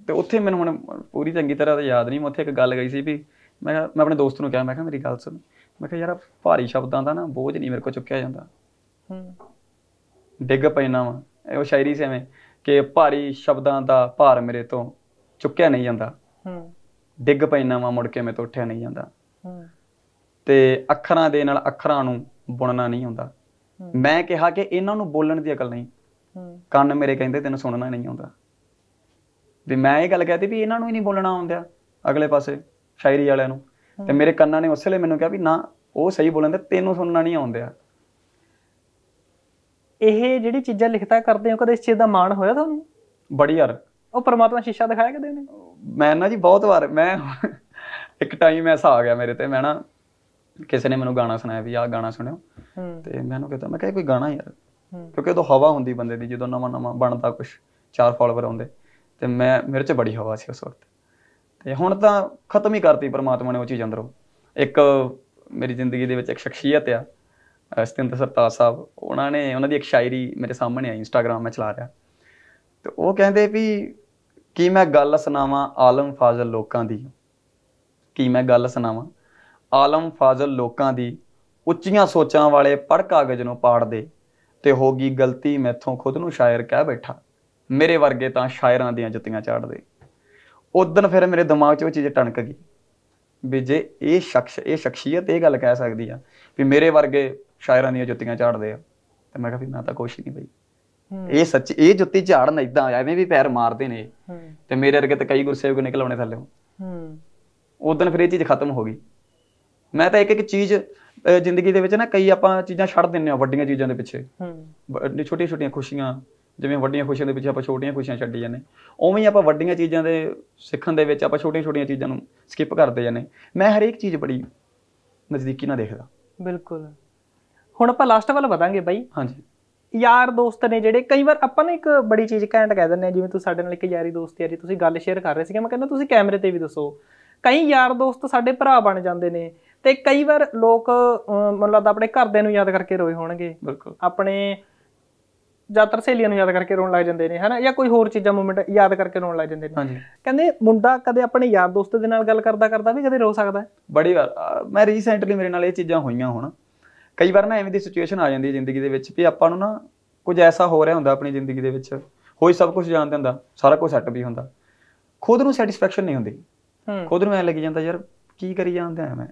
ਤੇ ਉੱਥੇ ਮੈਨੂੰ ਹੁਣ ਪੂਰੀ ਚੰਗੀ ਤਰ੍ਹਾਂ ਤਾਂ ਯਾਦ ਨਹੀਂ ਮੈਂ ਉੱਥੇ ਇੱਕ ਗੱਲ ਗਈ ਸੀ ਵੀ ਮੈਂ ਮੈਂ ਆਪਣੇ ਦੋਸਤ ਨੂੰ ਕਿਹਾ ਮੈਂ ਕਿਹਾ ਮੇਰੀ ਗੱਲ ਸੁਣ ਮੈਂ ਕਿਹਾ ਯਾਰ ਭਾਰੀ ਸ਼ਬਦਾਂ ਦਾ ਨਾ ਬੋਝ ਨਹੀਂ ਮੇਰੇ ਕੋਲ ਚੁੱਕਿਆ ਜਾਂਦਾ ਹੂੰ ਡਿੱਗ ਪੈਣਾ ਵਾ ਉਹ ਸ਼ਾਇਰੀ ਸੀ ਐਵੇਂ ਕਿ ਭਾਰੀ ਸ਼ਬਦਾਂ ਦਾ ਭਾਰ ਮੇਰੇ ਤੋਂ ਚੁੱਕਿਆ ਨਹੀਂ ਜਾਂਦਾ ਹੂੰ ਡਿੱਗ ਪੈਣਾ ਵਾ ਮੁੜ ਕੇ ਮੈਂ ਤੋਂ ਉੱਠਿਆ ਨਹੀਂ ਜਾਂਦਾ ਹੂੰ ਤੇ ਅੱਖਰਾਂ ਦੇ ਨਾਲ ਅੱਖਰਾਂ ਨੂੰ ਬੁਣਨਾ ਨਹੀਂ ਹੁੰਦਾ ਮੈਂ ਕਿਹਾ ਕਿ ਇਹਨਾਂ ਨੂੰ ਬੋਲਣ ਦੀ ਅਕਲ ਨਹੀਂ ਹੂੰ ਕੰਨ ਮੇਰੇ ਕਹਿੰਦੇ ਤੈਨੂੰ ਸੁਣਨਾ ਨਹੀਂ ਆਉਂਦਾ ਵੀ ਮੈਂ ਇਹ ਗੱਲ ਕਹਤੀ ਵੀ ਇਹਨਾਂ ਨੂੰ ਹੀ ਨਹੀਂ ਬੋਲਣਾ ਆਉਂਦਾ ਅਗਲੇ ਪਾਸੇ ਸ਼ਾਇਰੀ ਵਾਲਿਆਂ ਨੂੰ ਤੇ ਮੇਰੇ ਕੰਨਾਂ ਨੇ ਉਸੇ ਲਈ ਮੈਨੂੰ ਕਿਹਾ ਵੀ ਨਾ ਉਹ ਸਹੀ ਬੋਲਣਦੇ ਤੈਨੂੰ ਸੁਣਨਾ ਨਹੀਂ ਆਉਂਦਾ ਇਹ ਜਿਹੜੀ ਚੀਜ਼ਾਂ ਲਿਖਤਾ ਕਰਦੇ ਹੋ ਕਦੇ ਇਸ ਚੀਜ਼ ਦਾ ਮਾਣ ਹੋਇਆ ਤੁਹਾਨੂੰ ਬੜੀ ਯਾਰ ਉਹ ਪਰਮਾਤਮਾ ਸ਼ੀਸ਼ਾ ਦਿਖਾਇਆ ਕਦੇ ਨੇ ਮੈਂ ਨਾ ਜੀ ਬਹੁਤ ਵਾਰ ਮੈਂ ਇੱਕ ਟਾਈਮ ਐਸਾ ਆ ਗਿਆ ਮੇਰੇ ਤੇ ਮੈਂ ਨਾ ਕਿਸੇ ਨੇ ਮੈਨੂੰ ਗਾਣਾ ਸੁਣਾਇਆ ਵੀ ਆਹ ਗਾਣਾ ਸੁਣਿਓ ਤੇ ਮੈਂ ਉਹਨੂੰ ਕਹਿੰਦਾ ਮੈਂ ਕਹੇ ਕੋਈ ਗਾਣਾ ਯਾਰ ਕਿਉਂਕਿ ਉਦੋਂ ਹਵਾ ਹੁੰਦੀ ਬੰਦੇ ਦੀ ਜਦੋਂ ਨਵਾਂ ਨਵਾਂ ਬਣਦਾ ਕੁਝ ਚਾਰ ਫਾਲੋਅਰ ਆਉਂਦੇ ਤੇ ਮੈਂ ਮੇਰੇ 'ਚ ਬੜੀ ਹਵਾ ਸੀ ਉਸ ਵਕਤ ਤੇ ਹੁਣ ਤਾਂ ਖਤਮ ਹੀ ਕਰਤੀ ਪਰਮਾਤਮਾ ਨੇ ਉਹ ਚੀਜ਼ ਅੰਦਰੋਂ ਇੱਕ ਮੇਰੀ ਜ਼ਿੰਦਗੀ ਦੇ ਵਿੱਚ ਇੱਕ ਸ਼ਖਸੀਅਤ ਆ ਸਤਿੰਦਰ ਸਰਤਾਜ ਸਾਹਿਬ ਉਹਨਾਂ ਨੇ ਉਹਨਾਂ ਦੀ ਇੱਕ ਸ਼ਾਇਰੀ ਮੇਰੇ ਸਾਹਮਣੇ ਆਈ ਇੰਸਟਾਗ੍ਰam ਮੈਂ ਚਲਾ ਰਿਹਾ ਤੇ ਉਹ ਕਹਿੰਦੇ ਵੀ ਕੀ ਮੈਂ ਗੱਲ ਸੁਣਾਵਾਂ ਆਲਮ ਫਾਜ਼ਲ ਲੋਕਾਂ ਦੀ ਕੀ ਮੈਂ ਗੱਲ ਸੁਣਾਵਾਂ ਆਲਮ ਫਾਜ਼ਲ ਲੋਕਾਂ ਦੀ ਉੱਚੀਆਂ ਸੋਚਾਂ ਵਾਲੇ ਪੜ ਕਾਗਜ਼ ਨੂੰ ਪਾੜ ਦੇ ਤੇ ਹੋ ਗਈ ਗਲਤੀ ਮੈਥੋਂ ਖੁਦ ਨੂੰ ਸ਼ਾਇਰ ਕਹਿ ਬੈਠਾ ਮੇਰੇ ਵਰਗੇ ਤਾਂ ਸ਼ਾਇਰਾਂ ਦੀਆਂ ਜੁੱਤੀਆਂ ਉਸ ਉਦੋਂ ਫਿਰ ਮੇਰੇ ਦਿਮਾਗ 'ਚ ਉਹ ਚੀਜ਼ ਟਣਕ ਗਈ ਵੀ ਜੇ ਇਹ ਸ਼ਖਸ ਇਹ ਸ਼ਖਸੀਅਤ ਇਹ ਗੱਲ ਕਹਿ ਸਕਦੀ ਆ ਵੀ ਮੇਰੇ ਵਰਗੇ ਸ਼ਾਇਰਾਂ ਦੀਆਂ ਜੁੱਤੀਆਂ ਝਾੜਦੇ ਆ ਤੇ ਮੈਂ ਕਿਹਾ ਵੀ ਮੈਂ ਤਾਂ ਕੋਸ਼ਿਸ਼ ਨਹੀਂ ਬਈ ਇਹ ਸੱਚ ਇਹ ਜੁੱਤੀ ਝਾੜਨ ਇਦਾਂ ਐਵੇਂ ਵੀ ਪੈਰ ਮਾਰਦੇ ਨੇ ਤੇ ਮੇਰੇ ਵਰਗੇ ਤਾਂ ਕਈ ਗੁਰਸੇਵਕ ਨਿਕਲ ਆਉਣੇ ਥੱਲੇ ਹੂੰ ਉਦੋਂ ਫਿਰ ਇਹ ਚੀਜ਼ ਖਤਮ ਹੋ ਗਈ ਮੈਂ ਤਾਂ ਇੱਕ ਇੱਕ ਚੀਜ਼ ਜ਼ਿੰਦਗੀ ਦੇ ਵਿੱਚ ਨਾ ਕਈ ਆਪਾਂ ਚੀਜ਼ਾਂ ਛੱਡ ਦਿੰਨੇ ਆ ਵੱਡੀਆਂ ਚੀਜ਼ਾਂ ਦੇ ਪਿੱਛੇ ਹੂੰ ਛੋਟੀਆਂ ਛੋਟੀਆਂ ਖੁਸ਼ੀਆਂ ਜਿਵੇਂ ਵੱਡੀਆਂ ਖੁਸ਼ੀਆਂ ਦੇ ਪਿੱਛੇ ਆਪਾਂ ਛੋਟੀਆਂ ਖੁਸ਼ੀਆਂ ਛੱਡੀ ਜਾਂਦੇ ਉਵੇਂ ਹੀ ਆਪਾਂ ਵੱਡੀਆਂ ਚੀਜ਼ਾਂ ਦੇ ਸਿੱਖਣ ਦੇ ਵਿੱਚ ਆਪਾਂ ਛੋਟੀਆਂ ਛੋਟੀਆਂ ਚੀਜ਼ਾਂ ਨੂੰ ਸਕਿਪ ਕਰਦੇ ਜਾਂਦੇ ਮੈਂ ਹਰੇਕ ਚੀਜ਼ ਬੜੀ ਨਜ਼ਦੀਕੀ ਨਾਲ ਦੇਖਦਾ ਬਿਲਕੁਲ ਹੁਣ ਆਪਾਂ ਲਾਸਟ ਵਾਲਾ ਵਧਾਂਗੇ ਬਾਈ ਹਾਂਜੀ ਯਾਰ ਦੋਸਤ ਨੇ ਜਿਹੜੇ ਕਈ ਵਾਰ ਆਪਾਂ ਨੇ ਇੱਕ ਬੜੀ ਚੀਜ਼ ਕਹਿੰਦ ਕਹਿ ਦਿੰਦੇ ਆ ਜਿਵੇਂ ਤੂੰ ਸਾਡੇ ਨਾਲ ਇੱਕ ਯਾਰੀ ਦੋਸਤ ਯਾਰੀ ਤੁਸੀਂ ਗੱਲ ਸ਼ੇਅਰ ਕਰ ਰਹੇ ਸੀਗੇ ਮੈਂ ਕਹਿੰਦਾ ਤੁਸੀਂ ਕੈਮਰੇ ਤੇ ਵੀ ਦੱਸੋ ਕਈ ਯਾਰ ਦੋਸਤ ਸਾਡੇ ਭਰਾ ਬਣ ਜਾਂਦੇ ਨੇ ਤੇ ਕਈ ਵਾਰ ਲੋਕ ਮਨ ਲੱਗਦਾ ਆਪਣੇ ਘਰਦਿਆਂ ਨੂੰ ਯਾਦ ਕਰਕੇ ਰੋਏ ਹੋਣਗੇ ਬਿਲਕੁਲ ਆਪਣੇ ਜਾਤਰ ਸਹੇਲੀਆਂ ਨੂੰ ਯਾਦ ਕਰਕੇ ਰੋਣ ਲੱਗ ਜਾਂਦੇ ਨੇ ਹਨਾ ਜਾਂ ਕੋਈ ਹੋਰ ਚੀਜ਼ਾਂ ਮੂਮੈਂਟ ਯਾਦ ਕਰਕੇ ਰੋਣ ਲੱਗ ਜਾਂਦੇ ਨੇ ਕਹਿੰਦੇ ਮੁੰਡਾ ਕਦੇ ਆਪਣੇ ਯਾਰ ਦੋਸਤ ਦੇ ਨਾਲ ਗੱਲ ਕਰਦਾ ਕਰਦਾ ਵੀ ਕਦੇ ਰੋ ਸਕਦਾ ਬੜੀ ਵਾਰ ਮੈਂ ਰੀਸੈਂਟਲੀ ਮੇਰੇ ਨਾਲ ਇਹ ਚੀਜ਼ਾਂ ਹੋਈਆਂ ਹੁਣ ਕਈ ਵਾਰ ਨਾ ਐਵੇਂ ਦੀ ਸਿਚੁਏਸ਼ਨ ਆ ਜਾਂਦੀ ਹੈ ਜ਼ਿੰਦਗੀ ਦੇ ਵਿੱਚ ਵੀ ਆਪਾਂ ਨੂੰ ਨਾ ਕੁਝ ਐਸਾ ਹੋ ਰਿਹਾ ਹੁੰਦਾ ਆਪਣੀ ਜ਼ਿੰਦਗੀ ਦੇ ਵਿੱਚ ਹੋਈ ਸਭ ਕੁਝ ਜਾਣਦੇ ਹੁੰਦਾ ਸਾਰਾ ਕੁਝ ਸੈੱਟ ਵੀ ਹੁੰਦਾ ਖੁਦ ਨੂੰ ਸੈਟੀਸਫੈਕਸ਼ਨ ਨਹੀਂ ਹੁੰਦੀ ਖੁਦ ਨੂੰ ਐ ਲੱਗ ਜਾਂਦਾ ਯਾਰ ਕੀ ਕਰੀ ਜਾਂਦਾ ਐ ਮੈਂ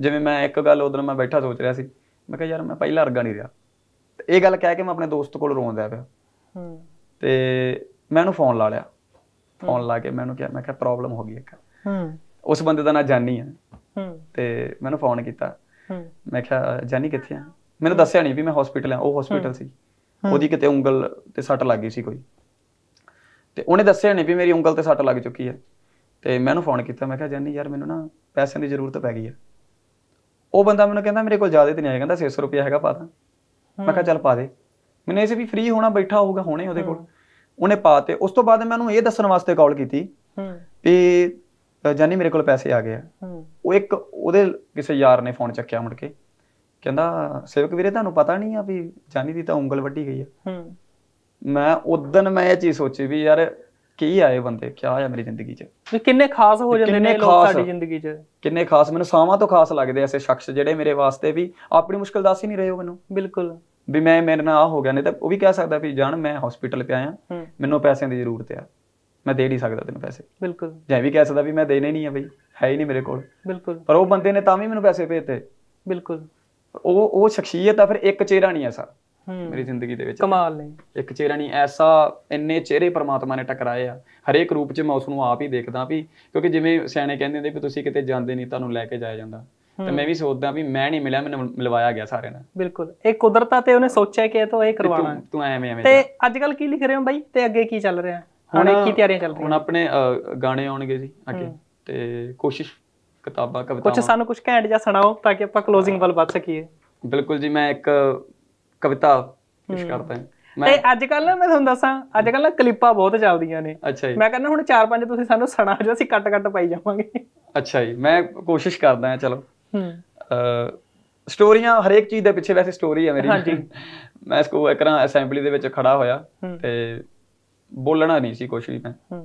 ਜਿਵੇਂ ਮੈਂ ਇੱਕ ਗੱਲ ਉਦੋਂ ਮੈਂ ਬੈਠਾ ਸੋਚ ਰਿਹਾ ਸੀ ਮੈਂ ਕਿਹਾ ਯਾਰ ਮੈਂ ਪਹਿਲਾਂ ਅਰਗਾ ਨਹੀਂ ਰਿਹਾ ਇਹ ਗੱਲ ਕਹਿ ਕੇ ਮੈਂ ਆਪਣੇ ਦੋਸਤ ਕੋਲ ਰੋਂਦਾ ਪਿਆ ਤੇ ਮੈਂ ਉਹਨੂੰ ਫੋਨ ਲਾ ਲਿਆ ਫੋਨ ਲਾ ਕੇ ਮੈਨੂੰ ਕਿਹਾ ਮੈਂ ਕਿਹਾ ਪ੍ਰੋਬਲਮ ਹੋ ਗਈ ਇੱਕ ਉਸ ਬੰਦੇ ਦਾ ਨਾਂ ਜਾਨੀ ਆ ਤੇ ਮੈਨੂੰ ਫੋਨ ਕੀਤਾ ਮੈਂ ਕਿਹਾ ਜਾਨੀ ਕਿੱਥੇ ਆ ਮੈਨੂੰ ਦੱਸਿਆ ਨਹੀਂ ਵੀ ਮੈਂ ਹਸਪੀਟਲ ਆ ਉਹ ਹਸਪੀਟਲ ਸੀ ਉਹਦੀ ਕਿਤੇ ਉਂਗਲ ਤੇ ਸੱਟ ਲੱਗ ਗਈ ਸੀ ਕੋਈ ਤੇ ਉਹਨੇ ਦੱਸਿਆ ਨਹੀਂ ਵੀ ਮੇਰੀ ਉਂਗਲ ਤੇ ਸੱਟ ਲੱਗ ਚੁੱਕੀ ਹੈ ਤੇ ਮੈਂ ਉਹਨੂੰ ਫੋਨ ਕੀਤਾ ਮੈਂ ਕਿਹਾ ਜਾਨੀ ਯਾਰ ਮੈਨੂੰ ਨਾ ਪੈਸਿਆਂ ਦੀ ਜ਼ਰੂਰਤ ਪੈ ਗਈ ਹੈ ਉਹ ਬੰਦਾ ਮੈਨੂੰ ਕਹਿੰਦਾ ਮੇਰੇ ਕੋਲ ਜ਼ਿਆਦਾ ਤੇ ਨਹੀਂ ਆਇਆ ਕਹਿੰਦਾ 600 ਰੁਪਏ ਹੈਗਾ ਪਾ ਦਾਂ ਮੈਂ ਕਿਹਾ ਚੱਲ ਪਾ ਦੇ ਮੈਨੂੰ ਇਸੇ ਵੀ ਫ੍ਰੀ ਹੋਣਾ ਬੈਠਾ ਹੋਊਗਾ ਹੋਣੇ ਉਹਦੇ ਕੋਲ ਉਹਨੇ ਪਾਤੇ ਉਸ ਤੋਂ ਬਾਅਦ ਮੈਂ ਉਹਨੂੰ ਇਹ ਦੱਸਣ ਵਾਸਤੇ ਕਾਲ ਕੀਤੀ ਹੂੰ ਵੀ ਜਾਨੀ ਮੇਰੇ ਕੋਲ ਪੈਸੇ ਆ ਗਏ ਆ ਉਹ ਇੱਕ ਉਹਦੇ ਕਿਸੇ ਯਾਰ ਨੇ ਫੋਨ ਚੱਕਿਆ ਮੁੜ ਕੇ ਕਹਿੰਦਾ ਸੇਵਕ ਵੀਰੇ ਤੁਹਾਨੂੰ ਪਤਾ ਨਹੀਂ ਆ ਵੀ ਜਾਨੀ ਦੀ ਤਾਂ ਉਂਗਲ ਵੱਢੀ ਗਈ ਆ ਹੂੰ ਮੈਂ ਉਦੋਂ ਮੈਂ ਇਹ ਚੀਜ਼ ਸੋਚੀ ਵੀ ਯਾਰ ਕੀ ਆਏ ਬੰਦੇ ਕੀ ਆ ਮੇਰੀ ਜ਼ਿੰਦਗੀ 'ਚ ਵੀ ਕਿੰਨੇ ਖਾਸ ਹੋ ਜਾਂਦੇ ਨੇ ਲੋਕ ਸਾਡੀ ਜ਼ਿੰਦਗੀ 'ਚ ਕਿੰਨੇ ਖਾਸ ਮੈਨੂੰ ਸਾਵਾਂ ਤੋਂ ਖਾਸ ਲੱਗਦੇ ਐਸੇ ਸ਼ਖਸ ਜਿਹੜੇ ਮੇਰੇ ਵਾਸਤੇ ਵੀ ਆਪਣੀ ਮੁਸ਼ਕਲ ਦੱਸ ਹੀ ਨਹੀਂ ਰਹੇ ਹੋ ਮੈਨੂੰ ਬਿਲਕੁਲ ਵੀ ਮੈਂ ਮੇਰੇ ਨਾਲ ਆ ਹੋ ਗਿਆ ਨਹੀਂ ਤਾਂ ਉਹ ਵੀ ਕਹਿ ਸਕਦਾ ਵੀ ਜਾਨ ਮੈਂ ਹਸਪੀਟਲ ਪਿਆ ਆ ਮੈਨੂੰ ਪੈਸਿਆਂ ਦੀ ਜ਼ਰੂਰਤ ਆ ਮੈਂ ਦੇ ਨਹੀਂ ਸਕਦਾ ਤੈਨੂੰ ਪੈਸੇ ਬਿਲਕੁਲ ਜੈ ਵੀ ਕਹਿ ਸਕਦਾ ਵੀ ਮੈਂ ਦੇਣੇ ਨਹੀਂ ਆ ਬਈ ਹੈ ਹੀ ਨਹੀਂ ਮੇਰੇ ਕੋਲ ਬਿਲਕੁਲ ਪਰ ਉਹ ਬੰਦੇ ਨੇ ਤਾਂ ਵੀ ਮੈਨੂੰ ਪੈਸੇ ਭੇਜਤੇ ਬਿਲਕੁਲ ਉਹ ਉਹ ਸ਼ਖਸੀਅਤ ਆ ਫਿਰ ਇੱਕ ਚਿਹਰਾ ਨਹੀਂ ਸਰ ਮੇਰੀ ਜ਼ਿੰਦਗੀ ਦੇ ਵਿੱਚ ਕਮਾਲ ਨੇ ਇੱਕ ਚਿਹਰਾ ਨਹੀਂ ਐਸਾ ਇੰਨੇ ਚਿਹਰੇ ਪ੍ਰਮਾਤਮਾ ਨੇ ਟਕਰਾਏ ਆ ਹਰੇਕ ਰੂਪ 'ਚ ਮੈਂ ਉਸ ਨੂੰ ਆਪ ਹੀ ਦੇਖਦਾ ਵੀ ਕਿਉਂਕਿ ਜਿਵੇਂ ਸਿਆਣੇ ਕਹਿੰਦੇ ਹੁੰਦੇ ਵੀ ਤੁਸੀਂ ਕਿਤੇ ਜਾਂਦੇ ਨਹੀਂ ਤੁਹਾਨੂੰ ਲੈ ਕੇ ਜਾਇਆ ਜਾਂਦਾ ਤੇ ਮੈਂ ਵੀ ਸੋਚਦਾ ਵੀ ਮੈਂ ਨਹੀਂ ਮਿਲਿਆ ਮੈਨੂੰ ਮਿਲਵਾਇਆ ਗਿਆ ਸਾਰਿਆਂ ਨਾਲ ਬਿਲਕੁਲ ਇਹ ਕੁਦਰਤਾ ਤੇ ਉਹਨੇ ਸੋਚਿਆ ਕਿ ਇਹ ਤਾਂ ਇਹ ਕਰਵਾਣਾ ਤੂੰ ਐਵੇਂ ਐਵੇਂ ਤੇ ਅੱਜ ਕੱਲ ਕੀ ਲਿਖ ਰਹੇ ਹੋ ਬਾਈ ਤੇ ਅੱਗੇ ਕੀ ਚੱਲ ਰਿਹਾ ਹੁਣ ਕੀ ਤਿਆਰੀਆਂ ਚੱਲ ਰਹੀਆਂ ਹੁਣ ਆਪਣੇ ਗਾਣੇ ਆਉਣਗੇ ਜੀ ਅੱਗੇ ਤੇ ਕੋਸ਼ਿਸ਼ ਕਿਤਾਬਾਂ ਕਵਿਤਾਵਾਂ ਕੁਝ ਸਾਨੂੰ ਕੁਝ ਘੈਂਟ ਜਾਂ ਸੁਣਾਓ ਤਾਂ ਕਿ ਆਪਾਂ ਕਲੋਜ਼ਿੰਗ ਵੱਲ ਵੱਧ ਸਕੀਏ ਬਿਲਕੁਲ ਜੀ ਮੈਂ ਇੱਕ ਕਵਿਤਾ ਪੇਸ਼ ਕਰਦਾ ਹਾਂ ਮੈਂ ਤੇ ਅੱਜ ਕੱਲ ਨਾ ਮੈਂ ਤੁਹਾਨੂੰ ਦੱਸਾਂ ਅੱਜ ਕੱਲ ਨਾ ਕਲਿੱਪਾਂ ਬਹੁਤ ਚੱਲਦੀਆਂ ਨੇ ਮੈਂ ਕਹਿੰਦਾ ਹੁਣ 4-5 ਤੁਸੀਂ ਸਾਨੂੰ ਸੁਣਾ ਜੋ ਅਸੀਂ ਕੱਟ-ਕੱਟ ਪਾਈ ਜਾਵਾਂਗੇ ਅੱਛਾ ਜੀ ਮੈਂ ਕੋਸ਼ਿਸ਼ ਕਰਦਾ ਹਾਂ ਚਲੋ ਹੂੰ ਸਟੋਰੀਆਂ ਹਰੇਕ ਚੀਜ਼ ਦੇ ਪਿੱਛੇ ਵੈਸੇ ਸਟੋਰੀ ਹੈ ਮੇਰੀ ਹਾਂਜੀ ਮੈਂ ਸਕੂ ਇੱਕ ਰਾਂ ਅਸੈਂਬਲੀ ਦੇ ਵਿੱਚ ਖੜਾ ਹੋਇਆ ਤੇ ਬੋਲਣਾ ਨਹੀਂ ਸੀ ਕੁਝ ਵੀ ਮੈਂ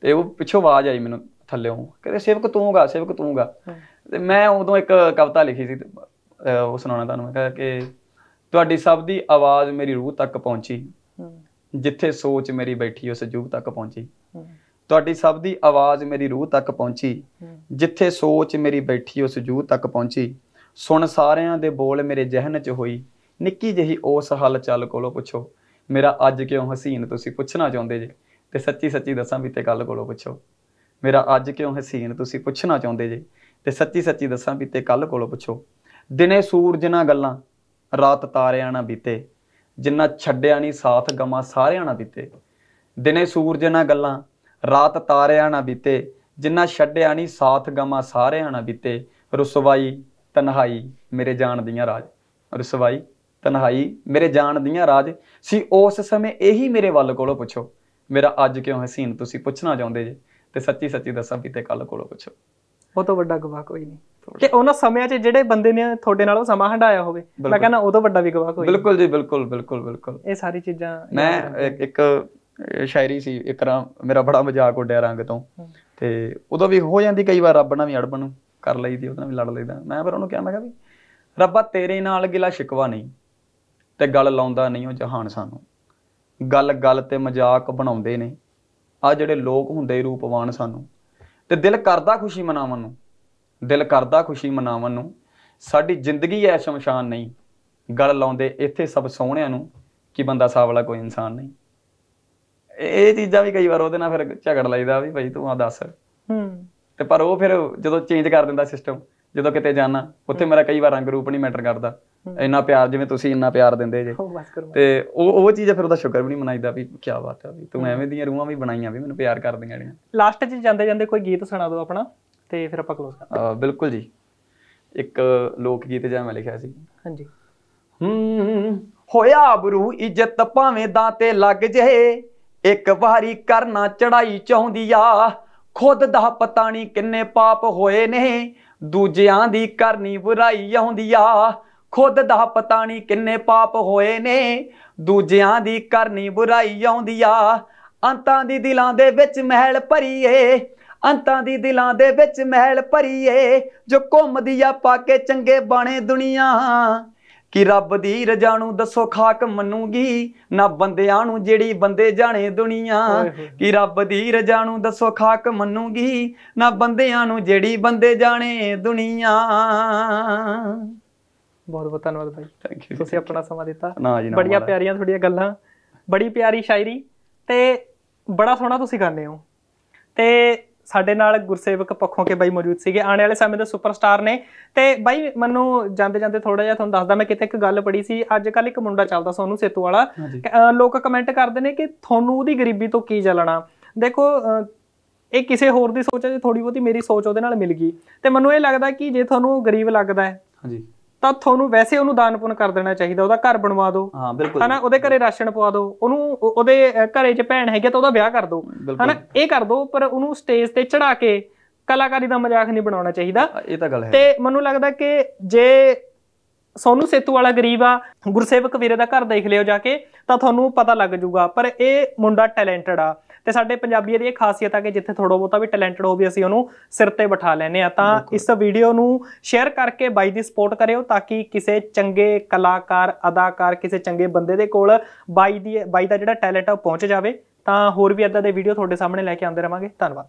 ਤੇ ਉਹ ਪਿੱਛੋਂ ਆਵਾਜ਼ ਆਈ ਮੈਨੂੰ ਥੱਲੇੋਂ ਕਹਿੰਦੇ ਸੇਵਕ ਤੂੰਗਾ ਸੇਵਕ ਤੂੰਗਾ ਤੇ ਮੈਂ ਉਦੋਂ ਇੱਕ ਕਵਿਤਾ ਲਿਖੀ ਸੀ ਉਹ ਸੁਣਾਉਣਾ ਤੁਹਾਨੂੰ ਮੈਂ ਕਹਾਂ ਕਿ ਤੁਹਾਡੀ ਸਭ ਦੀ ਆਵਾਜ਼ ਮੇਰੀ ਰੂਹ ਤੱਕ ਪਹੁੰਚੀ ਜਿੱਥੇ ਸੋਚ ਮੇਰੀ ਬੈਠੀ ਉਸ ਜੂਗ ਤੱਕ ਪਹੁੰਚੀ ਤੁਹਾਡੀ ਸਭ ਦੀ ਆਵਾਜ਼ ਮੇਰੀ ਰੂਹ ਤੱਕ ਪਹੁੰਚੀ ਜਿੱਥੇ ਸੋਚ ਮੇਰੀ ਬੈਠੀ ਉਸ ਜੂਗ ਤੱਕ ਪਹੁੰਚੀ ਸੁਣ ਸਾਰਿਆਂ ਦੇ ਬੋਲ ਮੇਰੇ ਜਹਨ 'ਚ ਹੋਈ ਨਿੱਕੀ ਜਹੀ ਉਸ ਹਲਚਲ ਕੋਲੋਂ ਪੁੱਛੋ ਮੇਰਾ ਅੱਜ ਕਿਉਂ ਹਸੀਨ ਤੁਸੀਂ ਪੁੱਛਣਾ ਚਾਹੁੰਦੇ ਜੇ ਤੇ ਸੱਚੀ ਸੱਚੀ ਦੱਸਾਂ ਵੀ ਤੇ ਗੱਲ ਕੋਲੋਂ ਪੁੱਛੋ ਮੇਰਾ ਅੱਜ ਕਿਉਂ ਹਸੀਨ ਤੁਸੀਂ ਪੁੱਛਣਾ ਚਾਹੁੰਦੇ ਜੇ ਤੇ ਸੱਚੀ ਸੱਚੀ ਦੱਸਾਂ ਵੀ ਤੇ ਕੱਲ ਕੋਲੋਂ ਪੁੱਛੋ ਦਿਨੇ ਸੂਰਜ ਨਾਲ ਗੱਲਾਂ ਰਾਤ ਤਾਰਿਆਂ ਨਾਲ ਬੀਤੇ ਜਿੰਨਾ ਛੱਡਿਆ ਨਹੀਂ ਸਾਥ ਗਮਾ ਸਾਰਿਆਂ ਨਾਲ ਬੀਤੇ ਦਿਨੇ ਸੂਰਜ ਨਾਲ ਗੱਲਾਂ ਰਾਤ ਤਾਰਿਆਂ ਨਾਲ ਬੀਤੇ ਜਿੰਨਾ ਛੱਡਿਆ ਨਹੀਂ ਸਾਥ ਗਮਾ ਸਾਰਿਆਂ ਨਾਲ ਬੀਤੇ ਰਸਵਾਈ ਤਨਹਾਈ ਮੇਰੇ ਜਾਣ ਦੀਆਂ ਰਾਜ ਰਸਵਾਈ ਤਨਹਾਈ ਮੇਰੇ ਜਾਣ ਦੀਆਂ ਰਾਜ ਸੀ ਉਸ ਸਮੇਂ ਇਹੀ ਮੇਰੇ ਵੱਲ ਕੋਲੋਂ ਪੁੱਛੋ ਮੇਰਾ ਅੱਜ ਕਿਉਂ ਹਸੀਨ ਤੁਸੀਂ ਪੁੱਛਣਾ ਚਾਹੁੰਦੇ ਜੇ ਤੇ ਸੱਚੀ ਸੱਚੀ ਦੱਸਾਂ ਵੀ ਤੇ ਕੱਲ ਕੋਲੋਂ ਕੁਛ ਉਹ ਤੋਂ ਵੱਡਾ ਗਵਾਹ ਕੋਈ ਨਹੀਂ ਕਿ ਉਹਨਾਂ ਸਮਿਆਂ 'ਚ ਜਿਹੜੇ ਬੰਦੇ ਨੇ ਤੁਹਾਡੇ ਨਾਲ ਉਹ ਸਮਾਂ ਹੰਡਾਇਆ ਹੋਵੇ ਮੈਂ ਕਹਿੰਦਾ ਉਹ ਤੋਂ ਵੱਡਾ ਵੀ ਗਵਾਹ ਕੋਈ ਨਹੀਂ ਬਿਲਕੁਲ ਜੀ ਬਿਲਕੁਲ ਬਿਲਕੁਲ ਬਿਲਕੁਲ ਇਹ ਸਾਰੀ ਚੀਜ਼ਾਂ ਮੈਂ ਇੱਕ ਸ਼ਾਇਰੀ ਸੀ ਇੱਕ ਰਾਂ ਮੇਰਾ ਬੜਾ ਮਜ਼ਾਕ ਉੱਡਿਆ ਰੰਗ ਤੋਂ ਤੇ ਉਦੋਂ ਵੀ ਹੋ ਜਾਂਦੀ ਕਈ ਵਾਰ ਰੱਬ ਨਾਲ ਵੀ ਅੜਬਣ ਕਰ ਲਈਦੀ ਉਹਦੇ ਨਾਲ ਵੀ ਲੜ ਲਈਦਾ ਮੈਂ ਪਰ ਉਹਨੂੰ ਕਿਹਾ ਮੈਂ ਕਿਹਾ ਵੀ ਰੱਬਾ ਤੇਰੇ ਨਾਲ ਗਿਲਾ ਸ਼ਿਕਵਾ ਨਹੀਂ ਤੇ ਗੱਲ ਲਾਉਂਦਾ ਨਹੀਂ ਉਹ ਜਹਾਨ ਸਾਨੂੰ ਗੱਲ ਗੱਲ ਤੇ ਮਜ਼ਾਕ ਬਣਾਉਂਦੇ ਨੇ ਆ ਜਿਹੜੇ ਲੋਕ ਹੁੰਦੇ ਰੂਪਵਾਨ ਸਾਨੂੰ ਤੇ ਦਿਲ ਕਰਦਾ ਖੁਸ਼ੀ ਮਨਾਵਨ ਨੂੰ ਦਿਲ ਕਰਦਾ ਖੁਸ਼ੀ ਮਨਾਵਨ ਨੂੰ ਸਾਡੀ ਜ਼ਿੰਦਗੀ ਐ ਸ਼ਮਸ਼ਾਨ ਨਹੀਂ ਗੱਲ ਲਾਉਂਦੇ ਇੱਥੇ ਸਭ ਸੋਹਣਿਆਂ ਨੂੰ ਕਿ ਬੰਦਾ ਸਾਵਲਾ ਕੋਈ ਇਨਸਾਨ ਨਹੀਂ ਇਹ ਚੀਜ਼ਾਂ ਵੀ ਕਈ ਵਾਰ ਉਹਦੇ ਨਾਲ ਫਿਰ ਝਗੜ ਲਈਦਾ ਵੀ ਭਾਈ ਤੂੰ ਆ ਦੱਸ ਹੂੰ ਤੇ ਪਰ ਉਹ ਫਿਰ ਜਦੋਂ ਚੇਂਜ ਕਰ ਦਿੰਦਾ ਸਿਸਟਮ ਜਦੋਂ ਕਿਤੇ ਜਾਣਾ ਉੱਥੇ ਮੇਰਾ ਕਈ ਵਾਰ ਰੰਗ ਰੂਪ ਨਹੀਂ ਮੈਟਰ ਕਰਦਾ ਇੰਨਾ ਪਿਆਰ ਜਿਵੇਂ ਤੁਸੀਂ ਇੰਨਾ ਪਿਆਰ ਦਿੰਦੇ ਜੇ ਤੇ ਉਹ ਉਹ ਚੀਜ਼ ਫਿਰ ਉਹਦਾ ਸ਼ੁਕਰ ਵੀ ਨਹੀਂ ਮਨਾਈਦਾ ਵੀ ਕੀ ਬਾਤ ਆ ਵੀ ਤੂੰ ਐਵੇਂ ਦੀਆਂ ਰੂਹਾਂ ਵੀ ਬਣਾਈਆਂ ਵੀ ਮੈਨੂੰ ਪਿਆਰ ਕਰਦੀਆਂ ਜਿਹੜੀਆਂ ਲਾਸਟ 'ਚ ਜਾਂਦੇ ਜਾਂਦੇ ਕੋਈ ਗੀਤ ਸੁਣਾ ਦਿਓ ਆਪਣਾ ਤੇ ਫਿਰ ਆਪਾਂ ਕਲੋਜ਼ ਕਰਦੇ ਬਿਲਕੁਲ ਜੀ ਇੱਕ ਲੋਕ ਗੀਤ ਜਿਹਾ ਮੈਂ ਲਿਖਿਆ ਸੀ ਹਾਂਜੀ ਹੂੰ ਹੋਇਆ ਬਰੂ ਇੱਜ਼ਤ ਭਾਵੇਂ ਦਾਂ ਤੇ ਲੱਗ ਜੇ ਇੱਕ ਵਾਰੀ ਕਰਨਾ ਚੜਾਈ ਚਾਹੁੰਦੀ ਆ ਖੁਦ ਦਾ ਪਤਾ ਨਹੀਂ ਕਿੰਨੇ ਪਾਪ ਹੋਏ ਨੇ ਦੂਜਿਆਂ ਦੀ ਕਰਨੀ ਬੁਰਾਈ ਆਉਂਦੀ ਆ ਖੁਦ ਦਾ ਪਤਾ ਨਹੀਂ ਕਿੰਨੇ ਪਾਪ ਹੋਏ ਨੇ ਦੂਜਿਆਂ ਦੀ ਕਰਨੀ ਬੁਰਾਈ ਆਉਂਦੀ ਆ ਅੰਤਾਂ ਦੀ ਦਿਲਾਂ ਦੇ ਵਿੱਚ ਮਹਿਲ ਭਰੀਏ ਅੰਤਾਂ ਦੀ ਦਿਲਾਂ ਦੇ ਵਿੱਚ ਮਹਿਲ ਭਰੀਏ ਜੋ ਘੁੰਮਦੀ ਆ ਪਾ ਕੇ ਚੰਗੇ ਬਾਣੇ ਦੁਨੀਆ ਕਿ ਰੱਬ ਦੀ ਰਜਾ ਨੂੰ ਦੱਸੋ ਖਾਕ ਮੰਨੂਗੀ ਨਾ ਬੰਦਿਆਂ ਨੂੰ ਜਿਹੜੀ ਬੰਦੇ ਜਾਣੇ ਦੁਨੀਆ ਕਿ ਰੱਬ ਦੀ ਰਜਾ ਨੂੰ ਦੱਸੋ ਖਾਕ ਮੰਨੂਗੀ ਨਾ ਬੰਦਿਆਂ ਨੂੰ ਜਿਹੜੀ ਬੰਦੇ ਜਾਣੇ ਦੁਨੀਆ ਬਹੁਤ ਬਹੁਤ ਧੰਨਵਾਦ ਭਾਈ ਤੁਸੀਂ ਆਪਣਾ ਸਮਾਂ ਦਿੱਤਾ ਬੜੀਆਂ ਪਿਆਰੀਆਂ ਤੁਹਾਡੀਆਂ ਗੱਲਾਂ ਬੜੀ ਪਿਆਰੀ ਸ਼ਾਇਰੀ ਤੇ ਬੜਾ ਸੋਹਣਾ ਤੁਸੀਂ ਗਾਉਂਦੇ ਹੋ ਤੇ ਸਾਡੇ ਨਾਲ ਗੁਰਸੇਵਕ ਪੱਖੋਂ ਕੇ ਬਾਈ ਮੌਜੂਦ ਸੀਗੇ ਆਉਣ ਵਾਲੇ ਸਮੇਂ ਦੇ ਸੁਪਰਸਟਾਰ ਨੇ ਤੇ ਬਾਈ ਮੈਨੂੰ ਜਾਂਦੇ ਜਾਂਦੇ ਥੋੜਾ ਜਿਹਾ ਤੁਹਾਨੂੰ ਦੱਸਦਾ ਮੈਂ ਕਿਤੇ ਇੱਕ ਗੱਲ ਪੜੀ ਸੀ ਅੱਜ ਕੱਲ ਇੱਕ ਮੁੰਡਾ ਚੱਲਦਾ ਸੋਨੂੰ ਸੇਤੂ ਵਾਲਾ ਲੋਕ ਕਮੈਂਟ ਕਰਦੇ ਨੇ ਕਿ ਤੁਹਾਨੂੰ ਉਹਦੀ ਗਰੀਬੀ ਤੋਂ ਕੀ ਜਲਣਾ ਦੇਖੋ ਇਹ ਕਿਸੇ ਹੋਰ ਦੀ ਸੋਚ ਹੈ ਜੇ ਥੋੜੀ ਬਹੁਤੀ ਮੇਰੀ ਸੋਚ ਉਹਦੇ ਨਾਲ ਮਿਲ ਗਈ ਤੇ ਮੈਨੂੰ ਇਹ ਲੱਗਦਾ ਕਿ ਜੇ ਤੁਹਾਨੂੰ ਗਰੀਬ ਲੱਗਦਾ ਹੈ ਹਾਂਜੀ ਤਾਂ ਤੁਹਾਨੂੰ ਵੈਸੇ ਉਹਨੂੰ ਦਾਨਪੁਨ ਕਰ ਦੇਣਾ ਚਾਹੀਦਾ ਉਹਦਾ ਘਰ ਬਣਵਾ ਦਿਓ ਹਾਂ ਬਿਲਕੁਲ ਹਨਾ ਉਹਦੇ ਘਰੇ ਰਾਸ਼ਨ ਪਵਾ ਦਿਓ ਉਹਨੂੰ ਉਹਦੇ ਘਰੇ 'ਚ ਭੈਣ ਹੈਗੀ ਤਾਂ ਉਹਦਾ ਵਿਆਹ ਕਰ ਦਿਓ ਹਨਾ ਇਹ ਕਰ ਦਿਓ ਪਰ ਉਹਨੂੰ ਸਟੇਜ ਤੇ ਚੜਾ ਕੇ ਕਲਾਕਾਰੀ ਦਾ ਮਜ਼ਾਕ ਨਹੀਂ ਬਣਾਉਣਾ ਚਾਹੀਦਾ ਇਹ ਤਾਂ ਗੱਲ ਹੈ ਤੇ ਮੈਨੂੰ ਲੱਗਦਾ ਕਿ ਜੇ ਸੋਨੂ ਸੇਤੂ ਵਾਲਾ ਗਰੀਬ ਆ ਗੁਰਸੇਵਕ ਵੀਰੇ ਦਾ ਘਰ ਦੇਖ ਲਿਓ ਜਾ ਕੇ ਤਾਂ ਤੁਹਾਨੂੰ ਪਤਾ ਲੱਗ ਜਾਊਗਾ ਪਰ ਇਹ ਮੁੰਡਾ ਟੈਲੈਂਟਡ ਆ ਤੇ ਸਾਡੇ ਪੰਜਾਬੀਆਂ ਦੀ ਇਹ ਖਾਸੀਅਤ ਆ ਕਿ ਜਿੱਥੇ ਥੋੜਾ ਬੋਤਾ ਵੀ ਟੈਲੈਂਟਡ ਹੋਵੇ ਅਸੀਂ ਉਹਨੂੰ ਸਿਰ ਤੇ ਬਿਠਾ ਲੈਨੇ ਆ ਤਾਂ ਇਸ ਵੀਡੀਓ ਨੂੰ ਸ਼ੇਅਰ ਕਰਕੇ ਬਾਈ ਦੀ ਸਪੋਰਟ ਕਰਿਓ ਤਾਂ ਕਿ ਕਿਸੇ ਚੰਗੇ ਕਲਾਕਾਰ ਅਦਾਕਾਰ ਕਿਸੇ ਚੰਗੇ ਬੰਦੇ ਦੇ ਕੋਲ ਬਾਈ ਦੀ ਬਾਈ ਦਾ ਜਿਹੜਾ ਟੈਲੈਂਟ ਆ ਪਹੁੰਚ ਜਾਵੇ ਤਾਂ ਹੋਰ ਵੀ ਇਦਾਂ ਦੇ ਵੀਡੀਓ ਤੁਹਾਡੇ ਸਾਹਮਣੇ ਲੈ ਕੇ ਆਉਂਦੇ ਰਵਾਂਗੇ ਧੰਨਵਾਦ